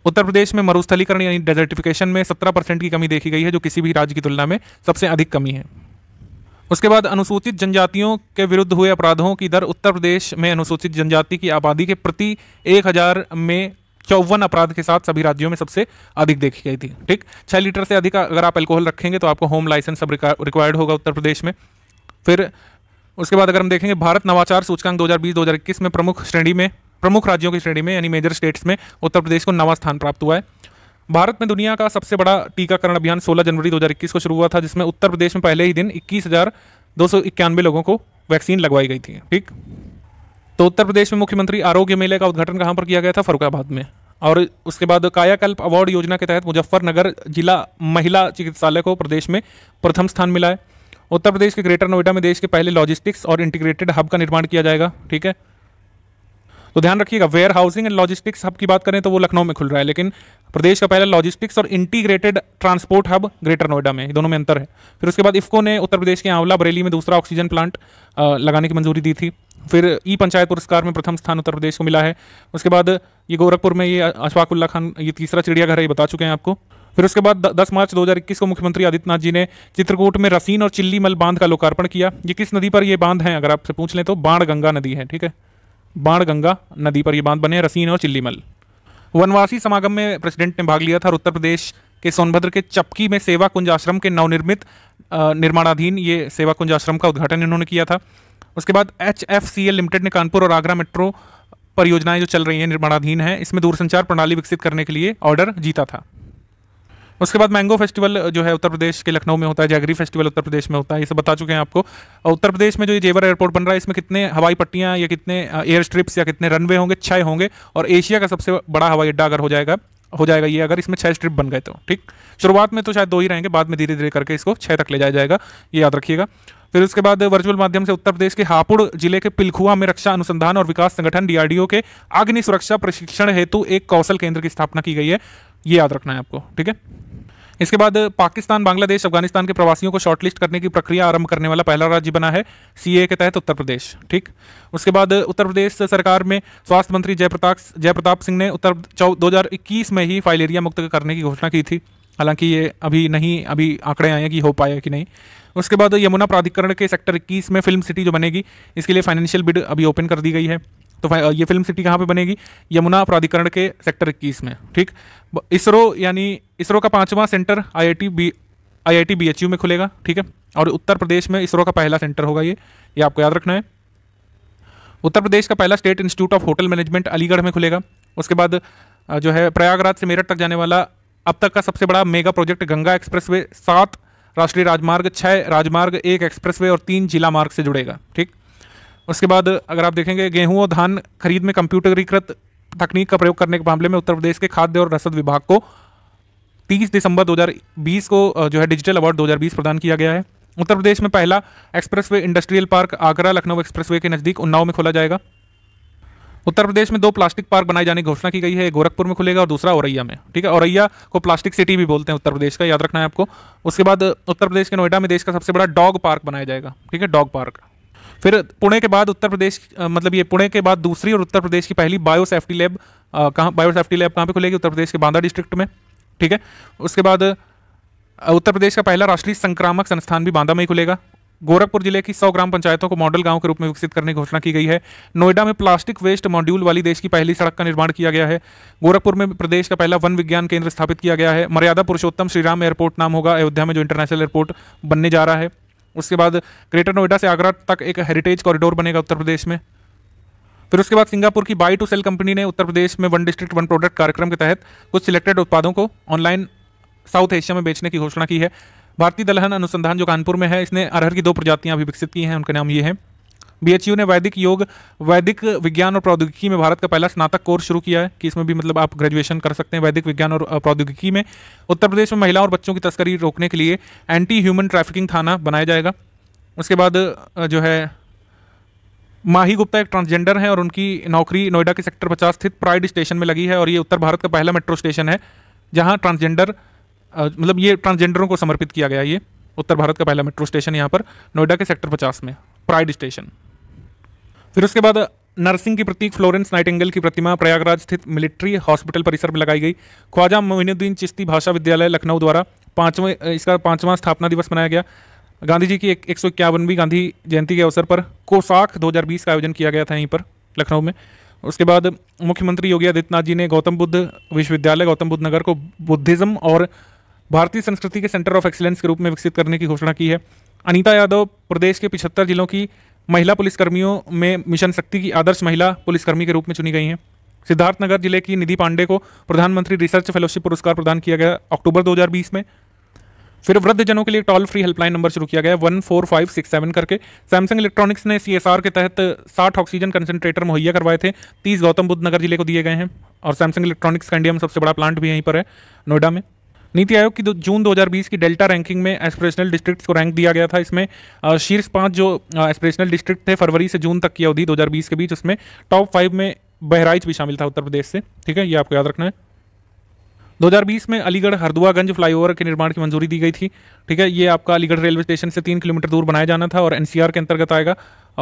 उत्तर प्रदेश में मरुस्थलीकरण यानी डेजर्टिफिकेशन में सत्रह परसेंट की कमी देखी गई है जो किसी भी राज्य की तुलना में सबसे अधिक कमी है उसके बाद अनुसूचित जनजातियों के विरुद्ध हुए अपराधों की दर उत्तर प्रदेश में अनुसूचित जनजाति की आबादी के प्रति एक हजार में चौवन अपराध के साथ सभी राज्यों में सबसे अधिक देखी गई थी ठीक छः लीटर से अधिक अगर आप अल्कोहल रखेंगे तो आपको होम लाइसेंस अब रिक्वायर्ड होगा उत्तर प्रदेश में फिर उसके बाद अगर हम देखेंगे भारत नवाचार सूचकांक 2020-2021 में प्रमुख श्रेणी में प्रमुख राज्यों की श्रेणी में यानी मेजर स्टेट्स में उत्तर प्रदेश को नवा स्थान प्राप्त हुआ है भारत में दुनिया का सबसे बड़ा टीकाकरण अभियान 16 जनवरी 2021 को शुरू हुआ था जिसमें उत्तर प्रदेश में पहले ही दिन इक्कीस लोगों को वैक्सीन लगवाई गई थी ठीक तो उत्तर प्रदेश में मुख्यमंत्री आरोग्य मेले का उद्घाटन कहाँ पर किया गया था फरुखाबाद में और उसके बाद कायाकल्प अवार्ड योजना के तहत मुजफ्फरनगर जिला महिला चिकित्सालय को प्रदेश में प्रथम स्थान मिला है उत्तर प्रदेश के ग्रेटर नोएडा में देश के पहले लॉजिस्टिक्स और इंटीग्रेटेड हब का निर्माण किया जाएगा ठीक है तो ध्यान रखिएगा warehousing and logistics hub की बात करें तो वो लखनऊ में खुल रहा है लेकिन प्रदेश का पहला लॉजिस्टिक्स और integrated transport hub greater Noida में दोनों में अंतर है फिर उसके बाद इफको ने उत्तर प्रदेश के आंवला बरेली में दूसरा ऑक्सीजन प्लांट लगाने की मंजूरी दी थी फिर ई पंचायत पुरस्कार में प्रथम स्थान उत्तर प्रदेश को मिला है उसके बाद ये गोरखपुर में ये उल्ला खान ये तीसरा चिड़ियाघर है ये बता चुके हैं आपको फिर उसके बाद 10 मार्च 2021 को मुख्यमंत्री आदित्यनाथ जी ने चित्रकूट में रसीन और चिल्ली मल बांध का लोकार्पण किया ये किस नदी पर ये बांध है अगर आपसे पूछ लें तो बाण गंगा नदी है ठीक है बाणगंगा नदी पर ये बांध बने रसीन और चिल्लीमल वनवासी समागम में प्रेसिडेंट ने भाग लिया था और उत्तर प्रदेश के सोनभद्र के चपकी में सेवा कुंज आश्रम के नवनिर्मित निर्माणाधीन ये सेवा कुंज आश्रम का उद्घाटन इन्होंने किया था उसके बाद H F C L limited ने कानपुर और आगरा मेट्रो परियोजनाएं जो चल रही हैं निर्माणाधीन हैं इसमें दूरसंचार प्रणाली विकसित करने के लिए ऑर्डर जीता था उसके बाद मैंगो फेस्टिवल जो है उत्तर प्रदेश के लखनऊ में होता है जैगरी फेस्टिवल उत्तर प्रदेश में होता है ये सब बता चुके हैं आपको उत्तर प्रदेश में जो ये जेवर एयरपोर्ट बन रहा है इसमें कितने हवाई पट्टियाँ या कितने एयर स्ट्रिप्स या कितने रनवे होंगे छः होंगे और एशिया का सबसे बड़ा हवाई अड्डा अगर हो जाएगा हो जाएगा ये अगर इसमें छः स्ट्रिप बन गए तो ठीक शुरुआत में तो शायद दो ही रहेंगे बाद में धीरे धीरे करके इसको छः तक ले जाया जाएगा ये याद रखिएगा फिर उसके बाद वर्चुअल माध्यम से उत्तर प्रदेश के हापुड़ जिले के पिलखुआ में रक्षा अनुसंधान और विकास संगठन डीआरडीओ के अग्नि सुरक्षा प्रशिक्षण हेतु एक कौशल केंद्र की स्थापना की गई है ये याद रखना है आपको ठीक है इसके बाद पाकिस्तान बांग्लादेश अफगानिस्तान के प्रवासियों को शॉर्टलिस्ट करने की प्रक्रिया आरंभ करने वाला पहला राज्य बना है सीए के तहत उत्तर प्रदेश ठीक उसके बाद उत्तर प्रदेश सरकार में स्वास्थ्य मंत्री जयप्रताप जयप्रताप सिंह ने उत्तर दो में ही फाइलेरिया मुक्त करने की घोषणा की थी हालांकि ये अभी नहीं अभी आंकड़े आए हैं कि हो पाया कि नहीं उसके बाद यमुना प्राधिकरण के सेक्टर इक्कीस में फिल्म सिटी जो बनेगी इसके लिए फाइनेंशियल बिड अभी ओपन कर दी गई है तो ये फिल्म सिटी कहाँ पे बनेगी यमुना प्राधिकरण के सेक्टर इक्कीस में ठीक इसरो यानी इसरो का पांचवा centre I I B I BHU में खुलेगा ठीक है और उत्तर प्रदेश में इसरो का पहला सेंटर होगा ये ये आपको याद रखना है उत्तर प्रदेश का पहला state institute of hotel management Aligarh में खुलेगा उसके बाद जो है प्रयागराज से मेरठ तक जाने वाला अब तक का सबसे बड़ा मेगा प्रोजेक्ट गंगा एक्सप्रेस सात राष्ट्रीय राजमार्ग छः राजमार्ग एक एक्सप्रेस और तीन जिला मार्ग से जुड़ेगा ठीक उसके बाद अगर आप देखेंगे गेहूं और धान खरीद में कंप्यूटरीकृत तकनीक का प्रयोग करने के मामले में उत्तर प्रदेश के खाद्य और रसद विभाग को 30 दिसंबर 2020 को जो है डिजिटल अवार्ड 2020 प्रदान किया गया है उत्तर प्रदेश में पहला expressway industrial park Agra Lucknow expressway के नज़दीक उन्नाव में खोला जाएगा उत्तर प्रदेश में दो प्लास्टिक पार्क बनाए जाने की घोषणा की गई है गोरखपुर में खुलेगा और दूसरा औरैया में ठीक है औरैया को प्लास्टिक सिटी भी बोलते हैं उत्तर प्रदेश का याद रखना है आपको उसके बाद उत्तर प्रदेश के नोएडा में देश का सबसे बड़ा डॉग पार्क बनाया जाएगा ठीक है डॉग पार्क फिर पुणे के बाद उत्तर प्रदेश मतलब ये पुणे के बाद दूसरी और उत्तर प्रदेश की पहली बायो सेफ्टी लैब कहाँ बायो सेफ्टी लैब कहाँ पे खुलेगी उत्तर प्रदेश के बांदा डिस्ट्रिक्ट में ठीक है उसके बाद उत्तर प्रदेश का पहला राष्ट्रीय संक्रामक संस्थान भी बांदा में ही खुलेगा गोरखपुर जिले की 100 ग्राम पंचायतों को मॉडल गांव के रूप में विकसित करने की घोषणा की गई है नोएडा में प्लास्टिक वेस्ट मॉड्यूल वाली देश की पहली सड़क का निर्माण किया गया है गोरखपुर में प्रदेश का पहला वन विज्ञान केंद्र स्थापित किया गया है मर्यादा पुरुषोत्तम श्रीराम एयरपोर्ट नाम होगा अयोध्या में जो इंटरनेशनल एयरपोर्ट बनने जा रहा है उसके बाद ग्रेटर नोएडा से आगरा तक एक हेरिटेज कॉरिडोर बनेगा उत्तर प्रदेश में फिर उसके बाद सिंगापुर की बाई टू सेल कंपनी ने उत्तर प्रदेश में वन डिस्ट्रिक्ट वन प्रोडक्ट कार्यक्रम के तहत कुछ सिलेक्टेड उत्पादों को ऑनलाइन साउथ एशिया में बेचने की घोषणा की है भारतीय दलहन अनुसंधान जो कानपुर में है इसने अरहर की दो प्रजातियां अभी विकसित की हैं उनका नाम ये है बी ने वैदिक योग वैदिक विज्ञान और प्रौद्योगिकी में भारत का पहला स्नातक कोर्स शुरू किया है कि इसमें भी मतलब आप ग्रेजुएशन कर सकते हैं वैदिक विज्ञान और प्रौद्योगिकी में उत्तर प्रदेश में महिलाओं और बच्चों की तस्करी रोकने के लिए एंटी ह्यूमन ट्रैफिकिंग थाना बनाया जाएगा उसके बाद जो है माही गुप्ता एक ट्रांसजेंडर हैं और उनकी नौकरी नोएडा के सेक्टर पचास स्थित प्राइड स्टेशन में लगी है और ये उत्तर भारत का पहला मेट्रो स्टेशन है जहाँ ट्रांसजेंडर मतलब ये ट्रांसजेंडरों को समर्पित किया गया ये उत्तर भारत का पहला मेट्रो स्टेशन यहाँ पर नोएडा के सेक्टर पचास में प्राइड स्टेशन फिर उसके बाद नर्सिंग की प्रतीक फ्लोरेंस नाइटिंगल की प्रतिमा प्रयागराज स्थित मिलिट्री हॉस्पिटल परिसर में लगाई गई ख्वाजा मोइनुद्दीन चिश्ती भाषा विद्यालय लखनऊ द्वारा पाँचवें इसका पाँचवा स्थापना दिवस मनाया गया गांधी जी की एक एक सौ इक्यावनवीं गांधी जयंती के अवसर पर कोसाख 2020 का आयोजन किया गया था यहीं पर लखनऊ में उसके बाद मुख्यमंत्री योगी आदित्यनाथ जी ने गौतम बुद्ध विश्वविद्यालय गौतम बुद्ध नगर को बुद्धिज़्म और भारतीय संस्कृति के सेंटर ऑफ एक्सीलेंस के रूप में विकसित करने की घोषणा की है अनीता यादव प्रदेश के पिछहत्तर जिलों की महिला पुलिसकर्मियों में मिशन शक्ति की आदर्श महिला पुलिसकर्मी के रूप में चुनी गई हैं सिद्धार्थनगर जिले की निधि पांडे को प्रधानमंत्री रिसर्च फेलोशिप पुरस्कार प्रदान किया गया अक्टूबर 2020 में फिर वृद्धजनों के लिए टॉल फ्री हेल्पलाइन नंबर शुरू किया गया one four five six seven करके सैमसंग इलेक्ट्रॉनिक्स ने सी के तहत साठ ऑक्सीजन कंसनट्रेटर मुहैया करवाए थे तीस गौतम बुद्ध नगर जिले को दिए गए हैं और सैमसंग इलेक्ट्रॉनिक्स का इंडिया में सबसे बड़ा प्लांट भी यहीं पर है नोएडा में नीति आयोग की जून 2020 की डेल्टा रैंकिंग में एस्पिरेशनल डिस्ट्रिक्ट को रैंक दिया गया था इसमें शीर्ष पाँच जो एस्पिरेशनल डिस्ट्रिक्ट थे फरवरी से जून तक की अवधि 2020 के बीच उसमें टॉप फाइव में बहराइच भी शामिल था उत्तर प्रदेश से ठीक है ये आपको याद रखना है 2020 में अलीगढ़ हरदुआगंज फ्लाईओवर के निर्माण की मंजूरी दी गई थी ठीक है ये आपका अलीगढ़ रेलवे स्टेशन से तीन किलोमीटर दूर बनाया जाना था और एनसीआर के अंतर्गत आएगा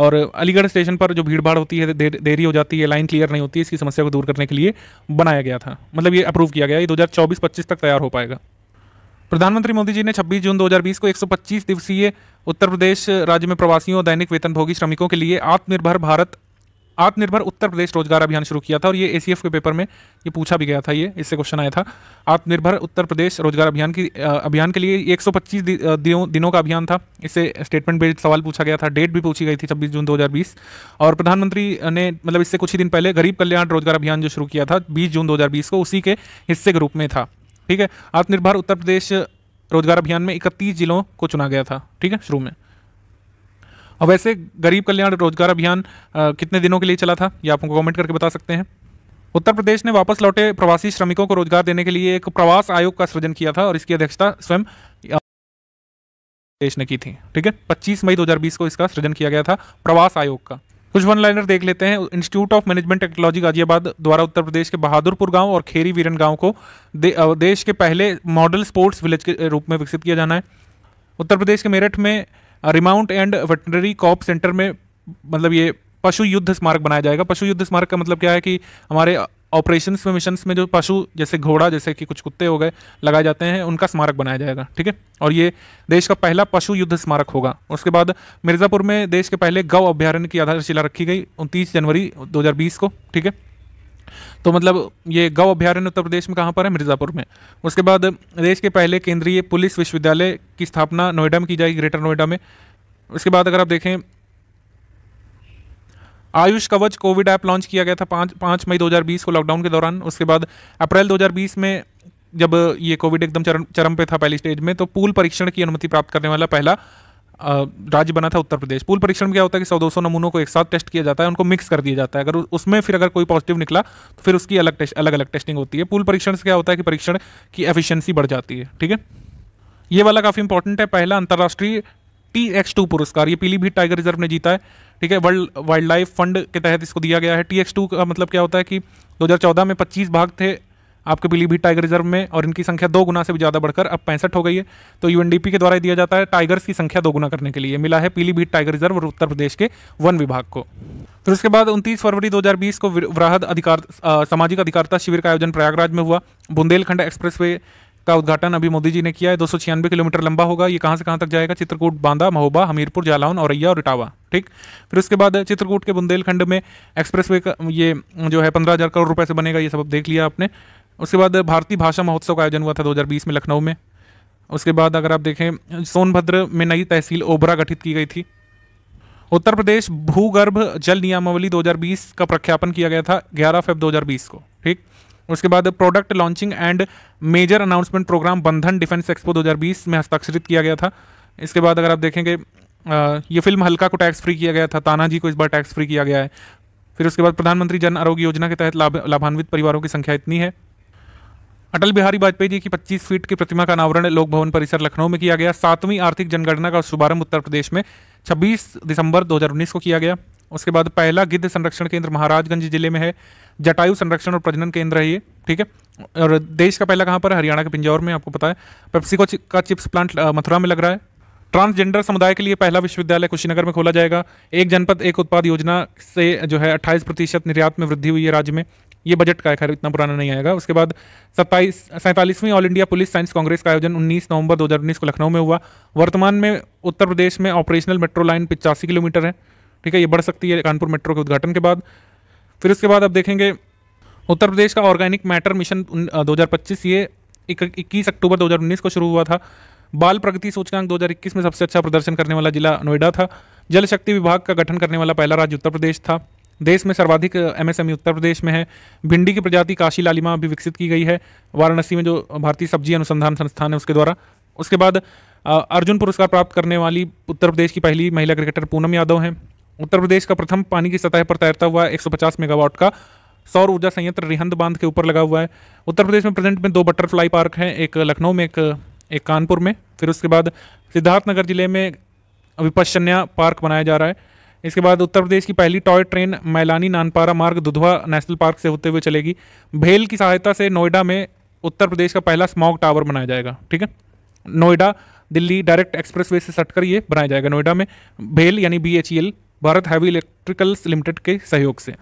और अलीगढ़ स्टेशन पर जो भीड़ भाड़ होती है देर, देरी हो जाती है लाइन क्लियर नहीं होती है इसकी समस्या को दूर करने के लिए बनाया गया था मतलब ये अप्रूव किया गया ये दो हज़ार तक तैयार हो पाएगा प्रधानमंत्री मोदी जी ने 26 जून 2020 को 125 दिवसीय उत्तर प्रदेश राज्य में प्रवासियों और दैनिक वेतनभोगी श्रमिकों के लिए आत्मनिर्भर भारत आत्मनिर्भर उत्तर प्रदेश रोजगार अभियान शुरू किया था और ये ए के पेपर में ये पूछा भी गया था ये इससे क्वेश्चन आया था आत्मनिर्भर उत्तर प्रदेश रोजगार अभियान की अभियान के लिए एक 125 दि, दिनों का अभियान था इससे स्टेटमेंट बेस्ड सवाल पूछा गया था डेट भी पूछी गई थी छब्बीस जून दो और प्रधानमंत्री ने मतलब इससे कुछ ही दिन पहले गरीब कल्याण रोजगार अभियान जो शुरू किया था बीस जून दो को उसी के हिस्से के रूप में था ठीक है आत्मनिर्भर उत्तर प्रदेश रोजगार अभियान में इकतीस जिलों को चुना गया था ठीक है शुरू में और वैसे गरीब कल्याण रोजगार अभियान कितने दिनों के लिए चला था ये आप उनको कॉमेंट करके बता सकते हैं उत्तर प्रदेश ने वापस लौटे प्रवासी श्रमिकों को रोजगार देने के लिए एक प्रवास आयोग का सृजन किया था और इसकी अध्यक्षता स्वयं देश ने की थी ठीक है 25 मई 2020 को इसका सृजन किया गया था प्रवास आयोग का कुछ वन लाइनर देख लेते हैं institute of management technology Ghaziabad द्वारा उत्तर प्रदेश के बहादुरपुर गांव और खेरी वीरन गांव को दे, देश के पहले मॉडल स्पोर्ट्स विलेज के रूप में विकसित किया जाना है उत्तर प्रदेश के मेरठ में remount and veterinary corps centre में मतलब ये पशु युद्ध स्मारक बनाया जाएगा पशु युद्ध स्मारक का मतलब क्या है कि हमारे ऑपरेशन uh, में मिशन में जो पशु जैसे घोड़ा जैसे कि कुछ कुत्ते हो गए लगाए जाते हैं उनका स्मारक बनाया जाएगा ठीक है और ये देश का पहला पशु युद्ध स्मारक होगा उसके बाद मिर्ज़ापुर में देश के पहले गौ अभ्यारण्य की आधारशिला रखी गई उनतीस जनवरी 2020 को ठीक है तो मतलब ये गौ अभ्यारण्य उत्तर प्रदेश में कहाँ पर है मिर्ज़ापुर में उसके बाद देश के पहले केंद्रीय पुलिस विश्वविद्यालय की स्थापना नोएडा में की जाएगी ग्रेटर नोएडा में उसके बाद अगर आप देखें आयुष कवच कोविड ऐप लॉन्च किया गया था पाँच पाँच मई 2020 को लॉकडाउन के दौरान उसके बाद अप्रैल 2020 में जब ये कोविड एकदम चरम चरम पे था पहली स्टेज में तो पूल परीक्षण की अनुमति प्राप्त करने वाला पहला राज्य बना था उत्तर प्रदेश पूल परीक्षण में क्या होता है कि सौ दो सौ नमूनों को एक साथ टेस्ट किया जाता है उनको मिक्स कर दिया जाता है अगर उसमें फिर अगर कोई पॉजिटिव निकला तो फिर उसकी अलग टेस्ट अलग अलग टेस्टिंग होती है पूल परीक्षण से क्या होता है कि परीक्षण की एफिशिएंसी बढ़ जाती है ठीक है ये वाला काफ़ी इंपॉर्टेंट है पहला अंतर्राष्ट्रीय टी एक्स टू पुरस्कार ये पीलीभीत टाइगर रिजर्व ने जीता है ठीक है वर्ल्ड वाइल्ड लाइफ फंड के तहत इसको दिया गया है टी एक्स टू का मतलब क्या होता है कि चौदह में पच्चीस भाग थे आपके पीलीभीत टाइगर रिजर्व में और इनकी संख्या दो गुना से भी ज़्यादा बढ़कर अब पैंसठ हो गई है तो यूएनडीपी के द्वारा दिया जाता है टाइगर्स की संख्या दो गुना करने के लिए मिला है पीलीभीत टाइगर रिजर्व और उत्तर प्रदेश के वन विभाग को फिर उसके बाद 29 फरवरी 2020 को वृहद अधिकार सामाजिक अधिकारता शिविर का आयोजन प्रयागराज में हुआ बुंदेलखंड एक्सप्रेस का उद्घाटन अभी मोदी जी ने किया है दो किलोमीटर लंबा होगा ये कहाँ से कहाँ तक जाएगा चित्रकूट बांदा महोबा हमीरपुर जालौन औरैया और इटावा ठीक फिर उसके बाद चित्रकूट के बुंदेलखंड में एक्सप्रेसवे का ये जो है पंद्रह हज़ार करोड़ रुपए से बनेगा ये सब देख लिया आपने उसके बाद भारतीय भाषा महोत्सव का आयोजन हुआ था 2020 में लखनऊ में उसके बाद अगर आप देखें सोनभद्र में नई तहसील ओबरा गठित की गई थी उत्तर प्रदेश भूगर्भ जल नियमावली 2020 का प्रख्यापन किया गया था 11 फेब 2020 को ठीक उसके बाद product launching and major announcement programme Bandhan defence expo 2020 में हस्ताक्षरित किया गया था इसके बाद अगर आप देखेंगे ये फिल्म हल्का को टैक्स फ्री किया गया था तानाजी को इस बार टैक्स फ्री किया गया है फिर उसके बाद प्रधानमंत्री जन आरोग्य योजना के तहत लाभ लाभान्वित परिवारों की संख्या इतनी है अटल बिहारी वाजपेयी जी की 25 फीट की प्रतिमा का अनावरण लोक भवन परिसर लखनऊ में किया गया सातवीं आर्थिक जनगणना का शुभारंभ उत्तर प्रदेश में 26 दिसंबर 2019 को किया गया उसके बाद पहला गिद्ध संरक्षण केंद्र महाराजगंज जिले में है जटायु संरक्षण और प्रजनन केंद्र है ये ठीक है और देश का पहला कहाँ पर हरियाणा के पिंजौर में आपको पता है पेप्सिको का चिप्स प्लांट मथुरा में लग रहा है ट्रांसजेंडर समुदाय के लिए पहला विश्वविद्यालय कुशीनगर में खोला जाएगा एक जनपद एक उत्पाद योजना से जो है अट्ठाईस प्रतिशत निर्यात में वृद्धि हुई है राज्य में ये बजट का खैर इतना पुराना नहीं आएगा उसके बाद सत्ताईस सैंतालीसवीं all India police science congress का आयोजन 19 नवंबर 2019 को लखनऊ में हुआ वर्तमान में उत्तर प्रदेश में ऑपरेशनल मेट्रो लाइन पिचासी किलोमीटर है ठीक है ये बढ़ सकती है कानपुर मेट्रो के उद्घाटन के बाद फिर उसके बाद आप देखेंगे उत्तर प्रदेश का ऑर्गेनिक मैटर मिशन दो ये इक्कीस अक्टूबर दो को शुरू हुआ था बाल प्रगति सूचकांक 2021 में सबसे अच्छा प्रदर्शन करने वाला जिला नोएडा था जल शक्ति विभाग का गठन करने वाला पहला राज्य उत्तर प्रदेश था देश में सर्वाधिक एमएसएमई e उत्तर प्रदेश में है भिंडी की प्रजाति काशी लालिमा अभी विकसित की गई है वाराणसी में जो भारतीय सब्जी अनुसंधान संस्थान है उसके द्वारा उसके बाद अर्जुन पुरस्कार प्राप्त करने वाली उत्तर प्रदेश की पहली महिला क्रिकेटर पूनम यादव हैं उत्तर प्रदेश का प्रथम पानी की सतह पर तैरता हुआ 150 मेगावाट का सौर ऊर्जा संयंत्र रिहंद बांध के ऊपर लगा हुआ है उत्तर प्रदेश में प्रेजेंट में दो बटरफ्लाई पार्क हैं एक लखनऊ में एक एक कानपुर में फिर उसके बाद सिद्धार्थनगर जिले में विपश्चन्या पार्क बनाया जा रहा है इसके बाद उत्तर प्रदेश की पहली टॉय ट्रेन मैलानी नानपारा मार्ग दुधवा नेशनल पार्क से होते हुए चलेगी भेल की सहायता से नोएडा में उत्तर प्रदेश का पहला स्मॉक टावर बनाया जाएगा ठीक है नोएडा दिल्ली डायरेक्ट एक्सप्रेस से सटकर ये बनाया जाएगा नोएडा में भेल यानी B H E L Bharat heavy electricals limited के सहयोग से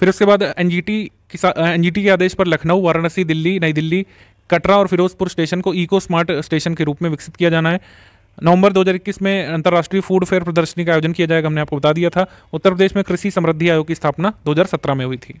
फिर उसके बाद एन जी टी एन के आदेश पर लखनऊ वाराणसी दिल्ली नई दिल्ली कटरा और फिरोजपुर स्टेशन को इको स्मार्ट स्टेशन के रूप में विकसित किया जाना है नवंबर 2021 में अंतर्राष्ट्रीय फूड फेयर प्रदर्शनी का आयोजन किया जाएगा हमने आपको बता दिया था उत्तर प्रदेश में कृषि समृद्धि आयोग की स्थापना 2017 में हुई थी